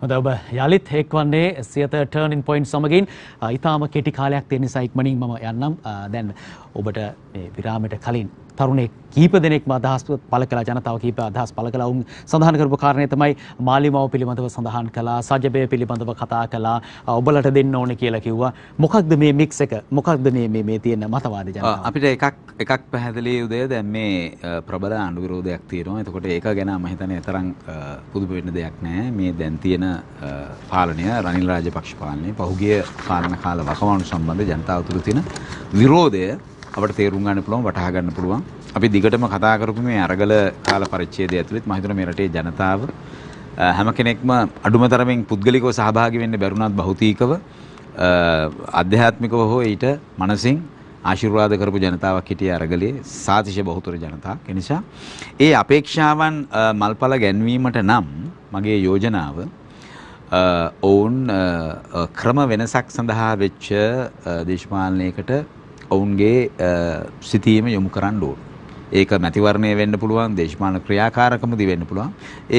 හොඳ ඔබ යළිත් හෙක් වන්නේ සියත ටර්නින් පොයින්ට් සමගින් ඉතාම කෙටි කාලයක් තියෙන නිසා ඉක්මනින් මම යන්නම් දැන් ඔබට මේ විරාමයට කලින් තරුණෙක් කීප දෙනෙක්ම අදහස් පළ කළා ජනතාව කීප අදහස් පළ කළා උන් සඳහන් කරපු කාරණේ තමයි මාලිමාව පිළිබඳව සඳහන් කළා සජබය පිළිබඳව කතා කළා ඔබලට දෙන්න ඕනේ කියලා කිව්වා මොකක්ද මේ මික්ස් එක මොකක්ද මේ මේ මේ තියෙන මතවාද ජනතාව අපිට එකක් එකක් පැහැදිලි උදේ දැන් මේ ප්‍රබල ආණ්ඩු විරෝධයක් තියෙනවා එතකොට ඒක ගැන මම හිතන්නේ තරම් පුදුම වෙන්න දෙයක් නැහැ මේ දැන් තියෙන පාලනය රනිල් රාජපක්ෂ පාලනය පහුගිය පාලන කාල වකවාණු සම්බන්ධ ජනතාව තුළ තියෙන විරෝධය අපට තේරුම් ගන්න පුළුවන් වටහා ගන්න පුළුවන්. අපි දිගටම කතා කරපු මේ අරගල කාල පරිච්ඡේදය ඇතුළත් මම හිතනවා මේ රටේ ජනතාව හැම කෙනෙක්ම අඩුම තරමින් පුද්ගලිකව සහභාගී වෙන්න බැරුණත් භෞතිකව අධ්‍යාත්මිකව හෝ ඊට මනසින් ආශිර්වාද කරපු ජනතාවක් හිටිය අරගලේ සාතිශය බහුතර ජනතාවක් එනිසා ඒ අපේක්ෂාවන් මල්පල ගැන්වීමට නම් මගේ යෝජනාව ඔවුන් ක්‍රම වෙනසක් සඳහා වෙච්ච දේශපාලනයකට ඔවුන්ගේ සිතීම යොමු කරන්න ඕන. ඒක මැතිවරණය වෙන්න පුළුවන් දේශපාලන ක්‍රියාකාරකමදී වෙන්න පුළුවන්.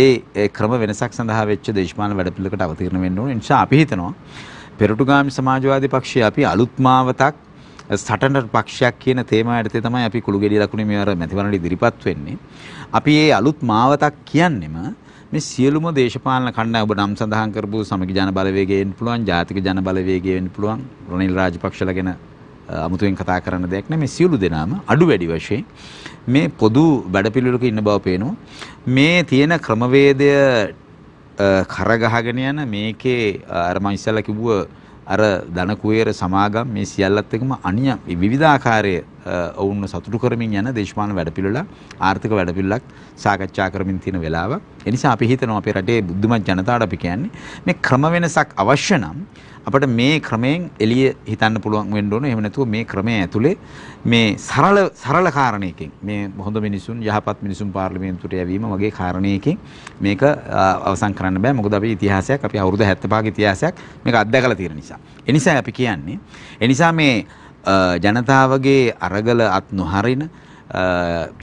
ඒ ක්‍රම වෙනසක් සඳහා වෙච්ච දේශපාලන වැඩපිළිවෙලකට අවතීර්ණ වෙන්න ඕන. ඉන්ෂා අපි හිතනවා පෙරටුගාමි සමාජවාදී පක්ෂය අපි අලුත් මාවතක් සටන පක්ෂයක් කියන තේමායටතේ තමයි අපි කුළු ගෙඩි ලකුණේ මෙවර මැතිවරණට ඉදිරිපත් වෙන්නේ. අපි ඒ අලුත් මාවතක් කියන්නෙම මේ සියලුම දේශපාලන කණ්ඩායම් ඔබ නම් සඳහන් කරපු සමගි ජන බලවේගයෙන් පුළුවන් ජාතික ජන බලවේගයෙන් පුළුවන් රොනිල් රාජපක්ෂලා ගැන අමුතුවෙන් කතා කරන්න දෙයක් නෑ මේ සියලු දෙනාම අඩු වැඩි වශයෙන් මේ පොදු වැඩපිළිවෙලක ඉන්න බව පේනවා. මේ තියෙන ක්‍රමවේදය කරගහගෙන යන මේකේ අර මම ඉස්සෙල්ලා කිව්ව අර ධන කුවේර සමාගම් මේ සියල්ලත් එක්කම අන්‍ය විවිධාකාරයේ ඔවුන්ව සතුටු කරමින් යන දේශපාලන වැඩපිළිවෙල ආර්ථික වැඩපිළිවෙලක් සාකච්ඡා කරමින් තියෙන වෙලාව. ඒ නිසා අපි හිතනවා අපේ රටේ බුද්ධිමත් ජනතාවට අපි කියන්නේ මේ ක්‍රම වෙනසක් අවශ්‍ය නම් අපිට මේ ක්‍රමයෙන් එළිය හිතන්න පුළුවන් වෙන්න ඕන. එහෙම නැතුව මේ ක්‍රමය ඇතුලේ මේ සරල සරල කාරණයකින් මේ හොඳ මිනිසුන් යහපත් මිනිසුන් පාර්ලිමේන්තුවට යැවීම වගේ කාරණයකින් මේක අවසන් කරන්න බෑ. මොකද අපි ඉතිහාසයක් අපි අවුරුදු 75ක ඉතිහාසයක් මේක අත්දැකලා තියෙන නිසා. ඒ නිසා අපි කියන්නේ ඒ නිසා මේ ජනතාවගේ අරගල අත් නොහරින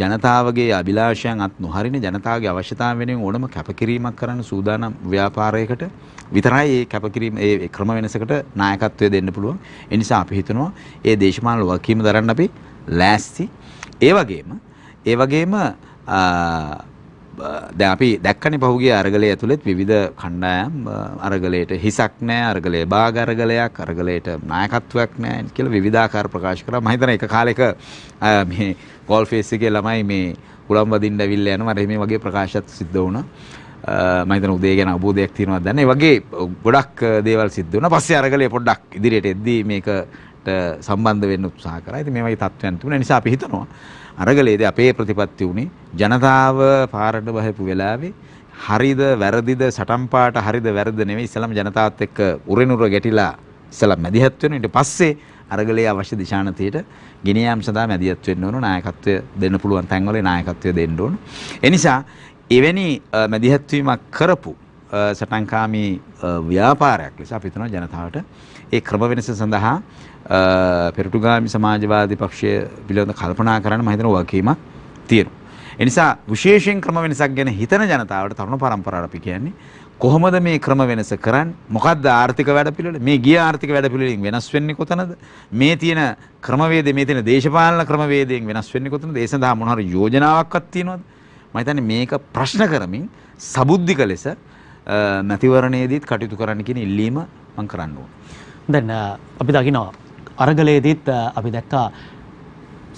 ජනතාවගේ අභිලාෂයන් අත් නොහරින ජනතාවගේ අවශ්‍යතාව වෙනුවෙන් ඕනම කැපකිරීමක් කරන්න සූදානම් ව්‍යාපාරයකට විතරයි මේ කැපකිරීම ඒ ක්‍රම වෙනසකට නායකත්වය දෙන්න පුළුවන්. ඒ නිසා අපි හිතනවා මේ දේශපාලන වගකීම දරන්න අපි ලෑස්ති. ඒ වගේම ඒ වගේම දැන් අපි දැක්කනේ පහුගිය අරගලයේ ඇතුළෙත් විවිධ කණ්ඩායම් අරගලයට හිසක් නැහැ අරගලයේ භාග අරගලයක් අරගලයට නායකත්වයක් නැහැ කියලා විවිධාකාර ප්‍රකාශ කරා මම හිතන එක කාලෙක මේ ගෝල් ෆේස් එකේ ළමයි මේ උලම් වදින්න ඇවිල්ලා යනවා අර මේ වගේ ප්‍රකාශත් සිද්ධ වුණා මයිතන උදේ ගැන අබෝධයක් තියෙනවා දැන වගේ ගොඩක් දේවල් සිද්ධ වන පස්සේ අරගලේ පොඩ්ඩක් ඉදිරියට එද්දී මේකට සම්බන්ධ වෙන්න උත්සාහ කරා. ඉතින් මේ වගේ තත්ත්වයන් තිබුණ නිසා අපි හිතනවා අරගලේදී අපේ ප්‍රතිපත්ති උනේ ජනතාව පාරට බහපු වෙලාවේ හරිද වැරදිද සටන් පාට හරිද වැරදිද නෙවෙයි ඉස්සලම ජනතාවත් එක්ක උරෙනුර ගැටිලා ඉස්සලම මැදිහත් වෙන ඊට පස්සේ අරගලේ අවශ්‍ය දිශානතියට ගෙන යාම සඳහා මැදිහත් වෙන්න ඕන නායකත්වය දෙන්න පුළුවන් තැන්වල නායකත්වය දෙන්න ඕන. ඒ නිසා එවැනි මැදිහත්වීමක් කරපු සටන්කාමී ව්‍යාපාරයක් ලෙස අපි හිතනවා ජනතාවට ඒ ක්‍රම වෙනස සඳහා පෙරටුගාමි සමාජවාදී පක්ෂය පිළිබඳ කල්පනා කරන්න මම හිතන වගකීමක් තියෙනවා. ඒ නිසා විශේෂයෙන් ක්‍රම වෙනසක් ගැන හිතන ජනතාවට තරුණ පරම්පරාවට අපි කියන්නේ කොහොමද මේ ක්‍රම වෙනස කරන්නේ? මොකද්ද ආර්ථික වැඩපිළිවෙල? මේ ගිය ආර්ථික වැඩපිළිවෙලින් වෙනස් වෙන්නේ කොතනද? මේ තියෙන ක්‍රමවේදය, මේ තියෙන දේශපාලන ක්‍රමවේදයෙන් වෙනස් වෙන්නේ කොතනද? ඒ සඳහා මොන හරි යෝජනාවක්වත් තියෙනවද? මහිතන්නේ මේක ප්‍රශ්න කරමින් සබුද්ධික ලෙස මැතිවරණයේදීත් කටයුතු කරන්න කියන ඉල්ලීම මං කරන්න ඕන. දැන් අපි දකිනවා අරගලයේදීත් අපි දැක්කා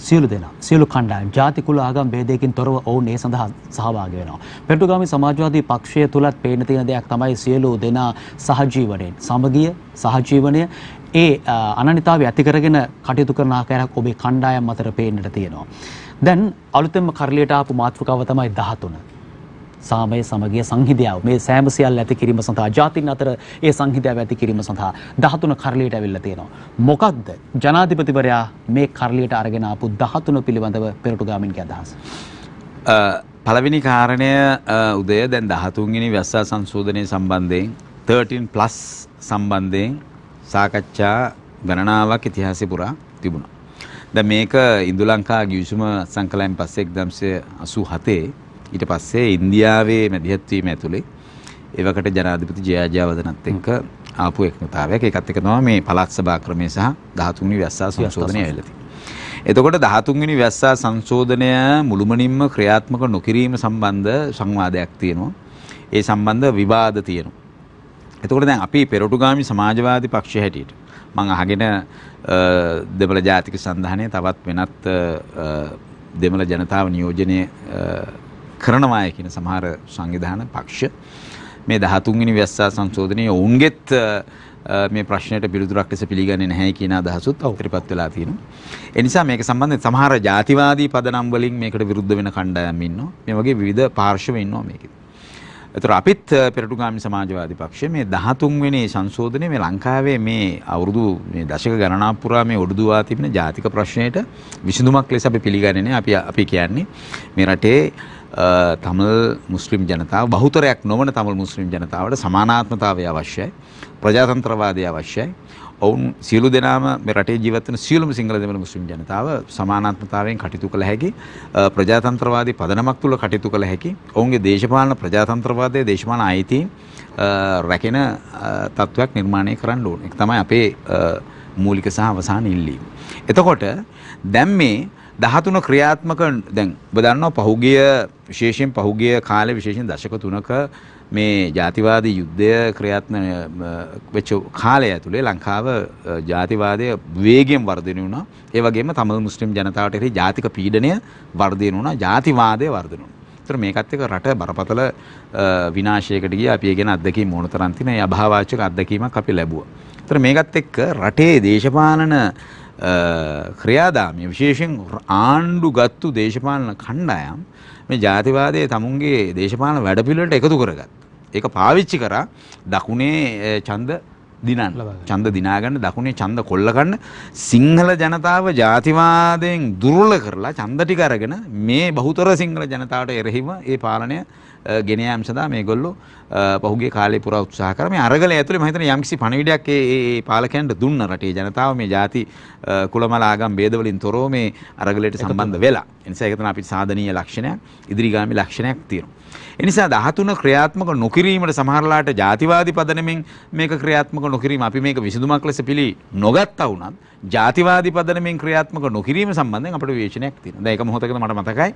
සියලු දෙනා සියලු කණ්ඩායම් ජාති කුල ආගම් ભેදයකින් තොරව ඔවුන් ඒ සඳහා සහභාගී වෙනවා. පෙරටුගාමි සමාජවාදී පක්ෂය තුලත් පේන තියෙන දෙයක් තමයි සියලු දෙනා සහජීවණයෙන් සමගිය සහජීවනය ඒ අනනිතාවය ඇති කරගෙන කටයුතු කරන ආකාරයක් ඔබේ කණ්ඩායම් අතර පේන්නට තියෙනවා. දැන් අලුතෙන්ම කරලියට ආපු මාතෘකාව තමයි 13. සාමය සමගිය සංහිඳියාව මේ සෑම සියල්ල ඇති කිරීම සඳහා ජාතින් අතර ඒ සංහිඳියාව ඇති කිරීම සඳහා 13 කරලියට ඇවිල්ලා තියෙනවා. මොකද්ද ජනාධිපතිවරයා මේ කරලියට අරගෙන ආපු 13 පිළිබඳව පෙරටුගාමින්ගේ අදහස? පළවෙනි කාරණය උදය දැන් 13 වෙනි ව්‍යවසාය සංශෝධනයේ සම්බන්ධයෙන් 13 plus සම්බන්ධයෙන් සාකච්ඡා ගණනාවක් ඉතිහාසෙ පුරා තිබුණා. ද මේක ඉන්දුලංකා ගිවිසුම සංකලයන් පස්සේ එක්දම්සය අසූ හතේ ඊට පස්සේ ඉන්දියාවේ මැදිහත්වීම ඇතුළේ ඒවකට ජනාධිපති ජයාජාවදනත් එක්ක ආපු එක්මතාවයක් එකත් එක නොව මේ පළත් සභා ක්‍රමය සහ ධාතුන්ි වැස්සා සංශෝධනය ඇලති. එතකොට දහතුන්ගනි වැස්සා සංශෝධනය මුළුමනින්ම ක්‍රියාත්මක නොකිරීම සම්බන්ධ සංවාදයක් තියෙනවා. ඒ සම්බන්ධ විවාද තියෙනවා. එතකොට දැන් අපි පෙරටුගාමි සමාජවාදී පක්ෂ හැටියට මං අහගෙන දෙමළ ජාතික සඳහනය තවත් වෙනත් දෙමළ ජනතාව නියෝජනය කරනවාය කියන සමහර සංවිධාන පක්ෂ මේ දහතුන්ගනි වැස්සා සංශෝධනය ඔවුන්ගෙත් මේ ප්‍රශ්නයට පිළිතුරක් ලෙස පිළිගන්නේ නැහැ කියන අදහසුත් අවතරිපත් වෙලා තියෙනවා. ඒ නිසා මේක සම්බන්ධයෙන් සමහර ජාතිවාදී පදනම් වලින් මේකට විරුද්ධ වෙන කණ්ඩායම් ඉන්නවා. මේ වගේ විවිධ පාර්ශ්ව ඉන්නවා මේකෙත්. එතකොට අපිත් පෙරටුගාමි සමාජවාදී පක්ෂය මේ 13 වෙනි සංශෝධනයේ මේ ලංකාවේ මේ අවුරුදු මේ දශක ගණනාවක් පුරා මේ ඔඩුදුවා තිබෙන ජාතික ප්‍රශ්නයට විසඳුමක් ලෙස අපි පිළිගන්නේ නැහැ. අපි අපි කියන්නේ මේ රටේ තමිල් මුස්ලිම් ජනතාව බහුතරයක් නොවන තමිල් මුස්ලිම් ජනතාවට සමානාත්මතාවය අවශ්‍යයි. ප්‍රජාතන්ත්‍රවාදය අවශ්‍යයි. ඔවුන් සියලු දෙනාම මේ රටේ ජීවත් වෙන සියලුම සිංහල දෙමළ මුස්ලිම් ජනතාව සමානාත්මතාවයෙන් කටයුතු කළ හැකි ප්‍රජාතන්ත්‍රවාදී පදනමක් තුල කටයුතු කළ හැකි ඔවුන්ගේ දේශපාලන ප්‍රජාතන්ත්‍රවාදයේ දේශපාලන අයිතීන් රැකෙන තත්ත්වයක් නිර්මාණය කරන්න ඕන. ඒක තමයි අපේ මූලික සහ අවසාන ඉල්ලීම. එතකොට දැන් මේ 13 ක්‍රියාත්මක දැන් ඔබ දන්නවා පහුගිය විශේෂයෙන් පහුගිය කාලේ විශේෂයෙන් දශක 3ක මේ ජාතිවාදී යුද්ධය ක්‍රියාත්මක වෙච්ච කාලය ඇතුලේ ලංකාව ජාතිවාදය වේගයෙන් වර්ධනය වුණා. ඒ වගේම තමිල් මුස්ලිම් ජනතාවට එරෙහි ජාතික පීඩනය වර්ධනය වුණා. ජාතිවාදය වර්ධනය වුණා. ඒතර මේකත් එක්ක රට බරපතල විනාශයකට ගියා. අපි ඒ ගැන අත්දැකීම් මොන තරම් තියෙන ඒ අභාවාචක අත්දැකීමක් අපි ලැබුවා. ඒතර මේකත් එක්ක රටේ දේශපාලන ක්‍රියාදාමය විශේෂෙන් ආණ්ඩු ගත්තු දේශපාලන කණ්ඩායම් මේ ජාතිවාදය තමුන්ගේ දේශපාලන වැඩපිළිවෙලට එකතු කරගත්. ඒක පාවිච්චි කරා දකුණේ ඡන්ද දිනන්න. ඡන්ද දිනාගන්න දකුණේ ඡන්ද කොල්ලගන්න සිංහල ජනතාව ජාතිවාදයෙන් දුර්වල කරලා ඡන්ද ටික අරගෙන මේ බහුතර සිංහල ජනතාවට එරෙහිම ඒ පාලනය ගෙන යාම සඳහා මේගොල්ලෝ පහුගේ කාලේ පුරා උත්සාහ කරා. මේ අරගලය ඇතුලේ මම හිතන්නේ යම්කිසි පණිවිඩයක් ඒ ඒ පාලකයන්ට දුන්න රටේ ජනතාව මේ ಜಾති කුලමල ආගම් ભેද වලින් තොරව මේ අරගලයට සම්බන්ධ වෙලා. ඒ නිසා ඒක තමයි අපිට සාධනීය ලක්ෂණයක්, ඉදිරිගාමී ලක්ෂණයක් තියෙනවා. එනිසා 13 ක්‍රියාත්මක නොකිරීමට සමහරලාට ಜಾතිවාදී පදනමින් මේක ක්‍රියාත්මක නොකිරීම අපි මේක විසඳුමක් ලෙස පිළි නොගත්තා වුණත් ಜಾතිවාදී පදනමින් ක්‍රියාත්මක නොකිරීම සම්බන්ධයෙන් අපිට විවේචනයක් තියෙනවා. දැන් ඒක මොහොතකට මට මතකයි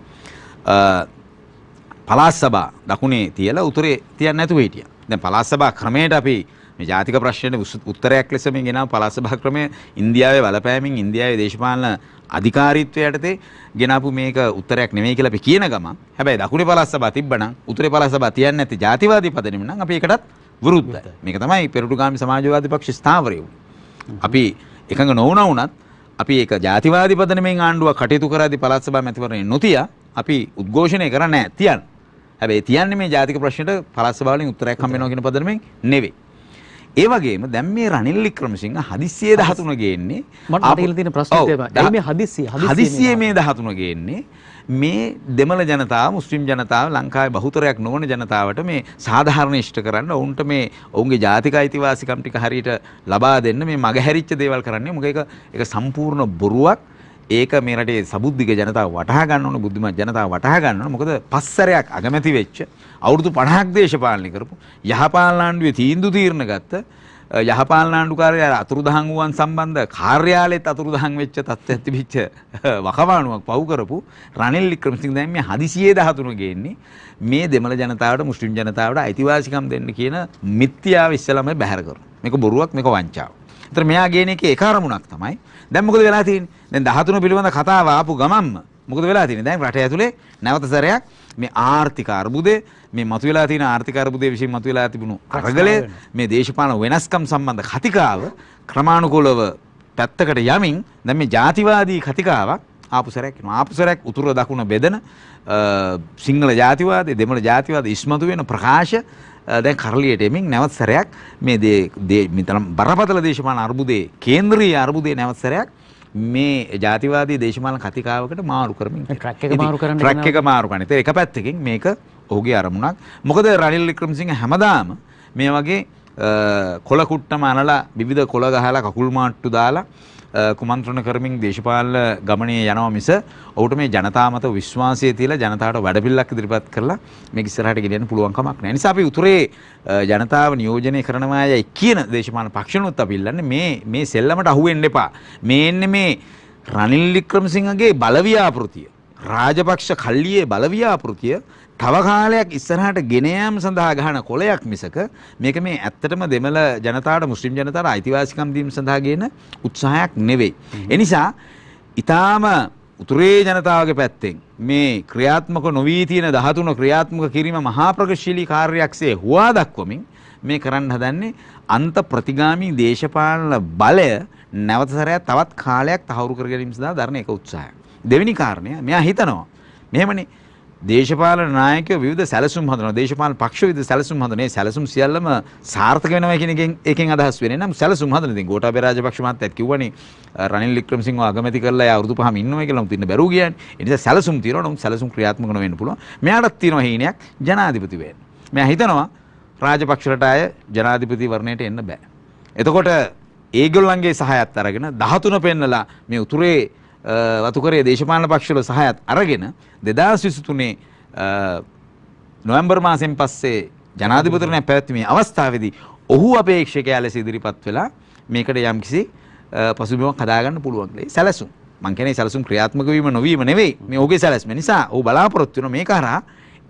පලාස් සභා දකුණේ තියලා උතුරේ තියන්න නැතුව හිටියා. දැන් පලාස් සභා ක්‍රමයට අපි මේ ජාතික ප්‍රශ්නයේ උත්තරයක් ලෙස මේ ගෙනා පලාස් සභා ක්‍රමය ඉන්දියාවේ බලපෑමෙන් ඉන්දියාවේ දේශපාලන අධිකාරීත්වය යටතේ ගෙනාපු මේක උත්තරයක් නෙමෙයි කියලා අපි කියන ගමන් හැබැයි දකුණේ පළාත් සභාව තිබ්බනම් උතුරේ පළාත් සභාව තියන්නේ නැති ජාතිවාදී පදනම නම් අපි ඒකටත් විරුද්ධයි. මේක තමයි පෙරටුගාමි සමාජවාදී පක්ෂ ස්ථාවරය වුනේ. අපි එකඟ නොවුණ වුණත් අපි ඒක ජාතිවාදී පදනමෙන් ආණ්ඩුවක් කටයුතු කරද්දී පළාත් සභාව මැතිවරණය නොතිය අපි උද්ඝෝෂණය කරන්නේ නැහැ තියන්න. හැබැයි තියන්නේ මේ ජාතික ප්‍රශ්නෙට පළාත් සභාවලින් උත්තරයක් හම්බ වෙනවා කියන පදනමෙන් නෙවෙයි. ඒ වගේම දැන් මේ රනිල් වික්‍රමසිංහ හදිස්සියේ 13 ගේන්නේ මට අහලා තියෙන ප්‍රශ්නේ තමයි මේ හදිස්සිය හදිස්සියේ මේ 13 ගේන්නේ මේ දෙමළ ජනතාව මුස්ලිම් ජනතාව ලංකාවේ බහුතරයක් නොවන ජනතාවට මේ සාධාරණ ඉෂ්ට කරන්න ඔවුන්ට මේ ඔවුන්ගේ ජාතික අයිතිවාසිකම් ටික හරියට ලබා දෙන්න මේ මගහැරිච්ච දේවල් කරන්නේ මොකද ඒක සම්පූර්ණ බොරුවක් ඒක මේ රටේ සබුද්ධික ජනතාව වටහා ගන්න ඕන බුද්ධිමත් ජනතාව වටහා ගන්න ඕන මොකද පස්සරයක් අගමැති වෙච්ච අවුරුදු 50ක් දේශපාලනය කරපු යහපාලනාණ්ඩුවේ තීන්දුව තීරණ ගත්ත යහපාලනාණ්ඩුකාරයා අතුරුදහන් වූවන් සම්බන්ධ කාර්යාලයේත් අතුරුදහන් වෙච්ච තත්ත්වයක් තිබිච්ච වකවානුවක් පවු කරපු රනිල් වික්‍රමසිංහ දැන් මේ 213 ගේන්නේ මේ දෙමළ ජනතාවට මුස්ලිම් ජනතාවට අයිතිවාසිකම් දෙන්න කියන මිත්‍යාව ඉස්සලම බැහැර කරනවා මේක බොරුවක් මේක වංචාවක්. ඒතර මෙයා ගේන එකේ එක අරමුණක් තමයි දැන් මොකද වෙලා තියෙන්නේ? දැන් 13 පිළිබඳ කතාව ආපු ගමන්ම මොකද වෙලා තියෙන්නේ? දැන් රට ඇතුලේ නැවත සැරයක් මේ ආර්ථික අර්බුදය මේ මතුවලා තියෙන ආර්ථික අර්බුදය විශේෂ මතුවලා තිබුණු අරගලය මේ දේශපාලන වෙනස්කම් සම්බන්ධ කතිකාව ක්‍රමානුකූලව පැත්තකට යමින් දැන් මේ ජාතිවාදී කතිකාවක් ආපු සැරයක් එනවා. ආපු සැරයක් උතුර දකුණ බෙදෙන සිංහල ජාතිවාදයේ දෙමළ ජාතිවාදයේ ඉස්මතු වෙන ප්‍රකාශ දැන් කරලියට එමින් නැවත් සැරයක් මේ මෙතරම් බරපතල දේශපාලන අර්බුදයේ කේන්ද්‍රීය අර්බුදයේ නැවත් සැරයක් මේ ජාතිවාදී දේශපාලන කතිකාවකට මාරු කරමින් ට්‍රක් එක මාරු කරන්න ට්‍රක් එක මාරු කරන. ඒක පැත්තකින් මේක ඔහුගේ අරමුණක්. මොකද රනිල් වික්‍රමසිංහ හැමදාම මේ වගේ කොල කුට්ටම අනලා විවිධ කොල ගහලා කකුල් මාට්ටු දාලා කුමන්ත්‍රණ කරමින් දේශපාල ගමනය යනවා මිස ඔවුට මේ ජනතාමත විශ්වාසය තියලා ජනතාවට වැඩපිල්ලක් ඉදිරිපත් කරලා මේ ඉස්සරහට ගෙනියන්න පුළුවන් කමක් නැහැ. නිසා අපි උතුරේ ජනතාව නියෝජනය කරනවා යයි කියන දේශපාලන පක්ෂණොත් අපි ඉල්ලන්නේ මේ මේ සෙල්ලමට අහු වෙන්න එපා. මේ එන්නේ මේ රනිල් වික්‍රමසිංහගේ බලව්‍යාපෘතිය. රාජපක්ෂ කල්ලියේ බලව්‍යාපෘතිය තව කාලයක් ඉස්සරහට ගෙන යාම සඳහා ගහන කොලයක් මිසක මේක මේ ඇත්තටම දෙමළ ජනතාවට මුස්ලිම් ජනතාවට අයිතිවාසිකම් දීම සඳහා ගේන උත්සාහයක් නෙවෙයි. ඒ නිසා ඊටාම උතුරේ ජනතාවගේ පැත්තෙන් මේ ක්‍රියාත්මක නොවී තියෙන 13 ක්‍රියාත්මක කිරීම මහා ප්‍රගතිශීලී කාර්යයක්සේ හුවා දක්වමින් මේ කරන්න හදන්නේ අන්ත ප්‍රතිගාමී දේශපාලන බලය නැවත සැරයක් තවත් කාලයක් තහවුරු කර ගැනීම සඳහා දරන එක උත්සාහයක්. දෙවෙනි කාරණය මෙයා හිතනවා මෙහෙමනේ දේශපාලන නායකයෝ විවිධ සැලසුම් හදනවා. දේශපාලන පක්ෂ විවිධ සැලසුම් හදනේ සැලසුම් සියල්ලම සාර්ථක වෙනවා කියන එකෙන් එකෙන් අදහස් වෙන්නේ නම් සැලසුම් හදන ඉතින් ගෝඨාභය රාජපක්ෂ මහත්තයත් කිව්වනේ රනිල් වික්‍රමසිංහ අගමැති කරලා එයා අවුරුදු පහම ඉන්නවා කියලා උතින්න බැරුව ගියානේ. ඒ නිසා සැලසුම් තියෙනවා නම් සැලසුම් ක්‍රියාත්මක නොවෙන්න පුළුවන්. මෙයාටත් තියෙනවා හීනයක් ජනාධිපති වෙන්න. මෙයා හිතනවා රාජපක්ෂලට අය ජනාධිපති වර්ණයට එන්න බෑ. එතකොට ඒගොල්ලන්ගේ සහයත් අරගෙන 13 පෙන්නලා මේ උතුරේ වතුකරේ දේශපාලන පක්ෂවල සහයත් අරගෙන දෙදස් විසිතුනේ නොවම්බර් මාසෙන් පස්සේ ජනාධිපතිරණය පැවැත්වීමේ අවස්ථාවේදී ඔහු අපේක්ෂකයා ලෙස ඉදිරිපත් වෙලා මේකට යම්කිසි පසුබිමක් හදාගන්න පුළුවන් කියලා සැලසුම්. මං කියන්නේ සැලසුම් ක්‍රියාත්මක වීම නොවීම නෙවෙයි. මේ ඔහුගේ සැලැස්ම නිසා ඔහු බලාපොරොත්තු වෙන මේක හරහා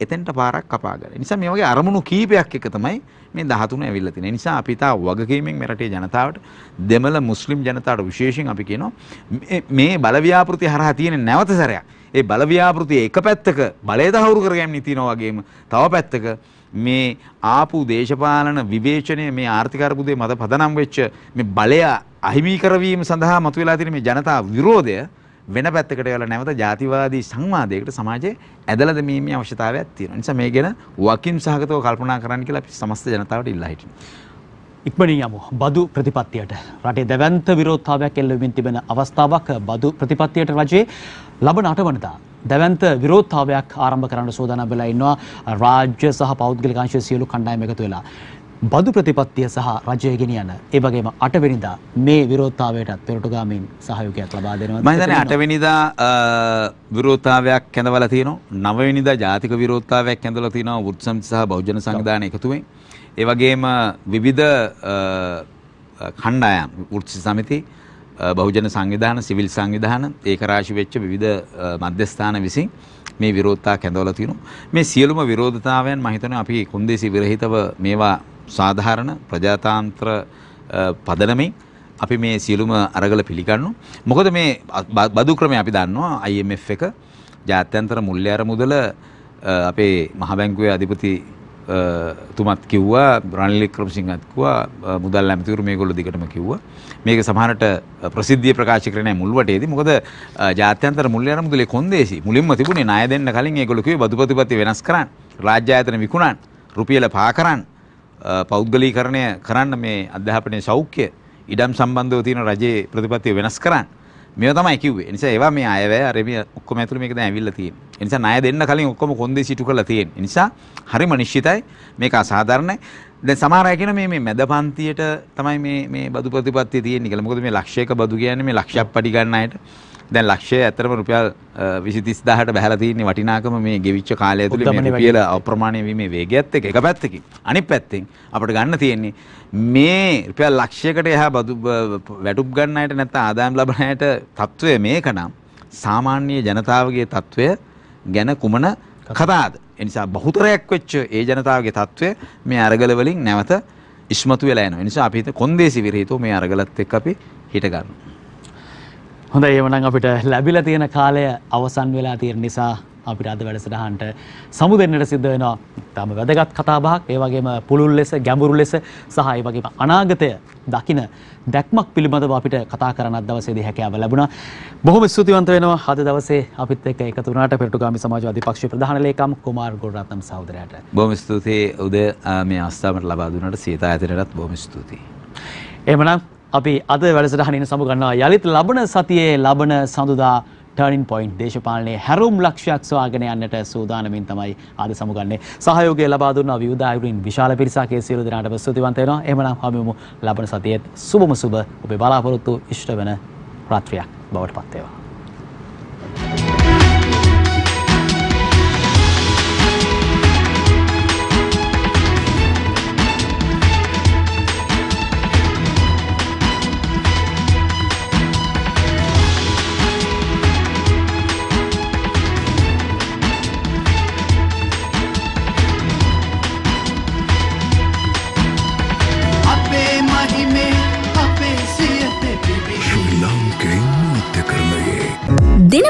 එතෙන්ට පාරක් කපාගන්න. නිසා මේ වගේ අරමුණු කීපයක් එක තමයි මේ 13 ඇවිල්ලා තියෙන්නේ. නිසා අපි තා වගකීමෙන් මෙරටේ ජනතාවට දෙමළ මුස්ලිම් ජනතාවට විශේෂයෙන් අපි කියනවා මේ බලව්‍යාපෘති හරහා තියෙන නැවත සැරයක්. ඒ බලව්‍යාපෘති එක පැත්තක බලය තහවුරු කරගැනීම තියෙනවා වගේම තව පැත්තක මේ ආපු දේශපාලන විවේචනය මේ ආර්ථික අර්බුදයේ මත පදනම් වෙච්ච මේ බලය අහිමි කරවීම සඳහා මතුවලා තියෙන මේ ජනතා විරෝධය වෙන පැත්තකට යවලා නැවත ජාතිවාදී සංවාදයකට සමාජයේ ඇදලා දැමීමේ අවශ්‍යතාවයක් තියෙනවා. නිසා මේ ගැන වකිම් සහගතව කල්පනා කරන්න කියලා අපි සමස්ත ජනතාවට ඉල්ලා හිටිනවා. ඉක්මනින් යමු. බදු ප්‍රතිපත්තියට රටේ දැවැන්ත විරෝධතාවයක් එල්ල වෙමින් තිබෙන අවස්ථාවක් බදු ප්‍රතිපත්තියට රජයේ ලබන අටවනදා දැවන්ත විරෝධතාවයක් ආරම්භ කරන්න සෝදානම් වෙලා ඉන්නවා රාජ්‍ය සහ පෞද්ගලික අංශයේ සියලු කණ්ඩායම එකතු වෙලා. බදු ප්‍රතිපත්තිය සහ රජය ගෙනියන ඒ වගේම අටවෙනිදා මේ විරෝධතාවයටත් පෙරටුගාමින් සහයෝගයක් ලබා දෙනවා. මම හිතන්නේ අටවෙනිදා විරෝධතාවයක් කැඳවලා තියෙනවා. නවවෙනිදා ජාතික විරෝධතාවයක් කැඳවලා තියෙනවා වෘත්ති සමිති සහ බහුජන සංවිධාන එකතුවෙන්. ඒ වගේම විවිධ කණ්ඩායම් වෘත්ති සමිති බහුජන සංවිධාන සිවිල් සංවිධාන ඒකරාශි වෙච්ච විවිධ මධ්‍යස්ථාන විසින් මේ විරෝධතා කැඳවලා තියෙනවා. මේ සියලුම විරෝධතාවයන් මම හිතන්නේ අපි කොන්දේසි විරහිතව මේවා සාධාරණ ප්‍රජාතාන්ත්‍ර පදනමින් අපි මේ සියලුම අරගල පිළිගන්නු. මොකද මේ බදු ක්‍රමය අපි දන්නවා IMF එක ජාත්‍යන්තර මුල්්‍ය අර මුදල අපේ මහබැංකුවේ අධිපති තුමත් කිව්වා බ්‍රණලි ක්‍රමසිංහත්කවා මුදල් ඇමතිවරු මේ ගොල්ල දිගටම කිව්වා මේක සමහරට ප්‍රසිද්ධිය ප්‍රකාශ කරන මුල්වටේදී මොකද ජාත්‍යන්තර මුල්්‍ය අර මුදලේ කොන්දේසි මුලින්ම තිබුණේ ණය දෙන්න කලින් ඒගොල්ලෝ කිව්වේ බදුපතිපති වෙනස් කරන්න රාජ්‍ය ආයතන විකුණන්න රුපියල පහ කරන්න පෞද්ගලීකරණය කරන්න මේ අධ්‍යාපනය සෞඛ්‍ය ඉඩම් සම්බන්ධව තියෙන රජයේ ප්‍රතිපත්තිය වෙනස් කරන්න. මේවා තමයි කිව්වේ. ඒ නිසා ඒවා මේ අයවැය අර මේ ඔක්කොම ඇතුළේ මේක දැන් ඇවිල්ලා තියෙන්නේ. ඒ නිසා ණය දෙන්න කලින් ඔක්කොම කොන්දේසි ඉටු කරලා තියෙන්නේ. ඒ නිසා හරිම නිශ්චිතයි මේක අසාධාරණයි. දැන් සමහර අය කියන මේ මේ මැද පන්තියට තමයි මේ මේ බදු ප්‍රතිපත්තිය තියෙන්නේ කියලා. මොකද මේ ලක්ෂයක බදු කියන්නේ මේ ලක්ෂයක් පඩි ගන්න අයට. දැන් ලක්ෂය ඇතරම රුපියල් විසිතිස්දාහට බැහලතින්නේ වටිනාකම මේ ගෙවිච්ච කාලය තුළ මේ රුපියල අප්‍රමාණය වීමේ වේගයත් එක එක පැත්තකින් අනිත් පැත්තෙන් අපිට ගන්න තියෙන්නේ මේ රුපියල් ලක්ෂයකට එහා බදු වැටුප් ගන්න අයට නැත්නම් ආදායම් ලබන අයට తත්වය මේකනම් සාමාන්‍ය ජනතාවගේ తත්වය ගැන කුමන කතාවද ඒ නිසා බහුතරයක් වෙච්ච ඒ ජනතාවගේ తත්වය මේ අරගල වලින් නැවත ඉස්මතු වෙලා යනවා. ඒ නිසා අපි හිත කොන්දේසි විරහිතෝ මේ අරගලත් එක්ක අපි හිට ගන්නවා. හොඳ ඒවනම් අපිට ලැබිල තියෙන කාලය අවසන් වෙලා තියෙන නිසා අපිට අද වැඩසටහන්ට සමු දෙන්නට සිද්ධ වෙනවා තම වැදගත් කතාබහක් ඒවගේම පුළුල් ලෙස ගැඹුරු ලෙස සහ ඒ වගේම අනාගතය දකින දැක්මක් පිළිබඳව අපිට කතා කරන්නත් දවසේදී හැකියාව ලැබුණා. බොහොම ස්තුතිවන්ත වෙනවා අද දවසේ අපිත් එක්ක එකතු වුණාට පෙරටුගාමි සමාජවාදී පක්ෂයේ ප්‍රධාන ලේකම් කුමාර් ගුණරත්නම් සහෝදරයාට. බොහොම ස්තුතියි උදේ මේ අවස්ථාවට ලබා දුන්නාට සීතා ඇතටත් බොහොම ස්තුතියි. එහෙමනම් අපි අද වැඩසටහනින් සමුගන්නවා යළිත් ලබන සතියේ ලබන සඳුදා ටර්නින් පොයින්ට් දේශපාලනයේ හැරුම් ලක්ෂයක් සොයාගෙන යන්නට සූදානමින් තමයි අද සමුගන්නේ. සහයෝගය ලබා දුන්නා විවිධ අයුරින් විශාල පිරිසක් ඒ සියලු දෙනාටම ස්තුතිවන්ත වෙනවා. එහෙමනම් හමුවෙමු ලබන සතියේත් සුබම සුබ ඔබේ බලාපොරොත්තු ඉෂ්ට වෙන රාත්‍රියක් බවට පත් වේවා.